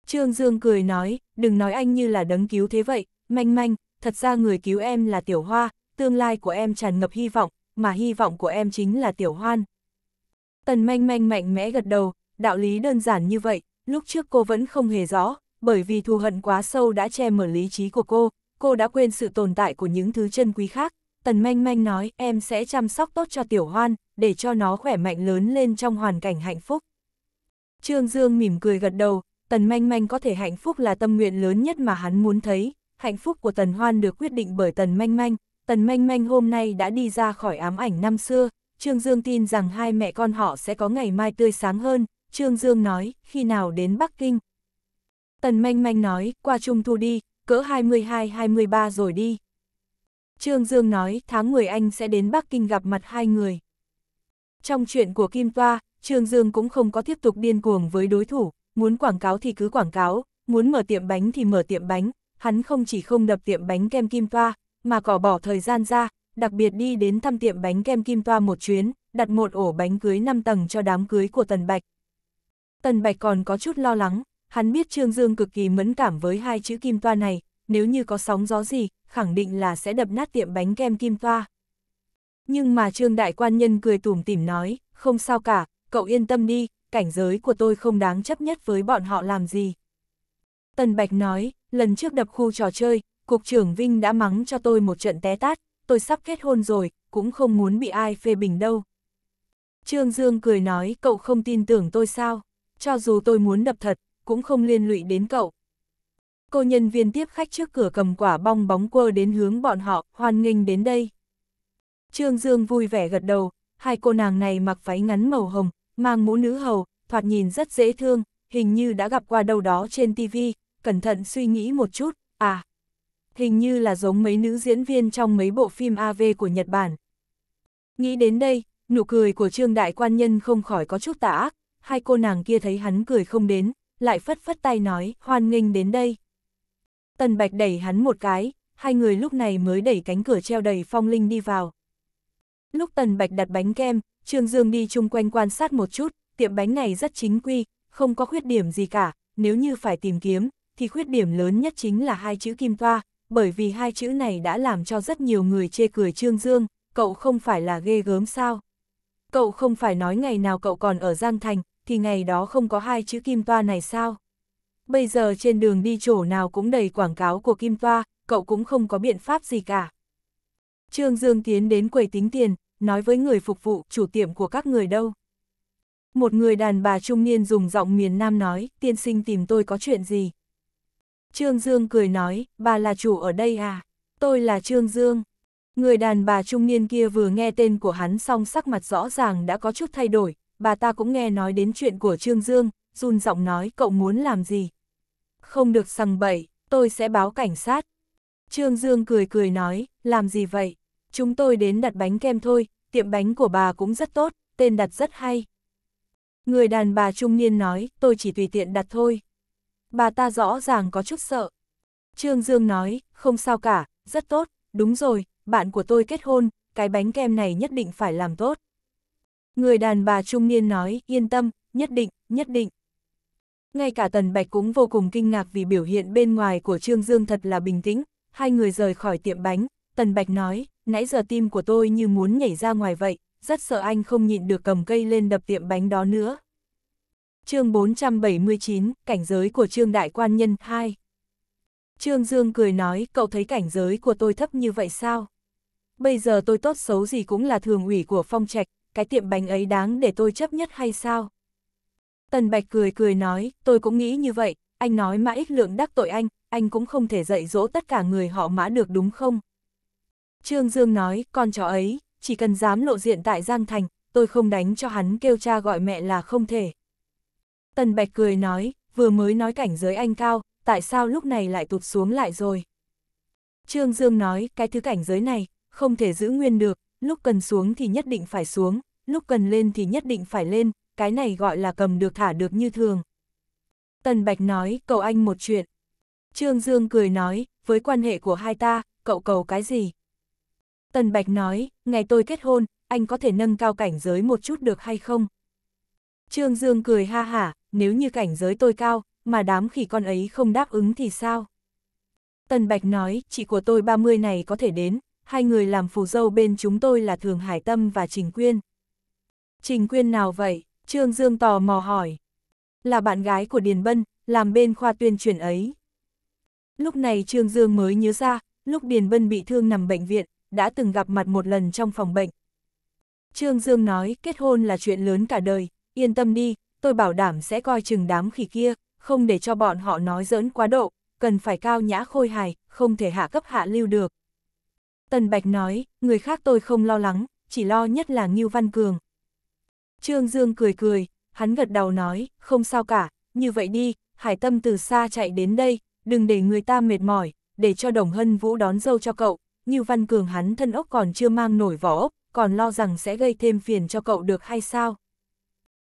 Trương Dương cười nói, đừng nói anh như là đấng cứu thế vậy, manh manh, thật ra người cứu em là tiểu hoa, tương lai của em tràn ngập hy vọng, mà hy vọng của em chính là tiểu hoan, Tần manh manh mạnh mẽ gật đầu, đạo lý đơn giản như vậy, lúc trước cô vẫn không hề rõ, bởi vì thù hận quá sâu đã che mở lý trí của cô, cô đã quên sự tồn tại của những thứ chân quý khác. Tần manh manh nói em sẽ chăm sóc tốt cho tiểu hoan, để cho nó khỏe mạnh lớn lên trong hoàn cảnh hạnh phúc. Trương Dương mỉm cười gật đầu, tần manh manh có thể hạnh phúc là tâm nguyện lớn nhất mà hắn muốn thấy, hạnh phúc của tần hoan được quyết định bởi tần manh manh, tần manh manh hôm nay đã đi ra khỏi ám ảnh năm xưa, Trương Dương tin rằng hai mẹ con họ sẽ có ngày mai tươi sáng hơn, Trương Dương nói, khi nào đến Bắc Kinh. Tần Manh Manh nói, qua Trung Thu đi, cỡ 22-23 rồi đi. Trương Dương nói, tháng 10 anh sẽ đến Bắc Kinh gặp mặt hai người. Trong chuyện của Kim Toa, Trương Dương cũng không có tiếp tục điên cuồng với đối thủ, muốn quảng cáo thì cứ quảng cáo, muốn mở tiệm bánh thì mở tiệm bánh, hắn không chỉ không đập tiệm bánh kem Kim Toa, mà cỏ bỏ thời gian ra, đặc biệt đi đến thăm tiệm bánh kem Kim Toa một chuyến, đặt một ổ bánh cưới 5 tầng cho đám cưới của Tần Bạch. Tần Bạch còn có chút lo lắng, hắn biết Trương Dương cực kỳ mẫn cảm với hai chữ Kim Toa này, nếu như có sóng gió gì, khẳng định là sẽ đập nát tiệm bánh kem Kim Toa. Nhưng mà Trương Đại Quan Nhân cười tủm tỉm nói, không sao cả, cậu yên tâm đi, cảnh giới của tôi không đáng chấp nhất với bọn họ làm gì. Tần Bạch nói, lần trước đập khu trò chơi, Cục trưởng Vinh đã mắng cho tôi một trận té tát, tôi sắp kết hôn rồi, cũng không muốn bị ai phê bình đâu. Trương Dương cười nói, cậu không tin tưởng tôi sao, cho dù tôi muốn đập thật, cũng không liên lụy đến cậu. Cô nhân viên tiếp khách trước cửa cầm quả bong bóng quơ đến hướng bọn họ, hoan nghênh đến đây. Trương Dương vui vẻ gật đầu, hai cô nàng này mặc váy ngắn màu hồng, mang mũ nữ hầu, thoạt nhìn rất dễ thương, hình như đã gặp qua đâu đó trên tivi. cẩn thận suy nghĩ một chút, à, hình như là giống mấy nữ diễn viên trong mấy bộ phim AV của Nhật Bản. Nghĩ đến đây, nụ cười của Trương Đại Quan Nhân không khỏi có chút tà ác, hai cô nàng kia thấy hắn cười không đến, lại phất phất tay nói, hoan nghênh đến đây. Tần Bạch đẩy hắn một cái, hai người lúc này mới đẩy cánh cửa treo đầy phong linh đi vào. Lúc Tần Bạch đặt bánh kem, Trương Dương đi chung quanh quan sát một chút, tiệm bánh này rất chính quy, không có khuyết điểm gì cả, nếu như phải tìm kiếm, thì khuyết điểm lớn nhất chính là hai chữ kim toa, bởi vì hai chữ này đã làm cho rất nhiều người chê cười Trương Dương, cậu không phải là ghê gớm sao. Cậu không phải nói ngày nào cậu còn ở Giang Thành, thì ngày đó không có hai chữ Kim Toa này sao. Bây giờ trên đường đi chỗ nào cũng đầy quảng cáo của Kim Toa, cậu cũng không có biện pháp gì cả. Trương Dương tiến đến quầy tính tiền, nói với người phục vụ, chủ tiệm của các người đâu. Một người đàn bà trung niên dùng giọng miền Nam nói, tiên sinh tìm tôi có chuyện gì. Trương Dương cười nói, bà là chủ ở đây à? Tôi là Trương Dương. Người đàn bà trung niên kia vừa nghe tên của hắn xong sắc mặt rõ ràng đã có chút thay đổi, bà ta cũng nghe nói đến chuyện của Trương Dương, run giọng nói cậu muốn làm gì? Không được sằng bậy, tôi sẽ báo cảnh sát. Trương Dương cười cười nói, làm gì vậy? Chúng tôi đến đặt bánh kem thôi, tiệm bánh của bà cũng rất tốt, tên đặt rất hay. Người đàn bà trung niên nói, tôi chỉ tùy tiện đặt thôi. Bà ta rõ ràng có chút sợ. Trương Dương nói, không sao cả, rất tốt, đúng rồi, bạn của tôi kết hôn, cái bánh kem này nhất định phải làm tốt. Người đàn bà trung niên nói, yên tâm, nhất định, nhất định. Ngay cả Tần Bạch cũng vô cùng kinh ngạc vì biểu hiện bên ngoài của Trương Dương thật là bình tĩnh, hai người rời khỏi tiệm bánh, Tần Bạch nói, nãy giờ tim của tôi như muốn nhảy ra ngoài vậy, rất sợ anh không nhịn được cầm cây lên đập tiệm bánh đó nữa chương 479, cảnh giới của Trương Đại Quan Nhân 2. Trương Dương cười nói, cậu thấy cảnh giới của tôi thấp như vậy sao? Bây giờ tôi tốt xấu gì cũng là thường ủy của phong trạch, cái tiệm bánh ấy đáng để tôi chấp nhất hay sao? Tần Bạch cười cười nói, tôi cũng nghĩ như vậy, anh nói mã ích lượng đắc tội anh, anh cũng không thể dạy dỗ tất cả người họ mã được đúng không? Trương Dương nói, con chó ấy, chỉ cần dám lộ diện tại Giang Thành, tôi không đánh cho hắn kêu cha gọi mẹ là không thể. Tần Bạch cười nói, vừa mới nói cảnh giới anh cao, tại sao lúc này lại tụt xuống lại rồi? Trương Dương nói, cái thứ cảnh giới này, không thể giữ nguyên được, lúc cần xuống thì nhất định phải xuống, lúc cần lên thì nhất định phải lên, cái này gọi là cầm được thả được như thường. Tần Bạch nói, cầu anh một chuyện. Trương Dương cười nói, với quan hệ của hai ta, cậu cầu cái gì? Tần Bạch nói, ngày tôi kết hôn, anh có thể nâng cao cảnh giới một chút được hay không? Trương Dương cười ha hả, nếu như cảnh giới tôi cao, mà đám khỉ con ấy không đáp ứng thì sao? Tần Bạch nói, chị của tôi 30 này có thể đến, hai người làm phù dâu bên chúng tôi là Thường Hải Tâm và Trình Quyên. Trình Quyên nào vậy? Trương Dương tò mò hỏi. Là bạn gái của Điền Bân, làm bên khoa tuyên truyền ấy. Lúc này Trương Dương mới nhớ ra, lúc Điền Bân bị thương nằm bệnh viện, đã từng gặp mặt một lần trong phòng bệnh. Trương Dương nói kết hôn là chuyện lớn cả đời, yên tâm đi, tôi bảo đảm sẽ coi chừng đám khỉ kia, không để cho bọn họ nói giỡn quá độ, cần phải cao nhã khôi hài, không thể hạ cấp hạ lưu được. Tần Bạch nói, người khác tôi không lo lắng, chỉ lo nhất là Ngưu Văn Cường. Trương Dương cười cười, hắn gật đầu nói, không sao cả, như vậy đi, hải tâm từ xa chạy đến đây, đừng để người ta mệt mỏi, để cho Đồng Hân Vũ đón dâu cho cậu, Ngưu Văn Cường hắn thân ốc còn chưa mang nổi vỏ ốc, còn lo rằng sẽ gây thêm phiền cho cậu được hay sao.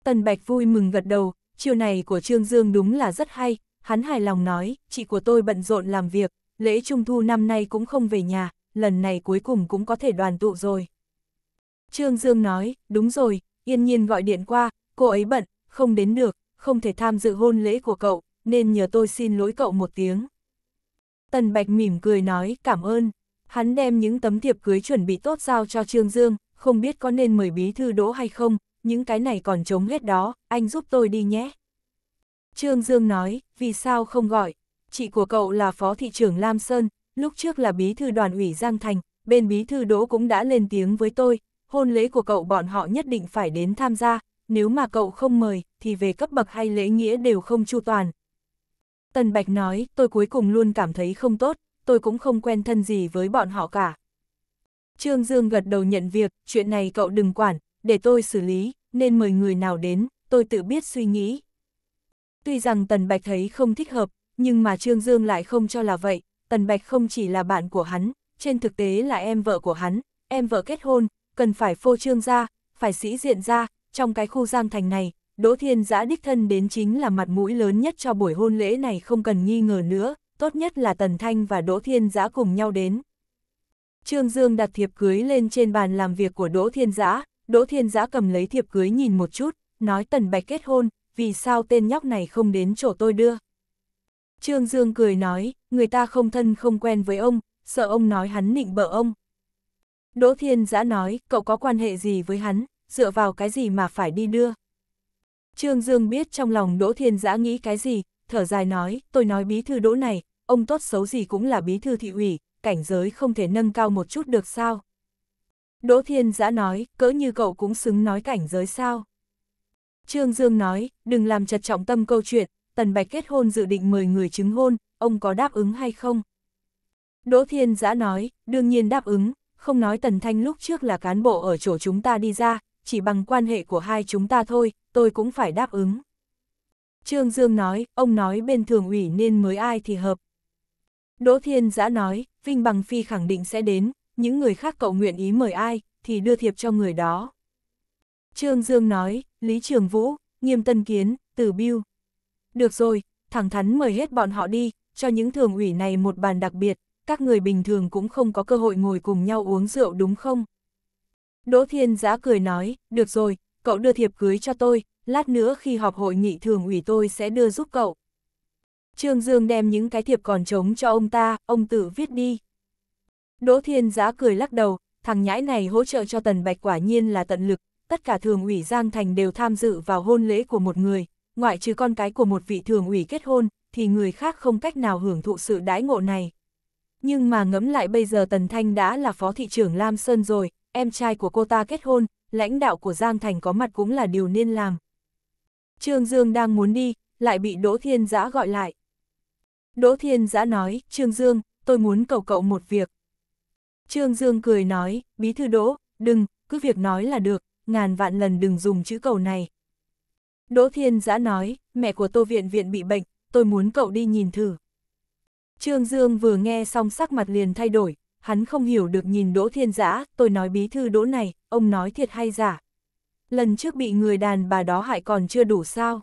Tần Bạch vui mừng gật đầu, chiều này của Trương Dương đúng là rất hay, hắn hài lòng nói, chị của tôi bận rộn làm việc, lễ trung thu năm nay cũng không về nhà, lần này cuối cùng cũng có thể đoàn tụ rồi. Trương Dương nói, đúng rồi, yên nhiên gọi điện qua, cô ấy bận, không đến được, không thể tham dự hôn lễ của cậu, nên nhờ tôi xin lỗi cậu một tiếng. Tần Bạch mỉm cười nói, cảm ơn. Hắn đem những tấm thiệp cưới chuẩn bị tốt giao cho Trương Dương, không biết có nên mời bí thư đỗ hay không, những cái này còn chống hết đó, anh giúp tôi đi nhé. Trương Dương nói, vì sao không gọi, chị của cậu là phó thị trưởng Lam Sơn, lúc trước là bí thư đoàn ủy Giang Thành, bên bí thư Đỗ cũng đã lên tiếng với tôi, hôn lễ của cậu bọn họ nhất định phải đến tham gia, nếu mà cậu không mời, thì về cấp bậc hay lễ nghĩa đều không chu toàn. Tần Bạch nói, tôi cuối cùng luôn cảm thấy không tốt, tôi cũng không quen thân gì với bọn họ cả. Trương Dương gật đầu nhận việc, chuyện này cậu đừng quản, để tôi xử lý, nên mời người nào đến, tôi tự biết suy nghĩ. Tuy rằng Tần Bạch thấy không thích hợp, nhưng mà Trương Dương lại không cho là vậy, Tần Bạch không chỉ là bạn của hắn, trên thực tế là em vợ của hắn, em vợ kết hôn, cần phải phô trương ra, phải sĩ diện ra, trong cái khu giang thành này, Đỗ Thiên Giã đích thân đến chính là mặt mũi lớn nhất cho buổi hôn lễ này không cần nghi ngờ nữa, tốt nhất là Tần Thanh và Đỗ Thiên Giã cùng nhau đến. Trương Dương đặt thiệp cưới lên trên bàn làm việc của Đỗ Thiên Giã, Đỗ Thiên Giã cầm lấy thiệp cưới nhìn một chút, nói Tần Bạch kết hôn, vì sao tên nhóc này không đến chỗ tôi đưa. Trương Dương cười nói, người ta không thân không quen với ông, sợ ông nói hắn nịnh bợ ông. Đỗ Thiên Giã nói, cậu có quan hệ gì với hắn, dựa vào cái gì mà phải đi đưa. Trương Dương biết trong lòng Đỗ Thiên Giã nghĩ cái gì, thở dài nói, tôi nói bí thư Đỗ này, ông tốt xấu gì cũng là bí thư thị ủy, cảnh giới không thể nâng cao một chút được sao. Đỗ Thiên Giã nói, cỡ như cậu cũng xứng nói cảnh giới sao. Trương Dương nói, đừng làm chật trọng tâm câu chuyện, Tần Bạch kết hôn dự định mời người chứng hôn, ông có đáp ứng hay không? Đỗ Thiên Giã nói, đương nhiên đáp ứng, không nói Tần Thanh lúc trước là cán bộ ở chỗ chúng ta đi ra, chỉ bằng quan hệ của hai chúng ta thôi, tôi cũng phải đáp ứng. Trương Dương nói, ông nói bên thường ủy nên mới ai thì hợp. Đỗ Thiên Giã nói, Vinh Bằng Phi khẳng định sẽ đến, những người khác cậu nguyện ý mời ai, thì đưa thiệp cho người đó. Trương Dương nói, Lý Trường Vũ, Nghiêm Tân Kiến, Tử Biêu. Được rồi, thẳng thắn mời hết bọn họ đi, cho những thường ủy này một bàn đặc biệt, các người bình thường cũng không có cơ hội ngồi cùng nhau uống rượu đúng không? Đỗ Thiên Giã cười nói, được rồi, cậu đưa thiệp cưới cho tôi, lát nữa khi họp hội nghị thường ủy tôi sẽ đưa giúp cậu. Trương Dương đem những cái thiệp còn trống cho ông ta, ông tự viết đi. Đỗ Thiên Giã cười lắc đầu, thằng nhãi này hỗ trợ cho Tần Bạch quả nhiên là tận lực, tất cả thường ủy Giang Thành đều tham dự vào hôn lễ của một người, ngoại trừ con cái của một vị thường ủy kết hôn, thì người khác không cách nào hưởng thụ sự đãi ngộ này. Nhưng mà ngẫm lại bây giờ Tần Thanh đã là phó thị trưởng Lam Sơn rồi, em trai của cô ta kết hôn, lãnh đạo của Giang Thành có mặt cũng là điều nên làm. Trương Dương đang muốn đi, lại bị Đỗ Thiên Giã gọi lại. Đỗ Thiên Giã nói, Trương Dương, tôi muốn cầu cậu một việc. Trương Dương cười nói, bí thư đỗ, đừng, cứ việc nói là được, ngàn vạn lần đừng dùng chữ cầu này. Đỗ Thiên Giã nói, mẹ của Tô Viện Viện bị bệnh, tôi muốn cậu đi nhìn thử. Trương Dương vừa nghe xong sắc mặt liền thay đổi, hắn không hiểu được nhìn Đỗ Thiên Giã, tôi nói bí thư Đỗ này, ông nói thiệt hay giả. Lần trước bị người đàn bà đó hại còn chưa đủ sao.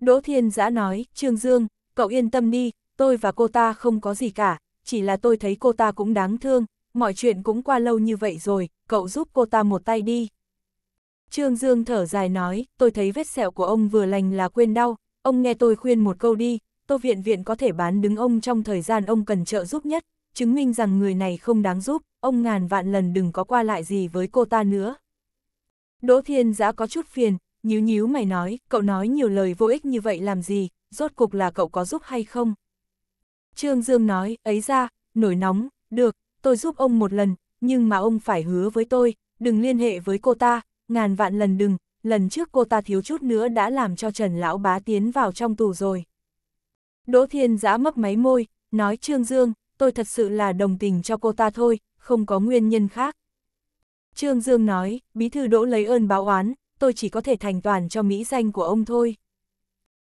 Đỗ Thiên Giã nói, Trương Dương, cậu yên tâm đi, tôi và cô ta không có gì cả, chỉ là tôi thấy cô ta cũng đáng thương, mọi chuyện cũng qua lâu như vậy rồi, cậu giúp cô ta một tay đi. Trương Dương thở dài nói, tôi thấy vết sẹo của ông vừa lành là quên đau, ông nghe tôi khuyên một câu đi, tô viện viện có thể bán đứng ông trong thời gian ông cần trợ giúp nhất, chứng minh rằng người này không đáng giúp, ông ngàn vạn lần đừng có qua lại gì với cô ta nữa. Đỗ Thiên Giã có chút phiền, nhíu nhíu mày nói, cậu nói nhiều lời vô ích như vậy làm gì, rốt cục là cậu có giúp hay không? Trương Dương nói, ấy ra, nổi nóng, được, tôi giúp ông một lần, nhưng mà ông phải hứa với tôi, đừng liên hệ với cô ta, ngàn vạn lần đừng, lần trước cô ta thiếu chút nữa đã làm cho Trần Lão Bá tiến vào trong tù rồi. Đỗ Thiên giã mấp máy môi, nói Trương Dương, tôi thật sự là đồng tình cho cô ta thôi, không có nguyên nhân khác. Trương Dương nói, bí thư đỗ lấy ơn báo oán, tôi chỉ có thể thành toàn cho mỹ danh của ông thôi.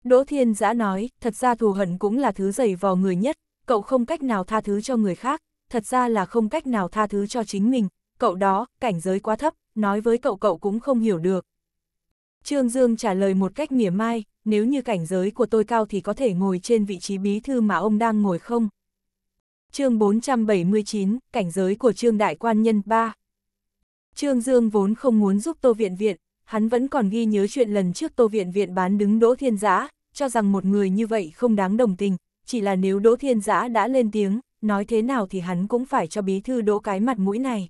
Đỗ Thiên Giã nói, thật ra thù hận cũng là thứ dày vò người nhất, cậu không cách nào tha thứ cho người khác, thật ra là không cách nào tha thứ cho chính mình, cậu đó, cảnh giới quá thấp, nói với cậu cậu cũng không hiểu được. Trương Dương trả lời một cách mỉa mai, nếu như cảnh giới của tôi cao thì có thể ngồi trên vị trí bí thư mà ông đang ngồi không? chương 479, cảnh giới của Trương Đại Quan Nhân 3 Trương Dương vốn không muốn giúp Tô Viện Viện, hắn vẫn còn ghi nhớ chuyện lần trước Tô Viện Viện bán đứng Đỗ Thiên Giã, cho rằng một người như vậy không đáng đồng tình, chỉ là nếu Đỗ Thiên Giã đã lên tiếng, nói thế nào thì hắn cũng phải cho bí thư đỗ cái mặt mũi này.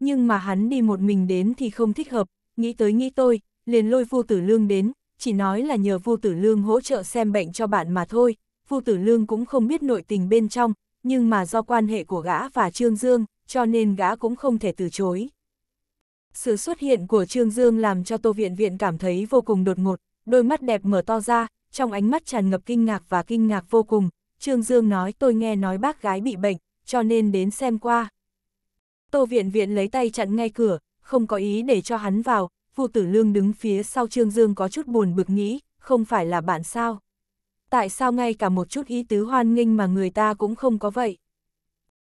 Nhưng mà hắn đi một mình đến thì không thích hợp, nghĩ tới nghĩ tôi, liền lôi Vu Tử Lương đến, chỉ nói là nhờ Vu Tử Lương hỗ trợ xem bệnh cho bạn mà thôi, Vu Tử Lương cũng không biết nội tình bên trong, nhưng mà do quan hệ của gã và Trương Dương, cho nên gã cũng không thể từ chối. Sự xuất hiện của Trương Dương làm cho Tô Viện Viện cảm thấy vô cùng đột ngột, đôi mắt đẹp mở to ra, trong ánh mắt tràn ngập kinh ngạc và kinh ngạc vô cùng, Trương Dương nói tôi nghe nói bác gái bị bệnh, cho nên đến xem qua. Tô Viện Viện lấy tay chặn ngay cửa, không có ý để cho hắn vào, Vu Tử Lương đứng phía sau Trương Dương có chút buồn bực nghĩ, không phải là bạn sao? Tại sao ngay cả một chút ý tứ hoan nghênh mà người ta cũng không có vậy?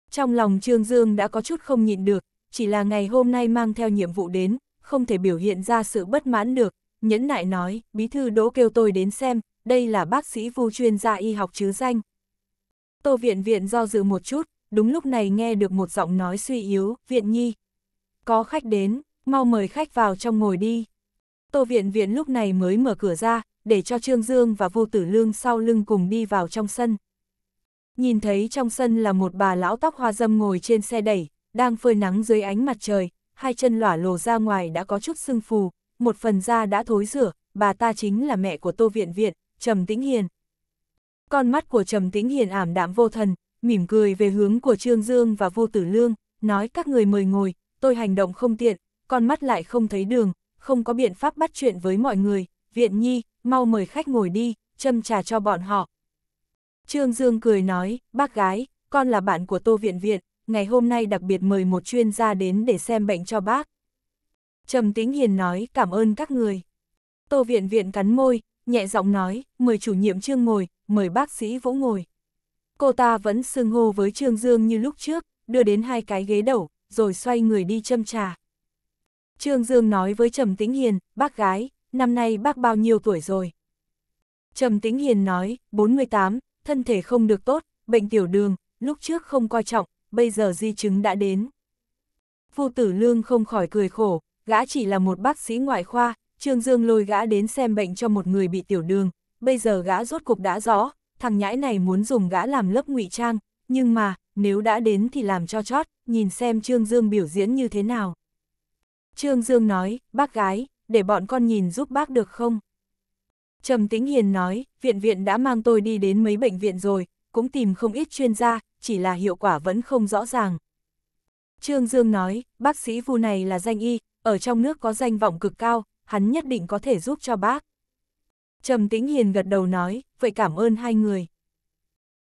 Trong lòng Trương Dương đã có chút không nhịn được, chỉ là ngày hôm nay mang theo nhiệm vụ đến, không thể biểu hiện ra sự bất mãn được, nhẫn nại nói, bí thư đỗ kêu tôi đến xem, đây là bác sĩ vu chuyên gia y học chứ danh. Tô viện viện do dự một chút, đúng lúc này nghe được một giọng nói suy yếu, viện nhi. Có khách đến, mau mời khách vào trong ngồi đi. Tô viện viện lúc này mới mở cửa ra, để cho Trương Dương và Vu Tử Lương sau lưng cùng đi vào trong sân. Nhìn thấy trong sân là một bà lão tóc hoa dâm ngồi trên xe đẩy, đang phơi nắng dưới ánh mặt trời, hai chân lỏa lồ ra ngoài đã có chút sưng phù, một phần da đã thối rửa, bà ta chính là mẹ của Tô Viện Viện, Trầm Tĩnh Hiền. Con mắt của Trầm Tĩnh Hiền ảm đạm vô thần, mỉm cười về hướng của Trương Dương và Vô Tử Lương, nói các người mời ngồi, tôi hành động không tiện, con mắt lại không thấy đường, không có biện pháp bắt chuyện với mọi người, viện nhi, mau mời khách ngồi đi, châm trà cho bọn họ. Trương Dương cười nói, bác gái, con là bạn của Tô Viện Viện, ngày hôm nay đặc biệt mời một chuyên gia đến để xem bệnh cho bác. Trầm Tĩnh Hiền nói cảm ơn các người. Tô Viện Viện cắn môi, nhẹ giọng nói, mời chủ nhiệm Trương ngồi, mời bác sĩ Vũ ngồi. Cô ta vẫn xưng hô với Trương Dương như lúc trước, đưa đến hai cái ghế đầu rồi xoay người đi châm trà. Trương Dương nói với Trầm Tĩnh Hiền, bác gái, năm nay bác bao nhiêu tuổi rồi? Trầm Tĩnh Hiền nói, 48, thân thể không được tốt, bệnh tiểu đường, lúc trước không coi trọng, bây giờ di chứng đã đến. Phu tử lương không khỏi cười khổ, gã chỉ là một bác sĩ ngoại khoa, Trương Dương lôi gã đến xem bệnh cho một người bị tiểu đường, bây giờ gã rốt cục đã rõ, thằng nhãi này muốn dùng gã làm lớp ngụy trang, nhưng mà, nếu đã đến thì làm cho chót, nhìn xem Trương Dương biểu diễn như thế nào. Trương Dương nói, bác gái, để bọn con nhìn giúp bác được không? Trầm Tĩnh Hiền nói, viện viện đã mang tôi đi đến mấy bệnh viện rồi, cũng tìm không ít chuyên gia, chỉ là hiệu quả vẫn không rõ ràng. Trương Dương nói, bác sĩ Vu này là danh y, ở trong nước có danh vọng cực cao, hắn nhất định có thể giúp cho bác. Trầm Tĩnh Hiền gật đầu nói, vậy cảm ơn hai người.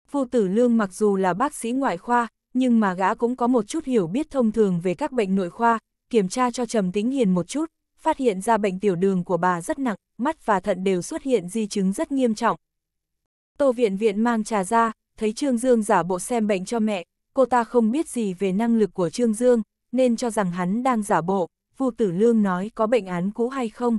Phu Tử Lương mặc dù là bác sĩ ngoại khoa, nhưng mà gã cũng có một chút hiểu biết thông thường về các bệnh nội khoa, kiểm tra cho Trầm Tĩnh Hiền một chút, phát hiện ra bệnh tiểu đường của bà rất nặng, mắt và thận đều xuất hiện di chứng rất nghiêm trọng. Tô Viện Viện mang trà ra, thấy Trương Dương giả bộ xem bệnh cho mẹ, cô ta không biết gì về năng lực của Trương Dương, nên cho rằng hắn đang giả bộ. Vu Tử Lương nói có bệnh án cũ hay không.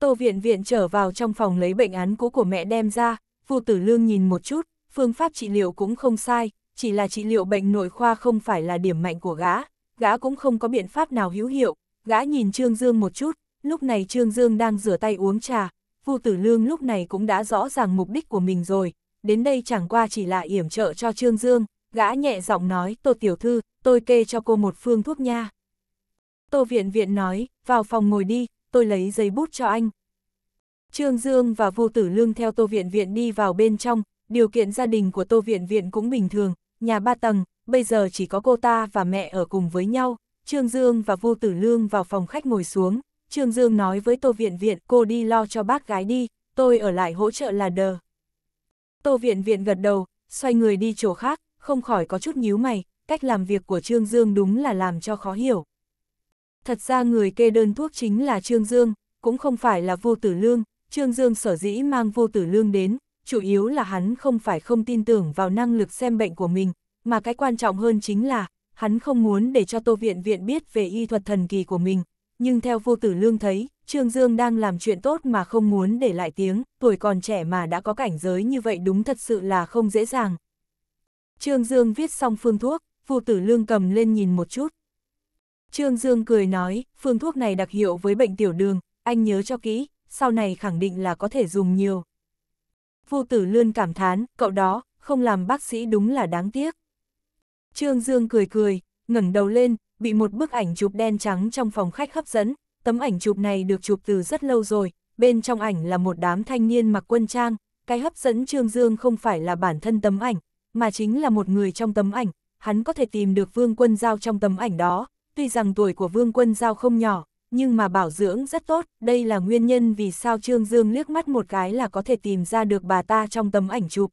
Tô Viện Viện trở vào trong phòng lấy bệnh án cũ của mẹ đem ra, Vu Tử Lương nhìn một chút, phương pháp trị liệu cũng không sai, chỉ là trị liệu bệnh nội khoa không phải là điểm mạnh của gã, gã cũng không có biện pháp nào hữu hiệu, gã nhìn Trương Dương một chút, lúc này Trương Dương đang rửa tay uống trà, Vu Tử Lương lúc này cũng đã rõ ràng mục đích của mình rồi, đến đây chẳng qua chỉ là yểm trợ cho Trương Dương, gã nhẹ giọng nói, Tô Tiểu Thư, tôi kê cho cô một phương thuốc nha. Tô Viện Viện nói, vào phòng ngồi đi, tôi lấy giấy bút cho anh. Trương Dương và Vu Tử Lương theo Tô Viện Viện đi vào bên trong, điều kiện gia đình của Tô Viện Viện cũng bình thường, nhà ba tầng, bây giờ chỉ có cô ta và mẹ ở cùng với nhau. Trương Dương và Vu Tử Lương vào phòng khách ngồi xuống, Trương Dương nói với Tô Viện Viện cô đi lo cho bác gái đi, tôi ở lại hỗ trợ là đờ. Tô Viện Viện gật đầu, xoay người đi chỗ khác, không khỏi có chút nhíu mày, cách làm việc của Trương Dương đúng là làm cho khó hiểu. Thật ra người kê đơn thuốc chính là Trương Dương, cũng không phải là vô tử lương, Trương Dương sở dĩ mang vô tử lương đến, chủ yếu là hắn không phải không tin tưởng vào năng lực xem bệnh của mình, mà cái quan trọng hơn chính là, hắn không muốn để cho Tô Viện Viện biết về y thuật thần kỳ của mình. Nhưng theo vô tử lương thấy, Trương Dương đang làm chuyện tốt mà không muốn để lại tiếng, tuổi còn trẻ mà đã có cảnh giới như vậy đúng thật sự là không dễ dàng. Trương Dương viết xong phương thuốc, vô tử lương cầm lên nhìn một chút, Trương Dương cười nói, phương thuốc này đặc hiệu với bệnh tiểu đường, anh nhớ cho kỹ, sau này khẳng định là có thể dùng nhiều. Vô tử lươn cảm thán, cậu đó, không làm bác sĩ đúng là đáng tiếc. Trương Dương cười cười, ngẩng đầu lên, bị một bức ảnh chụp đen trắng trong phòng khách hấp dẫn, tấm ảnh chụp này được chụp từ rất lâu rồi, bên trong ảnh là một đám thanh niên mặc quân trang, cái hấp dẫn Trương Dương không phải là bản thân tấm ảnh, mà chính là một người trong tấm ảnh, hắn có thể tìm được vương quân giao trong tấm ảnh đó, tuy rằng tuổi của Vương Quân Giao không nhỏ, nhưng mà bảo dưỡng rất tốt, đây là nguyên nhân vì sao Trương Dương liếc mắt một cái là có thể tìm ra được bà ta trong tấm ảnh chụp.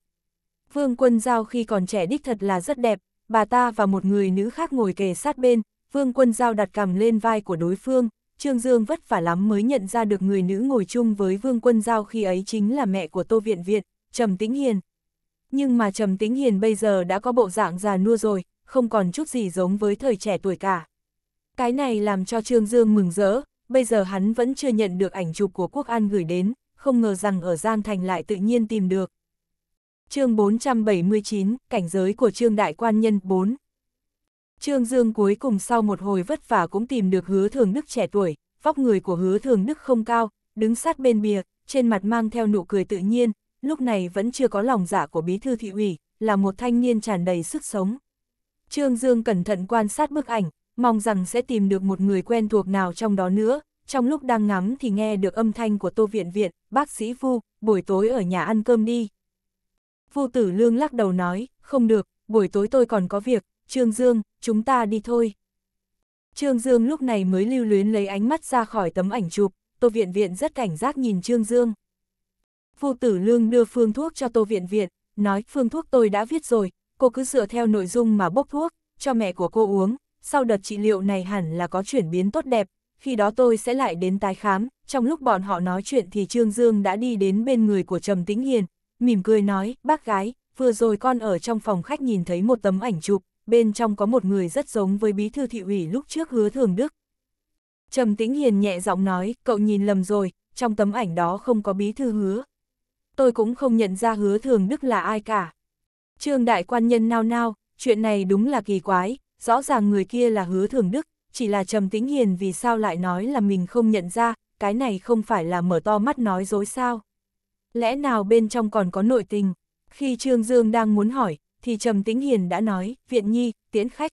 Vương Quân Giao khi còn trẻ đích thật là rất đẹp, bà ta và một người nữ khác ngồi kề sát bên, Vương Quân Giao đặt cằm lên vai của đối phương, Trương Dương vất vả lắm mới nhận ra được người nữ ngồi chung với Vương Quân Giao khi ấy chính là mẹ của Tô Viện Viện, Trầm Tĩnh Hiền. Nhưng mà Trầm Tĩnh Hiền bây giờ đã có bộ dạng già nua rồi, không còn chút gì giống với thời trẻ tuổi cả. Cái này làm cho Trương Dương mừng rỡ, bây giờ hắn vẫn chưa nhận được ảnh chụp của Quốc An gửi đến, không ngờ rằng ở Giang Thành lại tự nhiên tìm được. chương 479, cảnh giới của Trương Đại Quan Nhân 4 Trương Dương cuối cùng sau một hồi vất vả cũng tìm được hứa thường đức trẻ tuổi, vóc người của hứa thường đức không cao, đứng sát bên bìa, trên mặt mang theo nụ cười tự nhiên, lúc này vẫn chưa có lòng giả dạ của bí thư thị ủy, là một thanh niên tràn đầy sức sống. Trương Dương cẩn thận quan sát bức ảnh, mong rằng sẽ tìm được một người quen thuộc nào trong đó nữa. Trong lúc đang ngắm thì nghe được âm thanh của Tô Viện Viện, bác sĩ Vu, buổi tối ở nhà ăn cơm đi. Vu Tử Lương lắc đầu nói, không được, buổi tối tôi còn có việc, Trương Dương, chúng ta đi thôi. Trương Dương lúc này mới lưu luyến lấy ánh mắt ra khỏi tấm ảnh chụp, Tô Viện Viện rất cảnh giác nhìn Trương Dương. Vu Tử Lương đưa phương thuốc cho Tô Viện Viện, nói phương thuốc tôi đã viết rồi, cô cứ dựa theo nội dung mà bốc thuốc, cho mẹ của cô uống, sau đợt trị liệu này hẳn là có chuyển biến tốt đẹp, khi đó tôi sẽ lại đến tái khám. Trong lúc bọn họ nói chuyện thì Trương Dương đã đi đến bên người của Trầm Tĩnh Hiền, mỉm cười nói, bác gái, vừa rồi con ở trong phòng khách nhìn thấy một tấm ảnh chụp, bên trong có một người rất giống với bí thư thị ủy lúc trước hứa thường đức. Trầm Tĩnh Hiền nhẹ giọng nói, cậu nhìn lầm rồi, trong tấm ảnh đó không có bí thư hứa. Tôi cũng không nhận ra hứa thường đức là ai cả. Trương Đại Quan Nhân nao nao, chuyện này đúng là kỳ quái, rõ ràng người kia là hứa thường đức, chỉ là Trầm Tĩnh Hiền vì sao lại nói là mình không nhận ra, cái này không phải là mở to mắt nói dối sao. Lẽ nào bên trong còn có nội tình? Khi Trương Dương đang muốn hỏi, thì Trầm Tĩnh Hiền đã nói, viện nhi, tiễn khách.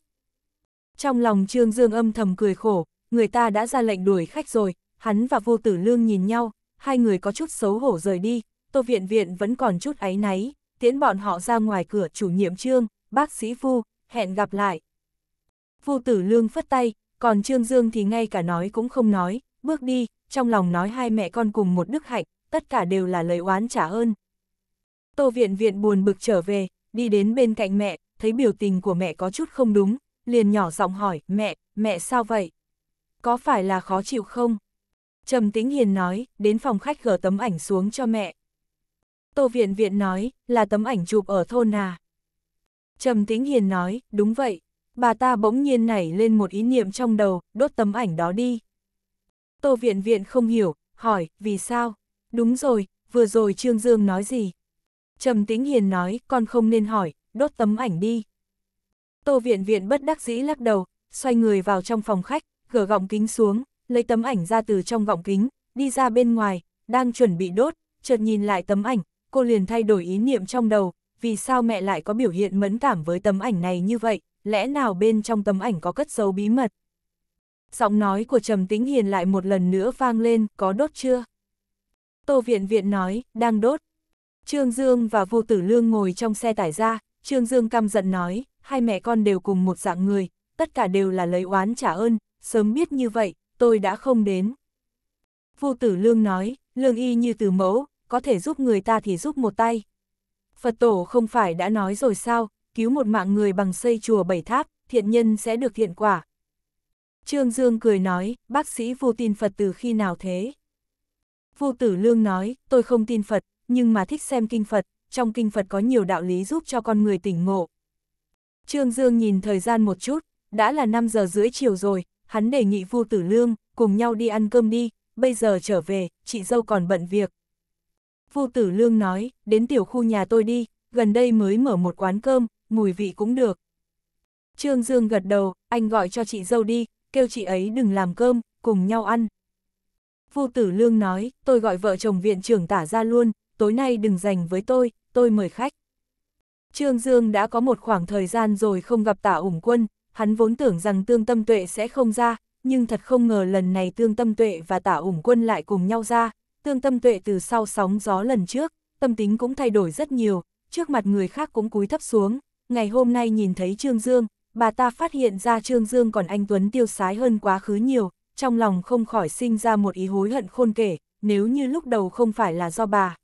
Trong lòng Trương Dương âm thầm cười khổ, người ta đã ra lệnh đuổi khách rồi, hắn và vô tử lương nhìn nhau, hai người có chút xấu hổ rời đi, tô viện viện vẫn còn chút áy náy, tiễn bọn họ ra ngoài cửa chủ nhiệm Trương, bác sĩ Vu, hẹn gặp lại. Phu Tử Lương phất tay, còn Trương Dương thì ngay cả nói cũng không nói, bước đi, trong lòng nói hai mẹ con cùng một đức hạnh, tất cả đều là lời oán trả ơn. Tô Viện Viện buồn bực trở về, đi đến bên cạnh mẹ, thấy biểu tình của mẹ có chút không đúng, liền nhỏ giọng hỏi, mẹ, mẹ sao vậy? Có phải là khó chịu không? Trầm Tĩnh Hiền nói, đến phòng khách gỡ tấm ảnh xuống cho mẹ. Tô Viện Viện nói, là tấm ảnh chụp ở thôn à? Trầm Tĩnh Hiền nói, đúng vậy, bà ta bỗng nhiên nảy lên một ý niệm trong đầu, đốt tấm ảnh đó đi. Tô Viện Viện không hiểu, hỏi, vì sao? Đúng rồi, vừa rồi Trương Dương nói gì? Trầm Tĩnh Hiền nói, con không nên hỏi, đốt tấm ảnh đi. Tô Viện Viện bất đắc dĩ lắc đầu, xoay người vào trong phòng khách, gỡ gọng kính xuống, lấy tấm ảnh ra từ trong gọng kính, đi ra bên ngoài, đang chuẩn bị đốt, chợt nhìn lại tấm ảnh, cô liền thay đổi ý niệm trong đầu, vì sao mẹ lại có biểu hiện mẫn cảm với tấm ảnh này như vậy, lẽ nào bên trong tấm ảnh có cất dấu bí mật? Giọng nói của Trầm Tĩnh Hiền lại một lần nữa vang lên, có đốt chưa? Tô Viện Viện nói, đang đốt. Trương Dương và Vu Tử Lương ngồi trong xe tải ra, Trương Dương căm giận nói, hai mẹ con đều cùng một dạng người, tất cả đều là lấy oán trả ơn, sớm biết như vậy, tôi đã không đến. Vu Tử Lương nói, lương y như từ mẫu, có thể giúp người ta thì giúp một tay. Phật tổ không phải đã nói rồi sao, cứu một mạng người bằng xây chùa bảy tháp, thiện nhân sẽ được thiện quả. Trương Dương cười nói, bác sĩ vô tin Phật từ khi nào thế? Vô tử lương nói, tôi không tin Phật, nhưng mà thích xem kinh Phật, trong kinh Phật có nhiều đạo lý giúp cho con người tỉnh ngộ. Trương Dương nhìn thời gian một chút, đã là 5 giờ rưỡi chiều rồi, hắn đề nghị Vu Tử Lương cùng nhau đi ăn cơm đi, bây giờ trở về, chị dâu còn bận việc. Vu Tử Lương nói, đến tiểu khu nhà tôi đi, gần đây mới mở một quán cơm, mùi vị cũng được. Trương Dương gật đầu, anh gọi cho chị dâu đi, kêu chị ấy đừng làm cơm, cùng nhau ăn. Vu Tử Lương nói, tôi gọi vợ chồng viện trưởng tả ra luôn, tối nay đừng dành với tôi, tôi mời khách. Trương Dương đã có một khoảng thời gian rồi không gặp tả ủng quân, hắn vốn tưởng rằng tương tâm tuệ sẽ không ra, nhưng thật không ngờ lần này tương tâm tuệ và tả ủng quân lại cùng nhau ra, tương tâm tuệ từ sau sóng gió lần trước, tâm tính cũng thay đổi rất nhiều, trước mặt người khác cũng cúi thấp xuống, ngày hôm nay nhìn thấy Trương Dương, bà ta phát hiện ra Trương Dương còn anh Tuấn tiêu sái hơn quá khứ nhiều, trong lòng không khỏi sinh ra một ý hối hận khôn kể, nếu như lúc đầu không phải là do bà.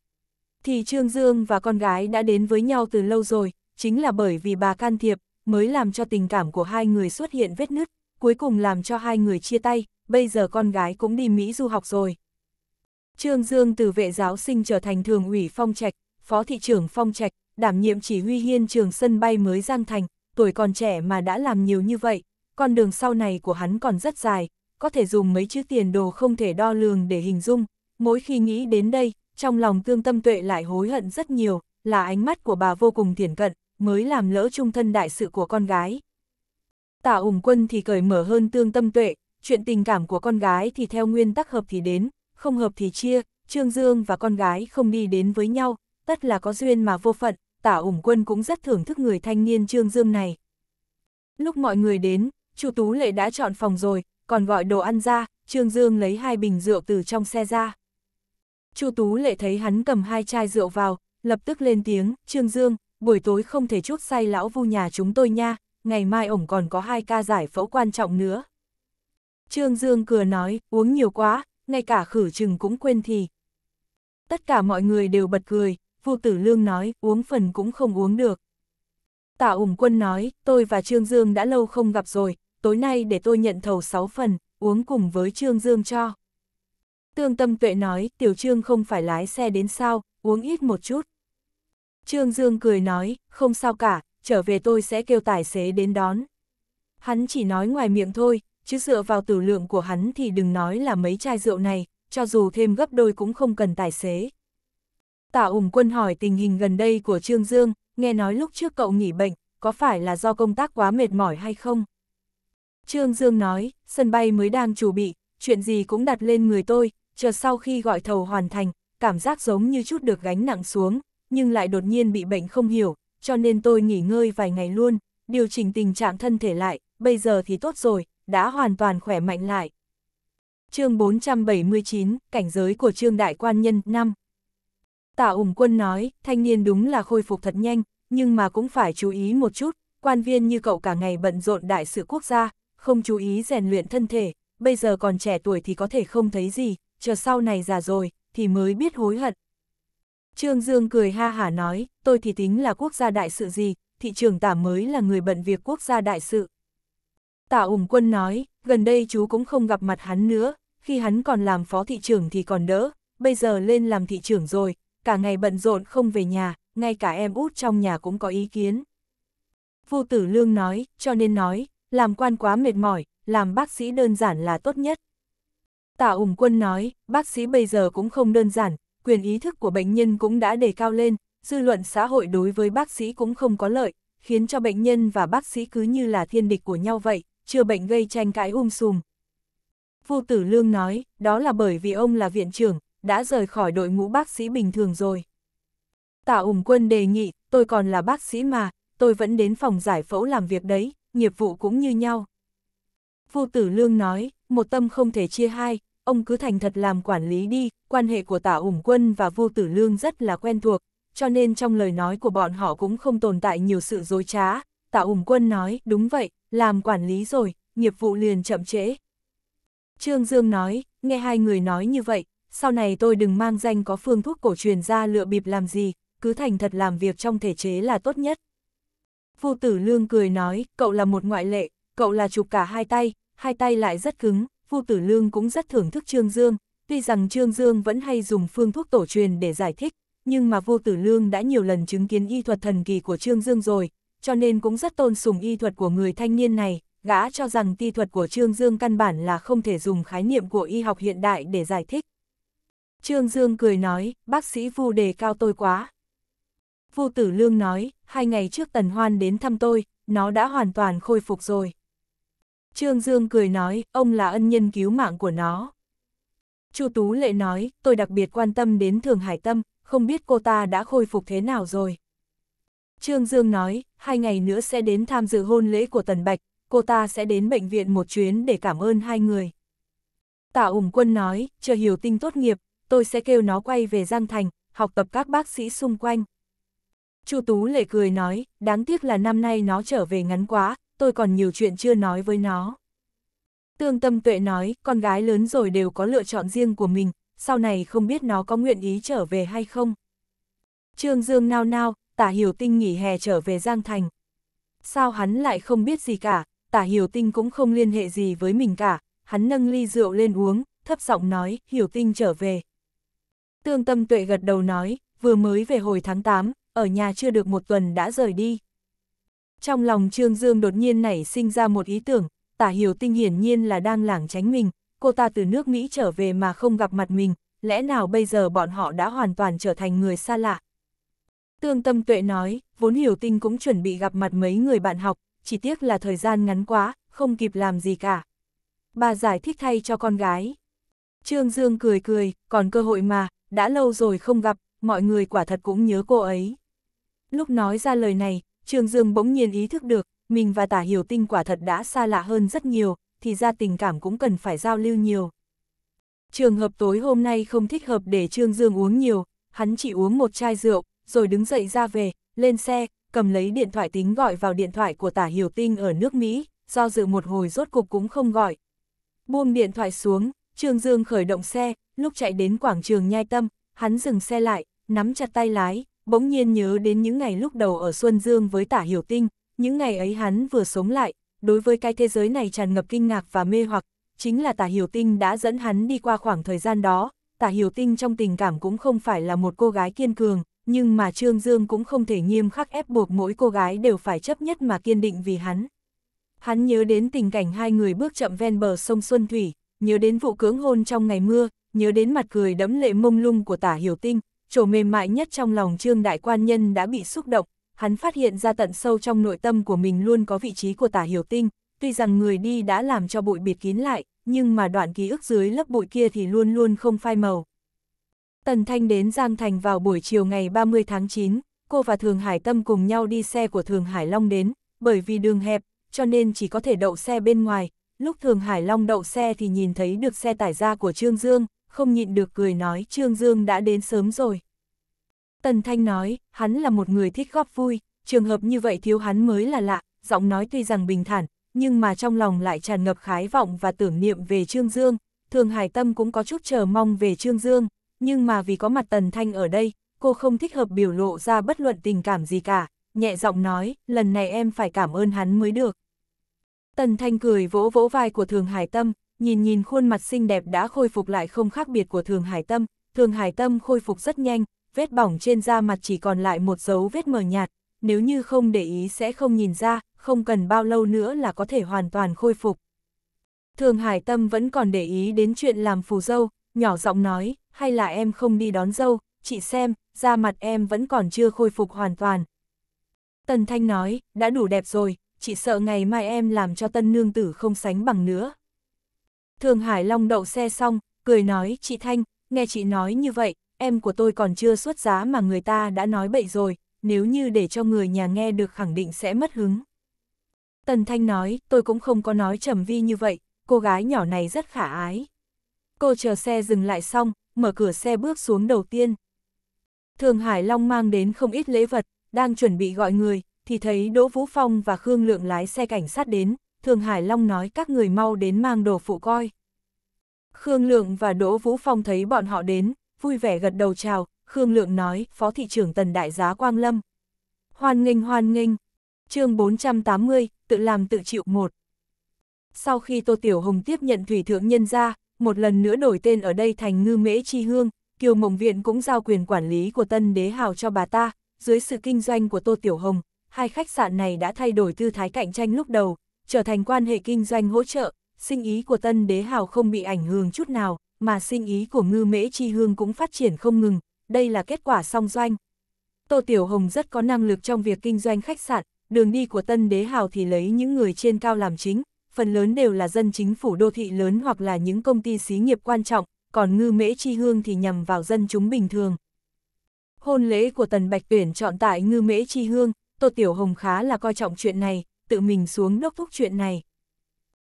Thì Trương Dương và con gái đã đến với nhau từ lâu rồi, chính là bởi vì bà can thiệp, mới làm cho tình cảm của hai người xuất hiện vết nứt, cuối cùng làm cho hai người chia tay, bây giờ con gái cũng đi Mỹ du học rồi. Trương Dương từ vệ giáo sinh trở thành thường ủy phong trạch, phó thị trưởng phong trạch, đảm nhiệm chỉ huy hiên trường sân bay mới Giang Thành, tuổi còn trẻ mà đã làm nhiều như vậy, con đường sau này của hắn còn rất dài, có thể dùng mấy chữ tiền đồ không thể đo lường để hình dung, mỗi khi nghĩ đến đây, trong lòng tương tâm tuệ lại hối hận rất nhiều, là ánh mắt của bà vô cùng thiển cận, mới làm lỡ trung thân đại sự của con gái. tạ ủng quân thì cởi mở hơn tương tâm tuệ, chuyện tình cảm của con gái thì theo nguyên tắc hợp thì đến, không hợp thì chia, Trương Dương và con gái không đi đến với nhau, tất là có duyên mà vô phận, tả ủng quân cũng rất thưởng thức người thanh niên trương dương này. Lúc mọi người đến, chu Tú Lệ đã chọn phòng rồi, còn gọi đồ ăn ra, Trương Dương lấy hai bình rượu từ trong xe ra. Chu Tú Lệ thấy hắn cầm hai chai rượu vào, lập tức lên tiếng, Trương Dương, buổi tối không thể chút say lão vu nhà chúng tôi nha, ngày mai ổng còn có hai ca giải phẫu quan trọng nữa. Trương Dương cười nói, uống nhiều quá, ngay cả khử trừng cũng quên thì. Tất cả mọi người đều bật cười, Vu Tử Lương nói, uống phần cũng không uống được. Tạ ủng quân nói, tôi và Trương Dương đã lâu không gặp rồi, tối nay để tôi nhận thầu 6 phần, uống cùng với Trương Dương cho. Tương Tâm Tuệ nói, Tiểu Trương không phải lái xe đến sao, uống ít một chút. Trương Dương cười nói, không sao cả, trở về tôi sẽ kêu tài xế đến đón. Hắn chỉ nói ngoài miệng thôi, chứ dựa vào tử lượng của hắn thì đừng nói là mấy chai rượu này, cho dù thêm gấp đôi cũng không cần tài xế. Tả ủng quân hỏi tình hình gần đây của Trương Dương, nghe nói lúc trước cậu nghỉ bệnh, có phải là do công tác quá mệt mỏi hay không? Trương Dương nói, sân bay mới đang chủ bị, chuyện gì cũng đặt lên người tôi, chờ sau khi gọi thầu hoàn thành, cảm giác giống như chút được gánh nặng xuống, nhưng lại đột nhiên bị bệnh không hiểu, cho nên tôi nghỉ ngơi vài ngày luôn, điều chỉnh tình trạng thân thể lại, bây giờ thì tốt rồi, đã hoàn toàn khỏe mạnh lại. chương 479, Cảnh giới của Trương Đại Quan Nhân 5 Tả ủng quân nói, thanh niên đúng là khôi phục thật nhanh, nhưng mà cũng phải chú ý một chút, quan viên như cậu cả ngày bận rộn đại sự quốc gia, không chú ý rèn luyện thân thể, bây giờ còn trẻ tuổi thì có thể không thấy gì, chờ sau này già rồi, thì mới biết hối hận. Trương Dương cười ha hả nói, tôi thì tính là quốc gia đại sự gì, thị trường tả mới là người bận việc quốc gia đại sự. Tả ủng quân nói, gần đây chú cũng không gặp mặt hắn nữa, khi hắn còn làm phó thị trưởng thì còn đỡ, bây giờ lên làm thị trưởng rồi, cả ngày bận rộn không về nhà, ngay cả em út trong nhà cũng có ý kiến. Vu Tử Lương nói, cho nên nói, làm quan quá mệt mỏi, làm bác sĩ đơn giản là tốt nhất. Tạ ủng quân nói, bác sĩ bây giờ cũng không đơn giản, quyền ý thức của bệnh nhân cũng đã đề cao lên, dư luận xã hội đối với bác sĩ cũng không có lợi, khiến cho bệnh nhân và bác sĩ cứ như là thiên địch của nhau vậy, chưa bệnh gây tranh cãi um sùm. Vu Tử Lương nói, đó là bởi vì ông là viện trưởng, đã rời khỏi đội ngũ bác sĩ bình thường rồi. Tạ ủng quân đề nghị, tôi còn là bác sĩ mà, tôi vẫn đến phòng giải phẫu làm việc đấy, nghiệp vụ cũng như nhau. Vu Tử Lương nói, một tâm không thể chia hai, ông cứ thành thật làm quản lý đi, quan hệ của Tạ ủng quân và Vu Tử Lương rất là quen thuộc, cho nên trong lời nói của bọn họ cũng không tồn tại nhiều sự dối trá. Tạ ủng quân nói, đúng vậy, làm quản lý rồi, nghiệp vụ liền chậm trễ. Trương Dương nói, nghe hai người nói như vậy, sau này tôi đừng mang danh có phương thuốc cổ truyền ra lựa bịp làm gì, cứ thành thật làm việc trong thể chế là tốt nhất. Phu tử lương cười nói, cậu là một ngoại lệ, cậu là chụp cả hai tay, hai tay lại rất cứng, Phu tử lương cũng rất thưởng thức Trương Dương, tuy rằng Trương Dương vẫn hay dùng phương thuốc tổ truyền để giải thích, nhưng mà vô tử lương đã nhiều lần chứng kiến y thuật thần kỳ của Trương Dương rồi, cho nên cũng rất tôn sùng y thuật của người thanh niên này, gã cho rằng ti thuật của Trương Dương căn bản là không thể dùng khái niệm của y học hiện đại để giải thích. Trương Dương cười nói, bác sĩ Vu đề cao tôi quá. Vu Tử Lương nói, hai ngày trước Tần Hoan đến thăm tôi, nó đã hoàn toàn khôi phục rồi. Trương Dương cười nói, ông là ân nhân cứu mạng của nó. Chu Tú Lệ nói, tôi đặc biệt quan tâm đến Thường Hải Tâm, không biết cô ta đã khôi phục thế nào rồi. Trương Dương nói, hai ngày nữa sẽ đến tham dự hôn lễ của Tần Bạch, cô ta sẽ đến bệnh viện một chuyến để cảm ơn hai người. Tạ ủng quân nói, chờ hiểu tinh tốt nghiệp, tôi sẽ kêu nó quay về Giang Thành, học tập các bác sĩ xung quanh. Chu Tú lệ cười nói, đáng tiếc là năm nay nó trở về ngắn quá, tôi còn nhiều chuyện chưa nói với nó. Tương Tâm Tuệ nói, con gái lớn rồi đều có lựa chọn riêng của mình, sau này không biết nó có nguyện ý trở về hay không. Trương Dương nao nao, tả hiểu tinh nghỉ hè trở về Giang Thành. Sao hắn lại không biết gì cả, tả hiểu tinh cũng không liên hệ gì với mình cả, hắn nâng ly rượu lên uống, thấp giọng nói, hiểu tinh trở về. Tương tâm tuệ gật đầu nói, vừa mới về hồi tháng 8, ở nhà chưa được một tuần đã rời đi. Trong lòng Trương Dương đột nhiên nảy sinh ra một ý tưởng, tả hiểu tinh hiển nhiên là đang lảng tránh mình, cô ta từ nước Mỹ trở về mà không gặp mặt mình, lẽ nào bây giờ bọn họ đã hoàn toàn trở thành người xa lạ. Tương tâm tuệ nói, vốn hiểu tinh cũng chuẩn bị gặp mặt mấy người bạn học, chỉ tiếc là thời gian ngắn quá, không kịp làm gì cả. Bà giải thích thay cho con gái. Trương Dương cười cười, còn cơ hội mà, đã lâu rồi không gặp, mọi người quả thật cũng nhớ cô ấy. Lúc nói ra lời này, Trường Dương bỗng nhiên ý thức được, mình và tả hiểu tinh quả thật đã xa lạ hơn rất nhiều, thì ra tình cảm cũng cần phải giao lưu nhiều. Trường hợp tối hôm nay không thích hợp để Trương Dương uống nhiều, hắn chỉ uống một chai rượu, rồi đứng dậy ra về, lên xe, cầm lấy điện thoại tính gọi vào điện thoại của tả hiểu tinh ở nước Mỹ, do dự một hồi rốt cục cũng không gọi. Buông điện thoại xuống, Trương Dương khởi động xe, lúc chạy đến quảng trường Nhai Tâm, hắn dừng xe lại, nắm chặt tay lái, bỗng nhiên nhớ đến những ngày lúc đầu ở Xuân Dương với Tả Hiểu Tinh, những ngày ấy hắn vừa sống lại, đối với cái thế giới này tràn ngập kinh ngạc và mê hoặc, chính là Tả Hiểu Tinh đã dẫn hắn đi qua khoảng thời gian đó, Tả Hiểu Tinh trong tình cảm cũng không phải là một cô gái kiên cường, nhưng mà Trương Dương cũng không thể nghiêm khắc ép buộc mỗi cô gái đều phải chấp nhất mà kiên định vì hắn. Hắn nhớ đến tình cảnh hai người bước chậm ven bờ sông Xuân Thủy, nhớ đến vụ cưỡng hôn trong ngày mưa, nhớ đến mặt cười đẫm lệ mông lung của tả hiểu tinh, chỗ mềm mại nhất trong lòng trương đại quan nhân đã bị xúc động, hắn phát hiện ra tận sâu trong nội tâm của mình luôn có vị trí của tả hiểu tinh, tuy rằng người đi đã làm cho bụi bịt kín lại, nhưng mà đoạn ký ức dưới lớp bụi kia thì luôn luôn không phai màu. Tần Thanh đến Giang Thành vào buổi chiều ngày 30 tháng 9, cô và Thường Hải Tâm cùng nhau đi xe của Thường Hải Long đến, bởi vì đường hẹp, cho nên chỉ có thể đậu xe bên ngoài, lúc Thường Hải Long đậu xe thì nhìn thấy được xe tải ra của Trương Dương, không nhịn được cười nói Trương Dương đã đến sớm rồi. Tần Thanh nói, hắn là một người thích góp vui, trường hợp như vậy thiếu hắn mới là lạ, giọng nói tuy rằng bình thản, nhưng mà trong lòng lại tràn ngập khái vọng và tưởng niệm về Trương Dương. Thường Hải Tâm cũng có chút chờ mong về Trương Dương, nhưng mà vì có mặt Tần Thanh ở đây, cô không thích hợp biểu lộ ra bất luận tình cảm gì cả, nhẹ giọng nói, lần này em phải cảm ơn hắn mới được. Tần Thanh cười vỗ vỗ vai của Thường Hải Tâm, nhìn nhìn khuôn mặt xinh đẹp đã khôi phục lại không khác biệt của Thường Hải Tâm, Thường Hải Tâm khôi phục rất nhanh, vết bỏng trên da mặt chỉ còn lại một dấu vết mờ nhạt, nếu như không để ý sẽ không nhìn ra, không cần bao lâu nữa là có thể hoàn toàn khôi phục. Thường Hải Tâm vẫn còn để ý đến chuyện làm phù dâu, nhỏ giọng nói, hay là em không đi đón dâu, chị xem, da mặt em vẫn còn chưa khôi phục hoàn toàn. Tần Thanh nói, đã đủ đẹp rồi, chỉ sợ ngày mai em làm cho tân nương tử không sánh bằng nữa. Thường Hải Long đậu xe xong, cười nói, chị Thanh, nghe chị nói như vậy, em của tôi còn chưa xuất giá mà người ta đã nói bậy rồi, nếu như để cho người nhà nghe được khẳng định sẽ mất hứng. tân Thanh nói, tôi cũng không có nói trầm vi như vậy, cô gái nhỏ này rất khả ái. Cô chờ xe dừng lại xong, mở cửa xe bước xuống đầu tiên. Thường Hải Long mang đến không ít lễ vật, đang chuẩn bị gọi người, thì thấy Đỗ Vũ Phong và Khương Lượng lái xe cảnh sát đến, Thường Hải Long nói các người mau đến mang đồ phụ coi. Khương Lượng và Đỗ Vũ Phong thấy bọn họ đến, vui vẻ gật đầu chào, Khương Lượng nói, Phó Thị trưởng Tần Đại Giá Quang Lâm. Hoan nghênh hoan nghênh, chương 480, tự làm tự chịu một. Sau khi Tô Tiểu Hồng tiếp nhận Thủy Thượng Nhân ra, một lần nữa đổi tên ở đây thành Ngư Mễ Chi Hương, Kiều Mộng Viện cũng giao quyền quản lý của Tân Đế Hào cho bà ta, dưới sự kinh doanh của Tô Tiểu Hồng, hai khách sạn này đã thay đổi tư thái cạnh tranh lúc đầu, trở thành quan hệ kinh doanh hỗ trợ, sinh ý của tân đế hào không bị ảnh hưởng chút nào, mà sinh ý của ngư mễ chi hương cũng phát triển không ngừng, đây là kết quả song doanh. Tô Tiểu Hồng rất có năng lực trong việc kinh doanh khách sạn, đường đi của tân đế hào thì lấy những người trên cao làm chính, phần lớn đều là dân chính phủ đô thị lớn hoặc là những công ty xí nghiệp quan trọng, còn ngư mễ chi hương thì nhằm vào dân chúng bình thường. Hôn lễ của Tần Bạch Tuyển chọn tại ngư mễ chi hương, Tô Tiểu Hồng khá là coi trọng chuyện này, tự mình xuống đốc thúc chuyện này.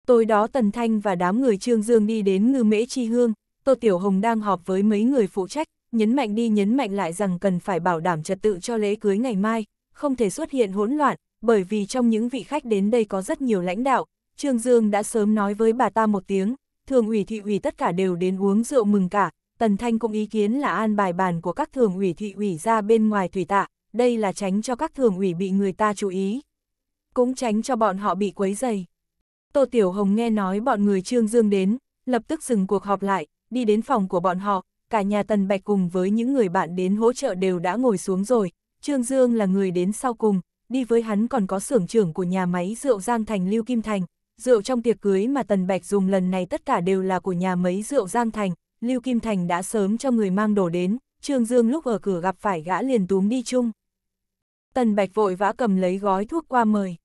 Tối đó Tần Thanh và đám người Trương Dương đi đến ngư mễ chi hương, Tô Tiểu Hồng đang họp với mấy người phụ trách, nhấn mạnh đi nhấn mạnh lại rằng cần phải bảo đảm trật tự cho lễ cưới ngày mai, không thể xuất hiện hỗn loạn, bởi vì trong những vị khách đến đây có rất nhiều lãnh đạo, Trương Dương đã sớm nói với bà ta một tiếng, thường ủy thị ủy tất cả đều đến uống rượu mừng cả, Tần Thanh cũng ý kiến là an bài bàn của các thường ủy thị ủy ra bên ngoài thủy tạ, đây là tránh cho các thường ủy bị người ta chú ý. Cũng tránh cho bọn họ bị quấy dày. Tô Tiểu Hồng nghe nói bọn người Trương Dương đến, lập tức dừng cuộc họp lại, đi đến phòng của bọn họ, cả nhà Tần Bạch cùng với những người bạn đến hỗ trợ đều đã ngồi xuống rồi, Trương Dương là người đến sau cùng, đi với hắn còn có xưởng trưởng của nhà máy rượu Giang Thành Lưu Kim Thành, rượu trong tiệc cưới mà Tần Bạch dùng lần này tất cả đều là của nhà máy rượu Giang Thành, Lưu Kim Thành đã sớm cho người mang đồ đến, Trương Dương lúc ở cửa gặp phải gã liền túm đi chung. Tần Bạch vội vã cầm lấy gói thuốc qua mời.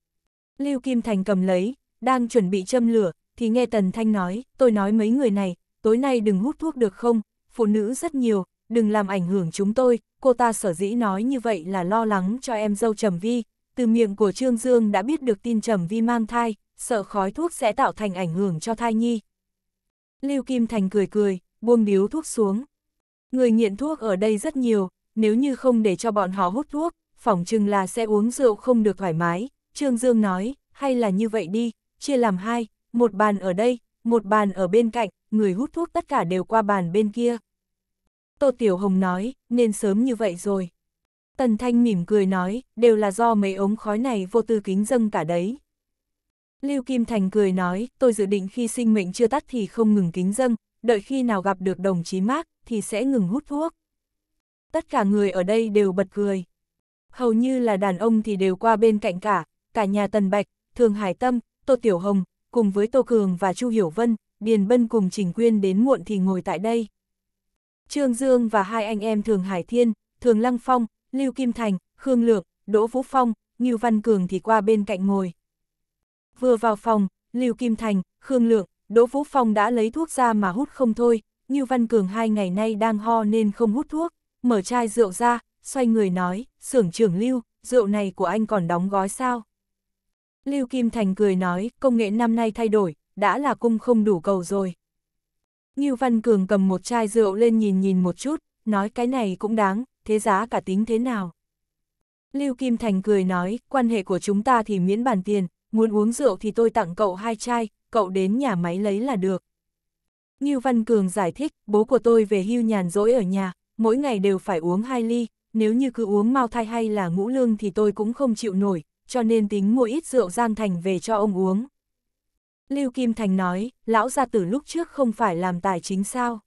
Lưu Kim Thành cầm lấy, đang chuẩn bị châm lửa, thì nghe Tần Thanh nói, tôi nói mấy người này, tối nay đừng hút thuốc được không, phụ nữ rất nhiều, đừng làm ảnh hưởng chúng tôi, cô ta sở dĩ nói như vậy là lo lắng cho em dâu Trầm Vi, từ miệng của Trương Dương đã biết được tin Trầm Vi mang thai, sợ khói thuốc sẽ tạo thành ảnh hưởng cho thai nhi. Lưu Kim Thành cười cười, buông điếu thuốc xuống. Người nghiện thuốc ở đây rất nhiều, nếu như không để cho bọn họ hút thuốc, phỏng chừng là sẽ uống rượu không được thoải mái, Trương Dương nói, hay là như vậy đi, chia làm hai, một bàn ở đây, một bàn ở bên cạnh, người hút thuốc tất cả đều qua bàn bên kia. Tô Tiểu Hồng nói, nên sớm như vậy rồi. Tần Thanh mỉm cười nói, đều là do mấy ống khói này vô tư kính dâng cả đấy. Lưu Kim Thành cười nói, tôi dự định khi sinh mệnh chưa tắt thì không ngừng kính dâng, đợi khi nào gặp được đồng chí Mark thì sẽ ngừng hút thuốc. Tất cả người ở đây đều bật cười. Hầu như là đàn ông thì đều qua bên cạnh cả, cả nhà Tần Bạch, Thường Hải Tâm, Tô Tiểu Hồng, cùng với Tô Cường và Chu Hiểu Vân, Điền Bân cùng Trình Quyên đến muộn thì ngồi tại đây. Trương Dương và hai anh em Thường Hải Thiên, Thường Lăng Phong, Lưu Kim Thành, Khương Lược, Đỗ Vũ Phong, Ngưu Văn Cường thì qua bên cạnh ngồi. Vừa vào phòng, Lưu Kim Thành, Khương Lược, Đỗ Vũ Phong đã lấy thuốc ra mà hút không thôi, Ngưu Văn Cường hai ngày nay đang ho nên không hút thuốc, mở chai rượu ra, xoay người nói, xưởng trưởng Lưu, rượu này của anh còn đóng gói sao? Lưu Kim Thành cười nói, công nghệ năm nay thay đổi, đã là cung không đủ cầu rồi. Ngưu Văn Cường cầm một chai rượu lên nhìn nhìn một chút, nói cái này cũng đáng, thế giá cả tính thế nào? Lưu Kim Thành cười nói, quan hệ của chúng ta thì miễn bàn tiền, muốn uống rượu thì tôi tặng cậu hai chai, cậu đến nhà máy lấy là được. Ngưu Văn Cường giải thích, bố của tôi về hưu nhàn rỗi ở nhà, mỗi ngày đều phải uống hai ly, nếu như cứ uống mau thai hay là ngũ lương thì tôi cũng không chịu nổi, cho nên tính mua ít rượu Giang Thành về cho ông uống. Lưu Kim Thành nói, lão gia tử lúc trước không phải làm tài chính sao?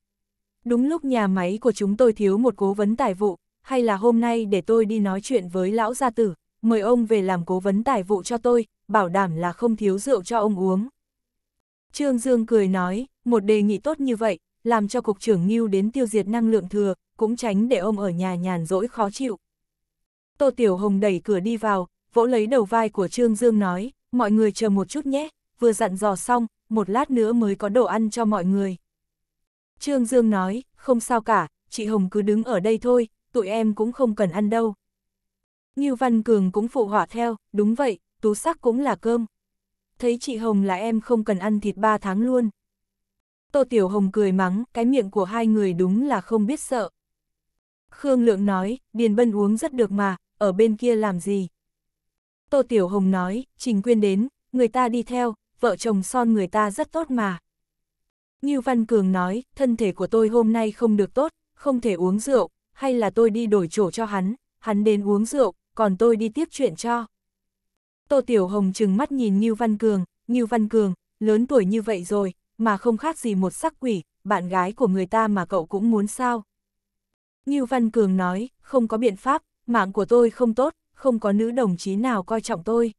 Đúng lúc nhà máy của chúng tôi thiếu một cố vấn tài vụ, hay là hôm nay để tôi đi nói chuyện với lão gia tử, mời ông về làm cố vấn tài vụ cho tôi, bảo đảm là không thiếu rượu cho ông uống. Trương Dương cười nói, một đề nghị tốt như vậy, làm cho cục trưởng Ngưu đến tiêu diệt năng lượng thừa, cũng tránh để ông ở nhà nhàn rỗi khó chịu. Tô Tiểu Hồng đẩy cửa đi vào, vỗ lấy đầu vai của Trương Dương nói, mọi người chờ một chút nhé, vừa dặn dò xong, một lát nữa mới có đồ ăn cho mọi người. Trương Dương nói, không sao cả, chị Hồng cứ đứng ở đây thôi, tụi em cũng không cần ăn đâu. như Văn Cường cũng phụ họa theo, đúng vậy, tú sắc cũng là cơm. Thấy chị Hồng là em không cần ăn thịt ba tháng luôn. Tô Tiểu Hồng cười mắng, cái miệng của hai người đúng là không biết sợ. Khương Lượng nói, Điền Bân uống rất được mà, ở bên kia làm gì? Tô Tiểu Hồng nói, Trình Quyên đến, người ta đi theo, vợ chồng son người ta rất tốt mà. Ngưu Văn Cường nói, thân thể của tôi hôm nay không được tốt, không thể uống rượu, hay là tôi đi đổi chỗ cho hắn, hắn đến uống rượu, còn tôi đi tiếp chuyện cho. Tô Tiểu Hồng trừng mắt nhìn Ngưu Văn Cường, Ngưu Văn Cường, lớn tuổi như vậy rồi, mà không khác gì một sắc quỷ, bạn gái của người ta mà cậu cũng muốn sao. Ngưu Văn Cường nói, không có biện pháp, mạng của tôi không tốt, không có nữ đồng chí nào coi trọng tôi.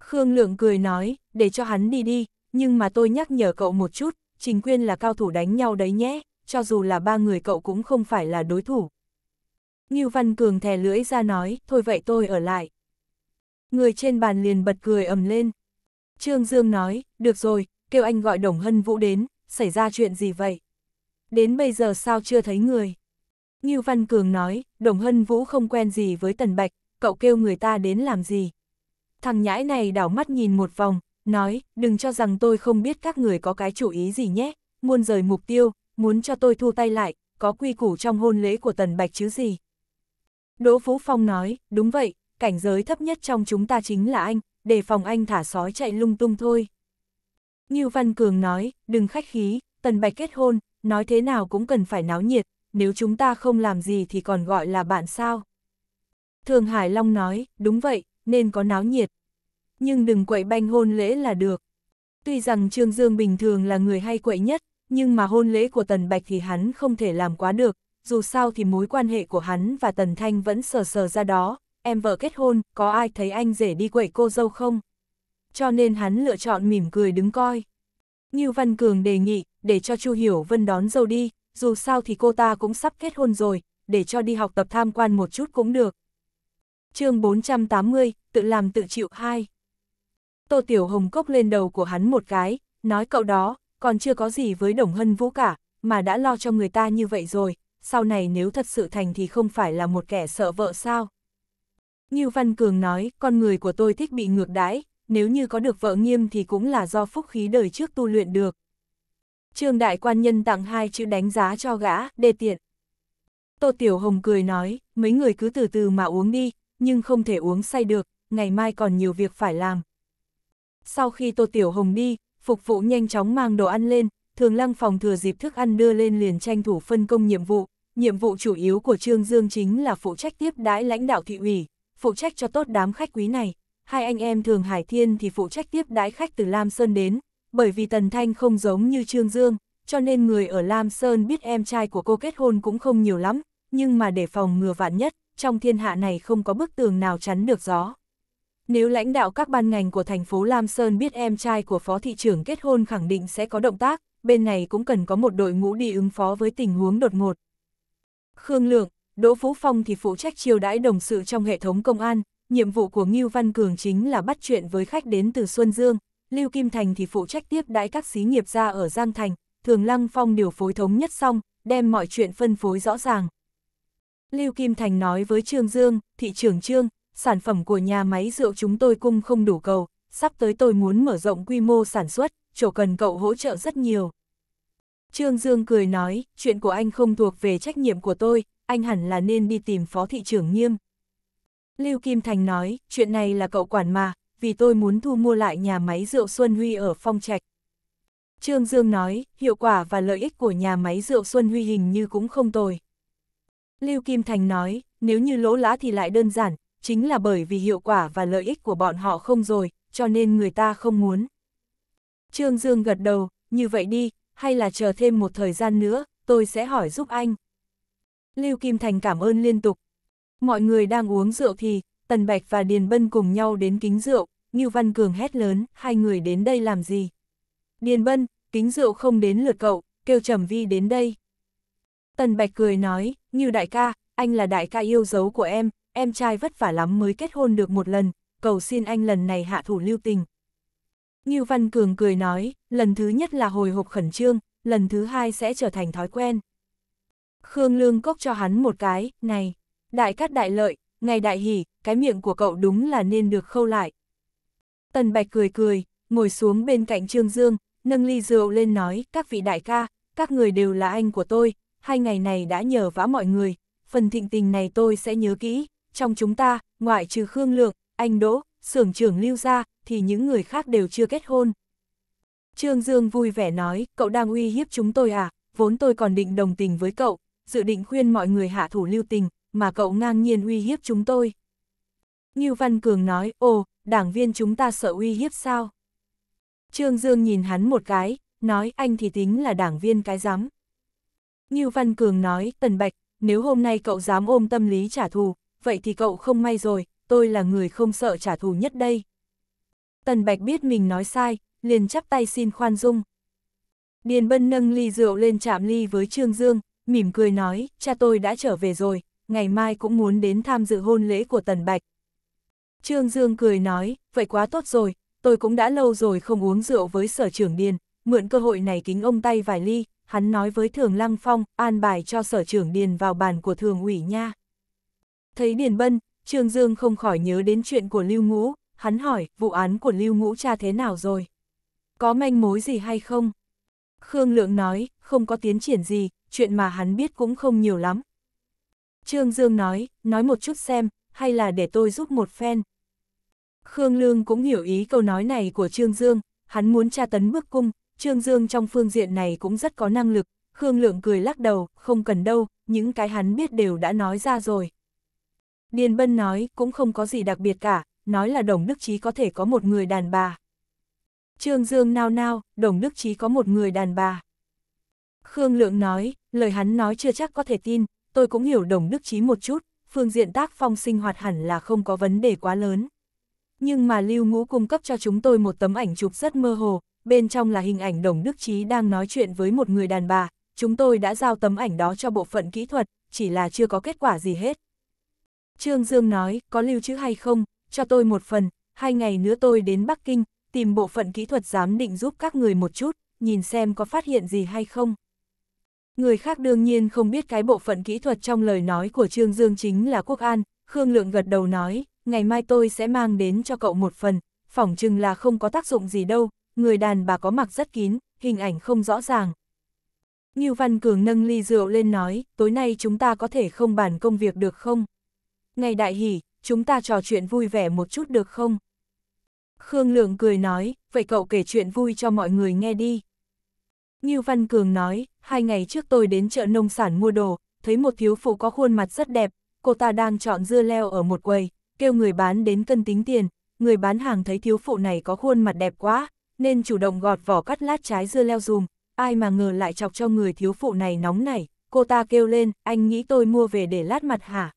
Khương Lượng cười nói, để cho hắn đi đi, nhưng mà tôi nhắc nhở cậu một chút, Trình Quyên là cao thủ đánh nhau đấy nhé, cho dù là ba người cậu cũng không phải là đối thủ. Ngưu Văn Cường thè lưỡi ra nói, thôi vậy tôi ở lại. Người trên bàn liền bật cười ầm lên. Trương Dương nói, được rồi, kêu anh gọi Đồng Hân Vũ đến, xảy ra chuyện gì vậy? Đến bây giờ sao chưa thấy người? Ngưu Văn Cường nói, Đồng Hân Vũ không quen gì với Tần Bạch, cậu kêu người ta đến làm gì. Thằng nhãi này đảo mắt nhìn một vòng, nói, đừng cho rằng tôi không biết các người có cái chủ ý gì nhé, muốn rời mục tiêu, muốn cho tôi thu tay lại, có quy củ trong hôn lễ của Tần Bạch chứ gì. Đỗ Vũ Phong nói, đúng vậy, cảnh giới thấp nhất trong chúng ta chính là anh, để phòng anh thả sói chạy lung tung thôi. Ngưu Văn Cường nói, đừng khách khí, Tần Bạch kết hôn, nói thế nào cũng cần phải náo nhiệt, nếu chúng ta không làm gì thì còn gọi là bạn sao. Thường Hải Long nói, đúng vậy, nên có náo nhiệt. Nhưng đừng quậy banh hôn lễ là được. Tuy rằng Trương Dương bình thường là người hay quậy nhất, nhưng mà hôn lễ của Tần Bạch thì hắn không thể làm quá được, dù sao thì mối quan hệ của hắn và Tần Thanh vẫn sờ sờ ra đó, em vợ kết hôn, có ai thấy anh rể đi quậy cô dâu không? Cho nên hắn lựa chọn mỉm cười đứng coi. Như Văn Cường đề nghị, để cho Chu Hiểu Vân đón dâu đi, dù sao thì cô ta cũng sắp kết hôn rồi, để cho đi học tập tham quan một chút cũng được. chương 480, tự làm tự chịu hai. Tô Tiểu Hồng cốc lên đầu của hắn một cái, nói cậu đó, còn chưa có gì với Đồng Hân Vũ cả, mà đã lo cho người ta như vậy rồi, sau này nếu thật sự thành thì không phải là một kẻ sợ vợ sao. Như Văn Cường nói, con người của tôi thích bị ngược đãi, nếu như có được vợ nghiêm thì cũng là do phúc khí đời trước tu luyện được, Trương đại quan nhân tặng hai chữ đánh giá cho gã, đê tiện. Tô Tiểu Hồng cười nói, mấy người cứ từ từ mà uống đi, nhưng không thể uống say được, ngày mai còn nhiều việc phải làm. Sau khi Tô Tiểu Hồng đi, phục vụ nhanh chóng mang đồ ăn lên, thường lăng phòng thừa dịp thức ăn đưa lên liền tranh thủ phân công nhiệm vụ. Nhiệm vụ chủ yếu của Trương Dương chính là phụ trách tiếp đãi lãnh đạo thị ủy, phụ trách cho tốt đám khách quý này. Hai anh em Thường Hải Thiên thì phụ trách tiếp đãi khách từ Lam Sơn đến, bởi vì Tần Thanh không giống như Trương Dương, cho nên người ở Lam Sơn biết em trai của cô kết hôn cũng không nhiều lắm, nhưng mà để phòng ngừa vạn nhất, trong thiên hạ này không có bức tường nào chắn được gió. Nếu lãnh đạo các ban ngành của thành phố Lam Sơn biết em trai của phó thị trưởng kết hôn khẳng định sẽ có động tác, bên này cũng cần có một đội ngũ đi ứng phó với tình huống đột ngột. Khương Lượng, Đỗ Phú Phong thì phụ trách chiêu đãi đồng sự trong hệ thống công an, nhiệm vụ của Ngưu Văn Cường chính là bắt chuyện với khách đến từ Xuân Dương, Lưu Kim Thành thì phụ trách tiếp đãi các xí nghiệp ra ở Giang Thành, Thường Lăng Phong điều phối thống nhất xong, đem mọi chuyện phân phối rõ ràng. Lưu Kim Thành nói với Trương Dương, thị trưởng Trương, sản phẩm của nhà máy rượu chúng tôi cung không đủ cầu, sắp tới tôi muốn mở rộng quy mô sản xuất, chỗ cần cậu hỗ trợ rất nhiều. Trương Dương cười nói, chuyện của anh không thuộc về trách nhiệm của tôi, anh hẳn là nên đi tìm phó thị trưởng nghiêm. Lưu Kim Thành nói, chuyện này là cậu quản mà, vì tôi muốn thu mua lại nhà máy rượu Xuân Huy ở Phong Trạch. Trương Dương nói, hiệu quả và lợi ích của nhà máy rượu Xuân Huy hình như cũng không tồi. Lưu Kim Thành nói, nếu như lỗ lá thì lại đơn giản, chính là bởi vì hiệu quả và lợi ích của bọn họ không rồi, cho nên người ta không muốn. Trương Dương gật đầu, như vậy đi, hay là chờ thêm một thời gian nữa, tôi sẽ hỏi giúp anh. Lưu Kim Thành cảm ơn liên tục. Mọi người đang uống rượu thì, Tần Bạch và Điền Bân cùng nhau đến kính rượu, Ngưu Văn Cường hét lớn, hai người đến đây làm gì? Điền Bân, kính rượu không đến lượt cậu, kêu Trầm Vi đến đây. Tần Bạch cười nói, Ngưu đại ca, anh là đại ca yêu dấu của em, em trai vất vả lắm mới kết hôn được một lần, cầu xin anh lần này hạ thủ lưu tình. Ngưu Văn Cường cười nói, lần thứ nhất là hồi hộp khẩn trương, lần thứ hai sẽ trở thành thói quen. Khương Lương cốc cho hắn một cái, này, đại cát đại lợi, ngày đại hỉ, cái miệng của cậu đúng là nên được khâu lại. Tần Bạch cười cười, ngồi xuống bên cạnh Trương Dương, nâng ly rượu lên nói, các vị đại ca, các người đều là anh của tôi, hai ngày này đã nhờ vã mọi người, phần thịnh tình này tôi sẽ nhớ kỹ, trong chúng ta, ngoại trừ Khương Lượng, anh Đỗ, xưởng trưởng lưu gia thì những người khác đều chưa kết hôn. Trương Dương vui vẻ nói, cậu đang uy hiếp chúng tôi à, vốn tôi còn định đồng tình với cậu, dự định khuyên mọi người hạ thủ lưu tình, mà cậu ngang nhiên uy hiếp chúng tôi. Ngưu Văn Cường nói, ồ, đảng viên chúng ta sợ uy hiếp sao? Trương Dương nhìn hắn một cái, nói anh thì tính là đảng viên cái giám. Ngưu Văn Cường nói, Tần Bạch, nếu hôm nay cậu dám ôm tâm lý trả thù, vậy thì cậu không may rồi, tôi là người không sợ trả thù nhất đây. Tần Bạch biết mình nói sai, liền chắp tay xin khoan dung. Điền Bân nâng ly rượu lên chạm ly với Trương Dương, mỉm cười nói, cha tôi đã trở về rồi, ngày mai cũng muốn đến tham dự hôn lễ của Tần Bạch. Trương Dương cười nói, vậy quá tốt rồi, tôi cũng đã lâu rồi không uống rượu với sở trưởng Điền, mượn cơ hội này kính ông tay vài ly, hắn nói với Thường Lăng Phong, an bài cho sở trưởng Điền vào bàn của thường ủy nha. Thấy Điền Bân, Trương Dương không khỏi nhớ đến chuyện của Lưu Ngũ, hắn hỏi, vụ án của Lưu Ngũ cha thế nào rồi? Có manh mối gì hay không? Khương Lượng nói, không có tiến triển gì, chuyện mà hắn biết cũng không nhiều lắm, Trương Dương nói, nói một chút xem, hay là để tôi giúp một phen. Khương Lương cũng hiểu ý câu nói này của Trương Dương, hắn muốn tra tấn bước cung, Trương Dương trong phương diện này cũng rất có năng lực, Khương Lượng cười lắc đầu, không cần đâu, những cái hắn biết đều đã nói ra rồi. Điền Bân nói cũng không có gì đặc biệt cả, nói là Đồng Đức Trí có thể có một người đàn bà. Trương Dương nao nao, Đồng Đức Trí có một người đàn bà. Khương Lượng nói, lời hắn nói chưa chắc có thể tin, tôi cũng hiểu đồng đức trí một chút, phương diện tác phong sinh hoạt hẳn là không có vấn đề quá lớn. Nhưng mà lưu ngũ cung cấp cho chúng tôi một tấm ảnh chụp rất mơ hồ, bên trong là hình ảnh đồng đức trí đang nói chuyện với một người đàn bà, chúng tôi đã giao tấm ảnh đó cho bộ phận kỹ thuật, chỉ là chưa có kết quả gì hết. Trương Dương nói, có lưu chữ hay không, cho tôi một phần, hai ngày nữa tôi đến Bắc Kinh, tìm bộ phận kỹ thuật giám định giúp các người một chút, nhìn xem có phát hiện gì hay không. Người khác đương nhiên không biết cái bộ phận kỹ thuật trong lời nói của Trương Dương chính là Quốc An, Khương Lượng gật đầu nói, ngày mai tôi sẽ mang đến cho cậu một phần, phỏng chừng là không có tác dụng gì đâu, người đàn bà có mặc rất kín, hình ảnh không rõ ràng. Ngưu Văn Cường nâng ly rượu lên nói, tối nay chúng ta có thể không bàn công việc được không? Ngày đại hỷ, chúng ta trò chuyện vui vẻ một chút được không? Khương Lượng cười nói, vậy cậu kể chuyện vui cho mọi người nghe đi. Như Văn Cường nói, hai ngày trước tôi đến chợ nông sản mua đồ, thấy một thiếu phụ có khuôn mặt rất đẹp, cô ta đang chọn dưa leo ở một quầy, kêu người bán đến cân tính tiền, người bán hàng thấy thiếu phụ này có khuôn mặt đẹp quá, nên chủ động gọt vỏ cắt lát trái dưa leo dùm, ai mà ngờ lại chọc cho người thiếu phụ này nóng nảy, cô ta kêu lên, anh nghĩ tôi mua về để lát mặt hả?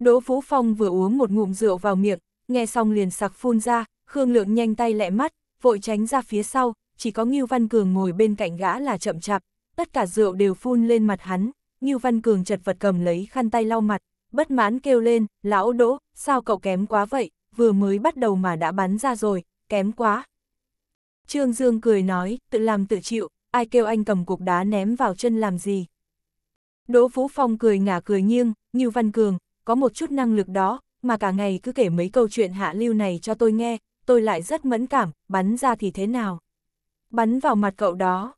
Đỗ Phú Phong vừa uống một ngụm rượu vào miệng, nghe xong liền sặc phun ra, Khương Lượng nhanh tay lẹ mắt, vội tránh ra phía sau, chỉ có Ngưu Văn Cường ngồi bên cạnh gã là chậm chạp, tất cả rượu đều phun lên mặt hắn, Ngưu Văn Cường chật vật cầm lấy khăn tay lau mặt, bất mãn kêu lên, lão đỗ, sao cậu kém quá vậy, vừa mới bắt đầu mà đã bắn ra rồi, kém quá. Trương Dương cười nói, tự làm tự chịu, ai kêu anh cầm cục đá ném vào chân làm gì. Đỗ Phú Phong cười ngả cười nghiêng, Ngưu Văn Cường, có một chút năng lực đó, mà cả ngày cứ kể mấy câu chuyện hạ lưu này cho tôi nghe, tôi lại rất mẫn cảm, bắn ra thì thế nào bắn vào mặt cậu đó.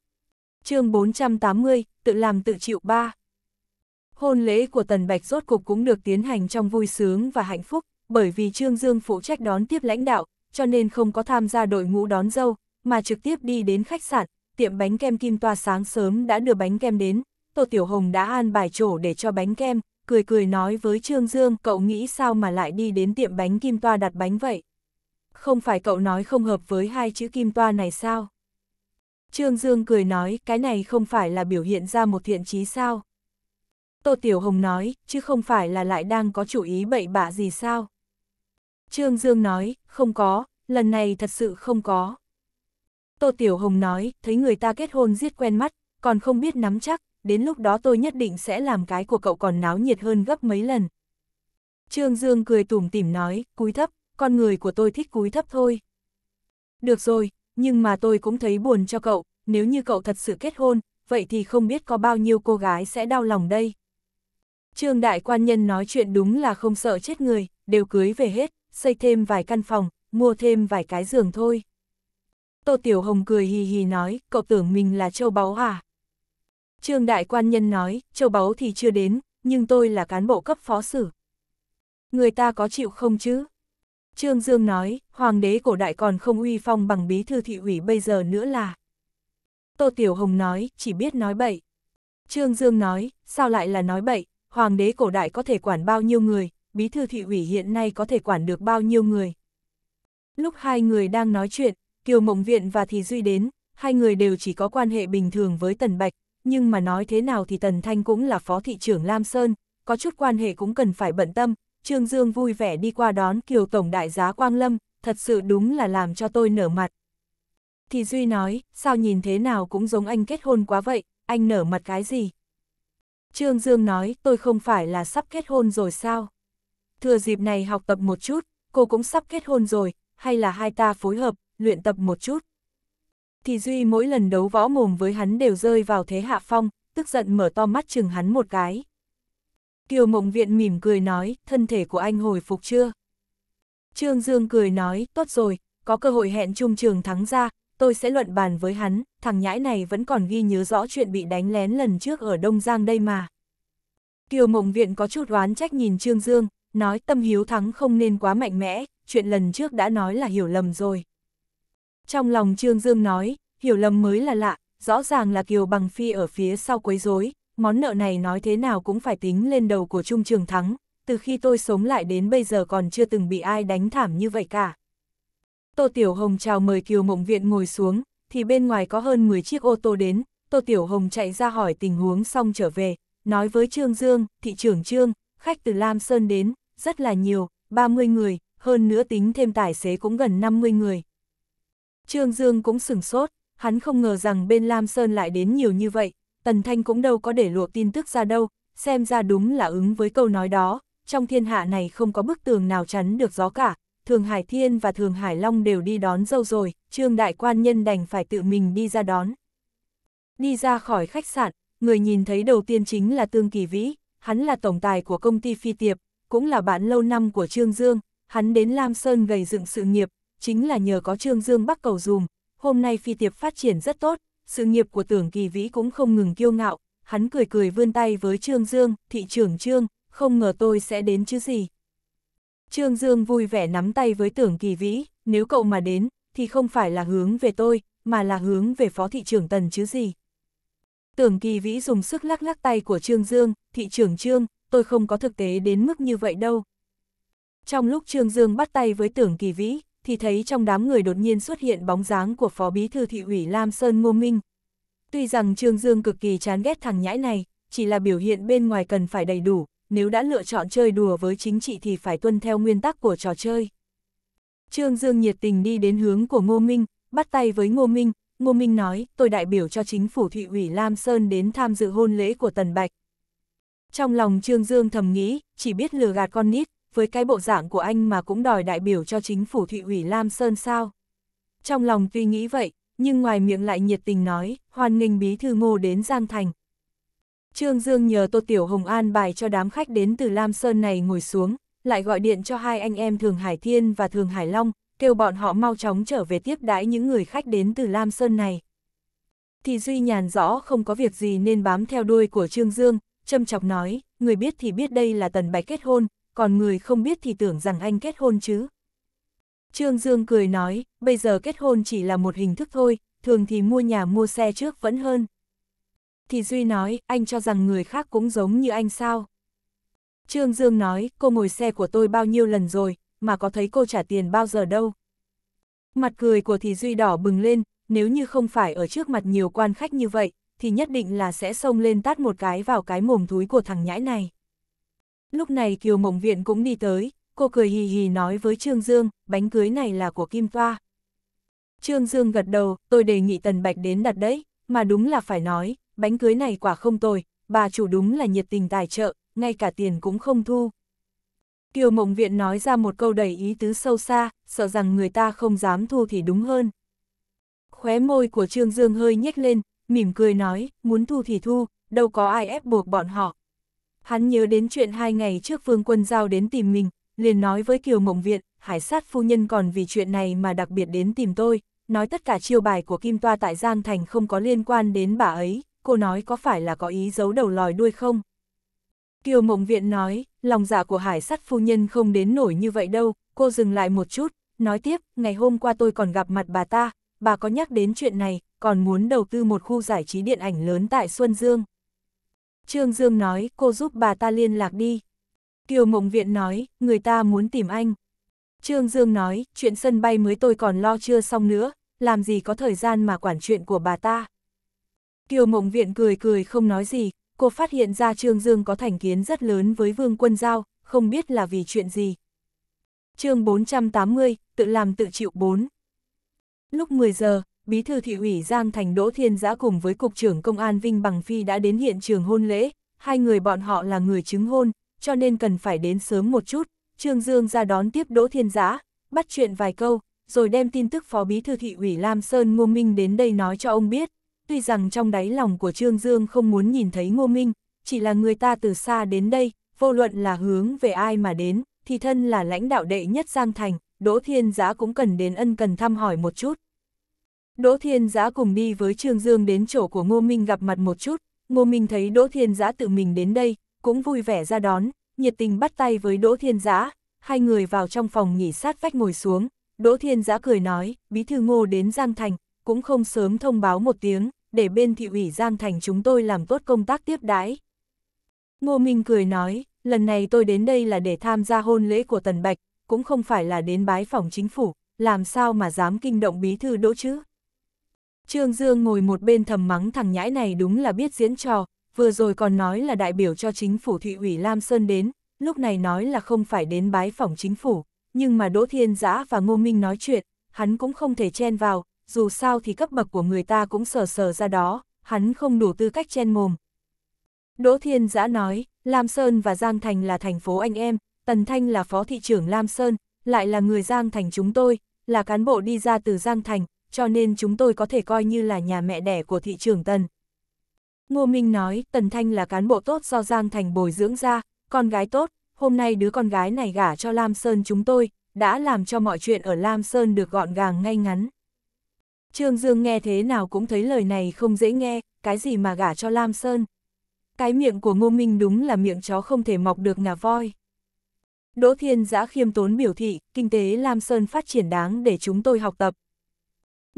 chương 480, tự làm tự chịu ba. Hôn lễ của Tần Bạch rốt cục cũng được tiến hành trong vui sướng và hạnh phúc, bởi vì Trương Dương phụ trách đón tiếp lãnh đạo, cho nên không có tham gia đội ngũ đón dâu, mà trực tiếp đi đến khách sạn, tiệm bánh kem Kim Toa sáng sớm đã đưa bánh kem đến, Tô Tiểu Hồng đã an bài chỗ để cho bánh kem, cười cười nói với Trương Dương cậu nghĩ sao mà lại đi đến tiệm bánh Kim Toa đặt bánh vậy? Không phải cậu nói không hợp với hai chữ Kim Toa này sao? Trương Dương cười nói, cái này không phải là biểu hiện ra một thiện chí sao? Tô Tiểu Hồng nói, chứ không phải là lại đang có chủ ý bậy bạ gì sao? Trương Dương nói, không có, lần này thật sự không có. Tô Tiểu Hồng nói, thấy người ta kết hôn giết quen mắt, còn không biết nắm chắc, đến lúc đó tôi nhất định sẽ làm cái của cậu còn náo nhiệt hơn gấp mấy lần. Trương Dương cười tủm tỉm nói, cúi thấp, con người của tôi thích cúi thấp thôi. Được rồi, nhưng mà tôi cũng thấy buồn cho cậu, nếu như cậu thật sự kết hôn, vậy thì không biết có bao nhiêu cô gái sẽ đau lòng đây. Trương Đại Quan Nhân nói chuyện đúng là không sợ chết người, đều cưới về hết, xây thêm vài căn phòng, mua thêm vài cái giường thôi. Tô Tiểu Hồng cười hì hì nói, cậu tưởng mình là châu báu à? Trương Đại Quan Nhân nói, châu báu thì chưa đến, nhưng tôi là cán bộ cấp phó sử. Người ta có chịu không chứ? Trương Dương nói, hoàng đế cổ đại còn không uy phong bằng bí thư thị ủy bây giờ nữa là. Tô Tiểu Hồng nói, chỉ biết nói bậy. Trương Dương nói, sao lại là nói bậy, hoàng đế cổ đại có thể quản bao nhiêu người, bí thư thị ủy hiện nay có thể quản được bao nhiêu người. Lúc hai người đang nói chuyện, Kiều Mộng Viện và Thì Duy đến, hai người đều chỉ có quan hệ bình thường với Tần Bạch, nhưng mà nói thế nào thì Tần Thanh cũng là phó thị trưởng Lam Sơn, có chút quan hệ cũng cần phải bận tâm, Trương Dương vui vẻ đi qua đón Kiều Tổng Đại Giá Quang Lâm, thật sự đúng là làm cho tôi nở mặt. Thì Duy nói, sao nhìn thế nào cũng giống anh kết hôn quá vậy, anh nở mặt cái gì? Trương Dương nói, tôi không phải là sắp kết hôn rồi sao? Thừa dịp này học tập một chút, cô cũng sắp kết hôn rồi, hay là hai ta phối hợp, luyện tập một chút? Thì Duy mỗi lần đấu võ mồm với hắn đều rơi vào thế hạ phong, tức giận mở to mắt chừng hắn một cái. Kiều Mộng Viện mỉm cười nói, thân thể của anh hồi phục chưa? Trương Dương cười nói, tốt rồi, có cơ hội hẹn Trung Trường thắng ra, tôi sẽ luận bàn với hắn, thằng nhãi này vẫn còn ghi nhớ rõ chuyện bị đánh lén lần trước ở Đông Giang đây mà. Kiều Mộng Viện có chút oán trách nhìn Trương Dương, nói tâm hiếu thắng không nên quá mạnh mẽ, chuyện lần trước đã nói là hiểu lầm rồi. Trong lòng Trương Dương nói, hiểu lầm mới là lạ, rõ ràng là Kiều Bằng Phi ở phía sau quấy rối món nợ này nói thế nào cũng phải tính lên đầu của Trung Trường Thắng, từ khi tôi sống lại đến bây giờ còn chưa từng bị ai đánh thảm như vậy cả. Tô Tiểu Hồng chào mời Kiều Mộng Viện ngồi xuống, thì bên ngoài có hơn 10 chiếc ô tô đến, Tô Tiểu Hồng chạy ra hỏi tình huống xong trở về, nói với Trương Dương, thị trưởng Trương, khách từ Lam Sơn đến, rất là nhiều, 30 người, hơn nữa tính thêm tài xế cũng gần 50 người. Trương Dương cũng sửng sốt, hắn không ngờ rằng bên Lam Sơn lại đến nhiều như vậy, Tần Thanh cũng đâu có để lộ tin tức ra đâu, xem ra đúng là ứng với câu nói đó, trong thiên hạ này không có bức tường nào chắn được gió cả, Thường Hải Thiên và Thường Hải Long đều đi đón dâu rồi, Trương Đại Quan Nhân đành phải tự mình đi ra đón. Đi ra khỏi khách sạn, người nhìn thấy đầu tiên chính là Tương Kỳ Vĩ, hắn là tổng tài của công ty Phi Tiệp, cũng là bạn lâu năm của Trương Dương, hắn đến Lam Sơn gầy dựng sự nghiệp, chính là nhờ có Trương Dương bắt cầu dùm, hôm nay Phi Tiệp phát triển rất tốt, sự nghiệp của tưởng kỳ vĩ cũng không ngừng kiêu ngạo, hắn cười cười vươn tay với Trương Dương, thị trưởng Trương, không ngờ tôi sẽ đến chứ gì. Trương Dương vui vẻ nắm tay với tưởng kỳ vĩ, nếu cậu mà đến, thì không phải là hướng về tôi, mà là hướng về phó thị trưởng Tần chứ gì. Tưởng kỳ vĩ dùng sức lắc lắc tay của Trương Dương, thị trưởng Trương, tôi không có thực tế đến mức như vậy đâu. Trong lúc Trương Dương bắt tay với tưởng kỳ vĩ, thì thấy trong đám người đột nhiên xuất hiện bóng dáng của Phó Bí Thư Thị ủy Lam Sơn Ngô Minh. Tuy rằng Trương Dương cực kỳ chán ghét thằng nhãi này, chỉ là biểu hiện bên ngoài cần phải đầy đủ, nếu đã lựa chọn chơi đùa với chính trị thì phải tuân theo nguyên tắc của trò chơi. Trương Dương nhiệt tình đi đến hướng của Ngô Minh, bắt tay với Ngô Minh, Ngô Minh nói, tôi đại biểu cho chính phủ thị ủy Lam Sơn đến tham dự hôn lễ của Tần Bạch. Trong lòng Trương Dương thầm nghĩ, chỉ biết lừa gạt con nít, với cái bộ dạng của anh mà cũng đòi đại biểu cho chính phủ Thụy ủy Lam Sơn sao. Trong lòng tuy nghĩ vậy, nhưng ngoài miệng lại nhiệt tình nói, hoan nghênh bí thư ngô đến Giang Thành. Trương Dương nhờ Tô Tiểu Hồng an bài cho đám khách đến từ Lam Sơn này ngồi xuống, lại gọi điện cho hai anh em Thường Hải Thiên và Thường Hải Long, kêu bọn họ mau chóng trở về tiếp đãi những người khách đến từ Lam Sơn này. Thì Duy nhàn rõ không có việc gì nên bám theo đuôi của Trương Dương, châm chọc nói, người biết thì biết đây là tần bạch kết hôn, còn người không biết thì tưởng rằng anh kết hôn chứ. Trương Dương cười nói, bây giờ kết hôn chỉ là một hình thức thôi, thường thì mua nhà mua xe trước vẫn hơn. Thì Duy nói, anh cho rằng người khác cũng giống như anh sao. Trương Dương nói, cô ngồi xe của tôi bao nhiêu lần rồi, mà có thấy cô trả tiền bao giờ đâu. Mặt cười của Thì Duy đỏ bừng lên, nếu như không phải ở trước mặt nhiều quan khách như vậy, thì nhất định là sẽ xông lên tát một cái vào cái mồm thúi của thằng nhãi này. Lúc này Kiều Mộng Viện cũng đi tới, cô cười hì hì nói với Trương Dương, bánh cưới này là của Kim Toa. Trương Dương gật đầu, tôi đề nghị Tần Bạch đến đặt đấy, mà đúng là phải nói, bánh cưới này quả không tồi, bà chủ đúng là nhiệt tình tài trợ, ngay cả tiền cũng không thu. Kiều Mộng Viện nói ra một câu đầy ý tứ sâu xa, sợ rằng người ta không dám thu thì đúng hơn. Khóe môi của Trương Dương hơi nhếch lên, mỉm cười nói, muốn thu thì thu, đâu có ai ép buộc bọn họ. Hắn nhớ đến chuyện hai ngày trước Vương Quân Giao đến tìm mình, liền nói với Kiều Mộng Viện, hải sát phu nhân còn vì chuyện này mà đặc biệt đến tìm tôi, nói tất cả chiêu bài của Kim Toa tại Giang Thành không có liên quan đến bà ấy, cô nói có phải là có ý giấu đầu lòi đuôi không? Kiều Mộng Viện nói, lòng dạ của hải sát phu nhân không đến nổi như vậy đâu, cô dừng lại một chút, nói tiếp, ngày hôm qua tôi còn gặp mặt bà ta, bà có nhắc đến chuyện này, còn muốn đầu tư một khu giải trí điện ảnh lớn tại Xuân Dương. Trương Dương nói, cô giúp bà ta liên lạc đi. Kiều Mộng Viện nói, người ta muốn tìm anh. Trương Dương nói, chuyện sân bay mới tôi còn lo chưa xong nữa, làm gì có thời gian mà quản chuyện của bà ta. Kiều Mộng Viện cười cười không nói gì, cô phát hiện ra Trương Dương có thành kiến rất lớn với Vương Quân Giao, không biết là vì chuyện gì. chương 480, tự làm tự chịu 4. Lúc 10 giờ, Bí thư thị ủy Giang Thành Đỗ Thiên Giã cùng với Cục trưởng Công an Vinh Bằng Phi đã đến hiện trường hôn lễ, hai người bọn họ là người chứng hôn, cho nên cần phải đến sớm một chút, Trương Dương ra đón tiếp Đỗ Thiên Giã, bắt chuyện vài câu, rồi đem tin tức Phó Bí Thư Thị ủy Lam Sơn Ngô Minh đến đây nói cho ông biết. Tuy rằng trong đáy lòng của Trương Dương không muốn nhìn thấy Ngô Minh, chỉ là người ta từ xa đến đây, vô luận là hướng về ai mà đến, thì thân là lãnh đạo đệ nhất Giang Thành, Đỗ Thiên Giã cũng cần đến ân cần thăm hỏi một chút. Đỗ Thiên Giã cùng đi với Trương Dương đến chỗ của Ngô Minh gặp mặt một chút, Ngô Minh thấy Đỗ Thiên Giã tự mình đến đây, cũng vui vẻ ra đón, nhiệt tình bắt tay với Đỗ Thiên Giã, hai người vào trong phòng nghỉ sát vách ngồi xuống, Đỗ Thiên Giã cười nói, bí thư ngô đến Giang Thành, cũng không sớm thông báo một tiếng, để bên thị ủy Giang Thành chúng tôi làm tốt công tác tiếp đãi. Ngô Minh cười nói, lần này tôi đến đây là để tham gia hôn lễ của Tần Bạch, cũng không phải là đến bái phòng chính phủ, làm sao mà dám kinh động bí thư đỗ chứ. Trương Dương ngồi một bên thầm mắng thằng nhãi này đúng là biết diễn trò, vừa rồi còn nói là đại biểu cho chính phủ Thụy ủy Lam Sơn đến, lúc này nói là không phải đến bái phỏng chính phủ, nhưng mà Đỗ Thiên Giã và Ngô Minh nói chuyện, hắn cũng không thể chen vào, dù sao thì cấp bậc của người ta cũng sờ sờ ra đó, hắn không đủ tư cách chen mồm. Đỗ Thiên Giã nói, Lam Sơn và Giang Thành là thành phố anh em, Tần Thanh là phó thị trưởng Lam Sơn, lại là người Giang Thành chúng tôi, là cán bộ đi ra từ Giang Thành, cho nên chúng tôi có thể coi như là nhà mẹ đẻ của thị trường Tần. Ngô Minh nói, Tần Thanh là cán bộ tốt do Giang Thành bồi dưỡng ra, con gái tốt, hôm nay đứa con gái này gả cho Lam Sơn chúng tôi, đã làm cho mọi chuyện ở Lam Sơn được gọn gàng ngay ngắn. Trương Dương nghe thế nào cũng thấy lời này không dễ nghe, cái gì mà gả cho Lam Sơn. Cái miệng của Ngô Minh đúng là miệng chó không thể mọc được ngà voi. Đỗ Thiên Giã khiêm tốn biểu thị, kinh tế Lam Sơn phát triển đáng để chúng tôi học tập,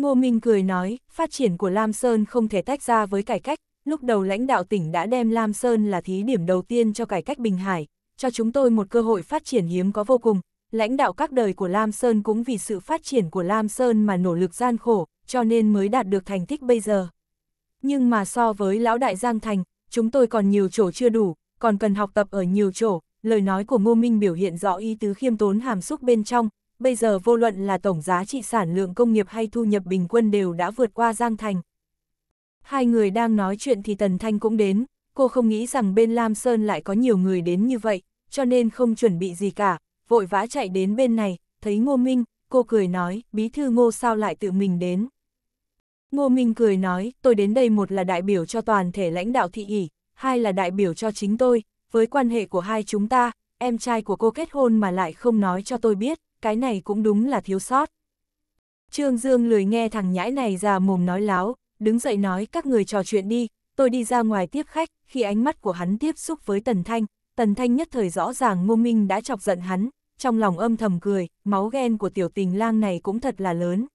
Ngô Minh cười nói, phát triển của Lam Sơn không thể tách ra với cải cách, lúc đầu lãnh đạo tỉnh đã đem Lam Sơn là thí điểm đầu tiên cho cải cách Bình Hải, cho chúng tôi một cơ hội phát triển hiếm có vô cùng. Lãnh đạo các đời của Lam Sơn cũng vì sự phát triển của Lam Sơn mà nỗ lực gian khổ, cho nên mới đạt được thành tích bây giờ. Nhưng mà so với lão đại Giang Thành, chúng tôi còn nhiều chỗ chưa đủ, còn cần học tập ở nhiều chỗ, lời nói của Ngô Minh biểu hiện rõ ý tứ khiêm tốn hàm xúc bên trong, bây giờ vô luận là tổng giá trị sản lượng công nghiệp hay thu nhập bình quân đều đã vượt qua Giang Thành. Hai người đang nói chuyện thì Tần Thanh cũng đến, cô không nghĩ rằng bên Lam Sơn lại có nhiều người đến như vậy, cho nên không chuẩn bị gì cả, vội vã chạy đến bên này, thấy Ngô Minh, cô cười nói, bí thư Ngô sao lại tự mình đến. Ngô Minh cười nói, tôi đến đây một là đại biểu cho toàn thể lãnh đạo thị ủy, hai là đại biểu cho chính tôi, với quan hệ của hai chúng ta, em trai của cô kết hôn mà lại không nói cho tôi biết cái này cũng đúng là thiếu sót. Trương Dương lười nghe thằng nhãi này già mồm nói láo, đứng dậy nói các người trò chuyện đi, tôi đi ra ngoài tiếp khách, khi ánh mắt của hắn tiếp xúc với Tần Thanh, Tần Thanh nhất thời rõ ràng Ngô Minh đã chọc giận hắn, trong lòng âm thầm cười, máu ghen của tiểu tình lang này cũng thật là lớn.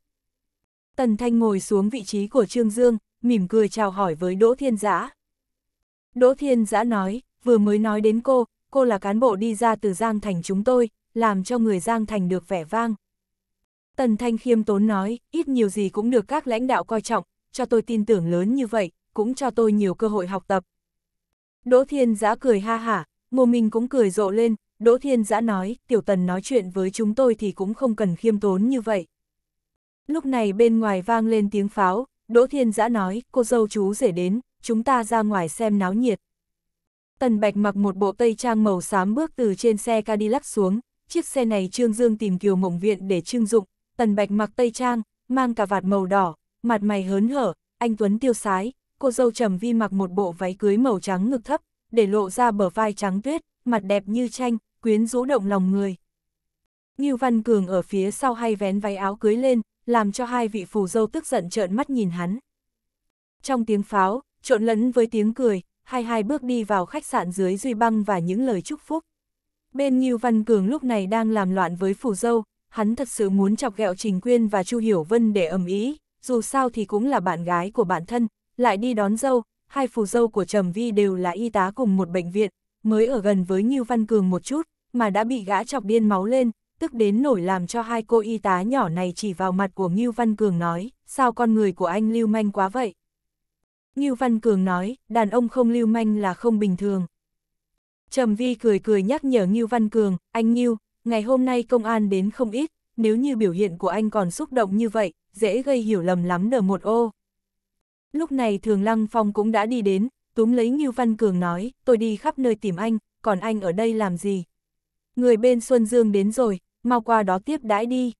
Tần Thanh ngồi xuống vị trí của Trương Dương, mỉm cười chào hỏi với Đỗ Thiên Giã. Đỗ Thiên Giã nói, vừa mới nói đến cô, cô là cán bộ đi ra từ Giang Thành chúng tôi, làm cho người Giang Thành được vẻ vang. Tần Thanh khiêm tốn nói, ít nhiều gì cũng được các lãnh đạo coi trọng, cho tôi tin tưởng lớn như vậy, cũng cho tôi nhiều cơ hội học tập. Đỗ Thiên Giã cười ha hả, Ngô Minh cũng cười rộ lên, Đỗ Thiên Giã nói, Tiểu Tần nói chuyện với chúng tôi thì cũng không cần khiêm tốn như vậy. Lúc này bên ngoài vang lên tiếng pháo, Đỗ Thiên Giã nói, cô dâu chú rể đến, chúng ta ra ngoài xem náo nhiệt. Tần Bạch mặc một bộ tây trang màu xám bước từ trên xe Cadillac xuống, chiếc xe này Trương Dương tìm Kiều Mộng Viện để trưng dụng, Tần Bạch mặc tây trang, mang cà vạt màu đỏ, mặt mày hớn hở, anh Tuấn tiêu sái, cô dâu trầm vi mặc một bộ váy cưới màu trắng ngực thấp, để lộ ra bờ vai trắng tuyết, mặt đẹp như tranh, quyến rũ động lòng người. Ngưu Văn Cường ở phía sau hay vén váy áo cưới lên, làm cho hai vị phù dâu tức giận trợn mắt nhìn hắn. Trong tiếng pháo, trộn lẫn với tiếng cười, hai hai bước đi vào khách sạn dưới duy băng và những lời chúc phúc. Bên Ngưu Văn Cường lúc này đang làm loạn với phủ dâu, hắn thật sự muốn chọc ghẹo Trình Quyên và Chu Hiểu Vân để ầm ý, dù sao thì cũng là bạn gái của bản thân, lại đi đón dâu, hai phù dâu của Trầm Vi đều là y tá cùng một bệnh viện, mới ở gần với Ngưu Văn Cường một chút, mà đã bị gã chọc điên máu lên, tức đến nổi làm cho hai cô y tá nhỏ này chỉ vào mặt của Ngưu Văn Cường nói, sao con người của anh lưu manh quá vậy? Ngưu Văn Cường nói, đàn ông không lưu manh là không bình thường. Trầm Vi cười cười nhắc nhở Ngưu Văn Cường, anh Ngưu, ngày hôm nay công an đến không ít, nếu như biểu hiện của anh còn xúc động như vậy, dễ gây hiểu lầm lắm nở một ô. Lúc này Thường Lăng Phong cũng đã đi đến, túm lấy Ngưu Văn Cường nói, tôi đi khắp nơi tìm anh, còn anh ở đây làm gì? Người bên Xuân Dương đến rồi, mau qua đó tiếp đãi đi.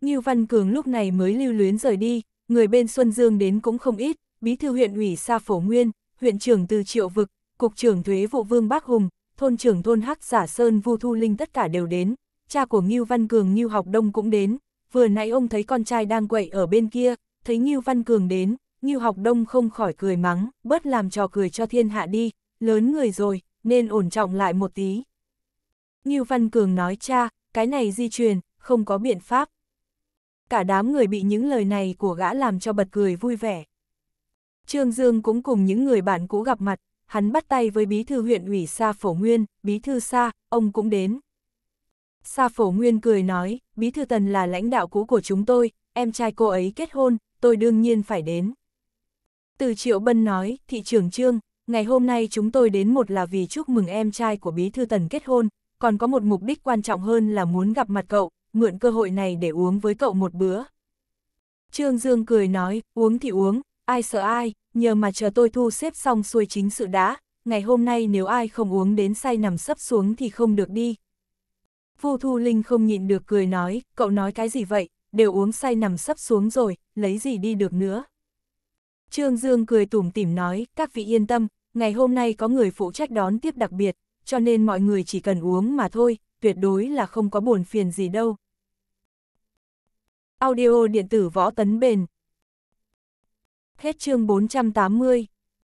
Ngưu Văn Cường lúc này mới lưu luyến rời đi, người bên Xuân Dương đến cũng không ít, bí thư huyện ủy Sa Phổ Nguyên, huyện trưởng từ Triệu Vực, Cục trưởng thuế vụ Vương bác Hùng, thôn trưởng thôn Hắc Giả Sơn Vu Thu Linh tất cả đều đến, cha của Ngưu Văn Cường Ngưu Học Đông cũng đến, vừa nãy ông thấy con trai đang quậy ở bên kia, thấy Ngưu Văn Cường đến, Ngưu Học Đông không khỏi cười mắng, bớt làm trò cười cho thiên hạ đi, lớn người rồi, nên ổn trọng lại một tí. Ngưu Văn Cường nói cha, cái này di truyền, không có biện pháp. Cả đám người bị những lời này của gã làm cho bật cười vui vẻ. Trương Dương cũng cùng những người bạn cũ gặp mặt, hắn bắt tay với bí thư huyện ủy Sa Phổ Nguyên, bí thư Sa, ông cũng đến. Sa Phổ Nguyên cười nói, bí thư Tần là lãnh đạo cũ của chúng tôi, em trai cô ấy kết hôn, tôi đương nhiên phải đến. Từ Triệu Bân nói, thị trưởng Trương, ngày hôm nay chúng tôi đến một là vì chúc mừng em trai của bí thư Tần kết hôn, còn có một mục đích quan trọng hơn là muốn gặp mặt cậu, mượn cơ hội này để uống với cậu một bữa. Trương Dương cười nói, uống thì uống, ai sợ ai, nhờ mà chờ tôi thu xếp xong xuôi chính sự đã, ngày hôm nay nếu ai không uống đến say nằm sấp xuống thì không được đi. Vu Thu Linh không nhịn được cười nói, cậu nói cái gì vậy, đều uống say nằm sấp xuống rồi, lấy gì đi được nữa. Trương Dương cười tủm tỉm nói, các vị yên tâm, ngày hôm nay có người phụ trách đón tiếp đặc biệt, cho nên mọi người chỉ cần uống mà thôi, tuyệt đối là không có buồn phiền gì đâu. Audio điện tử võ tấn bền Hết chương 480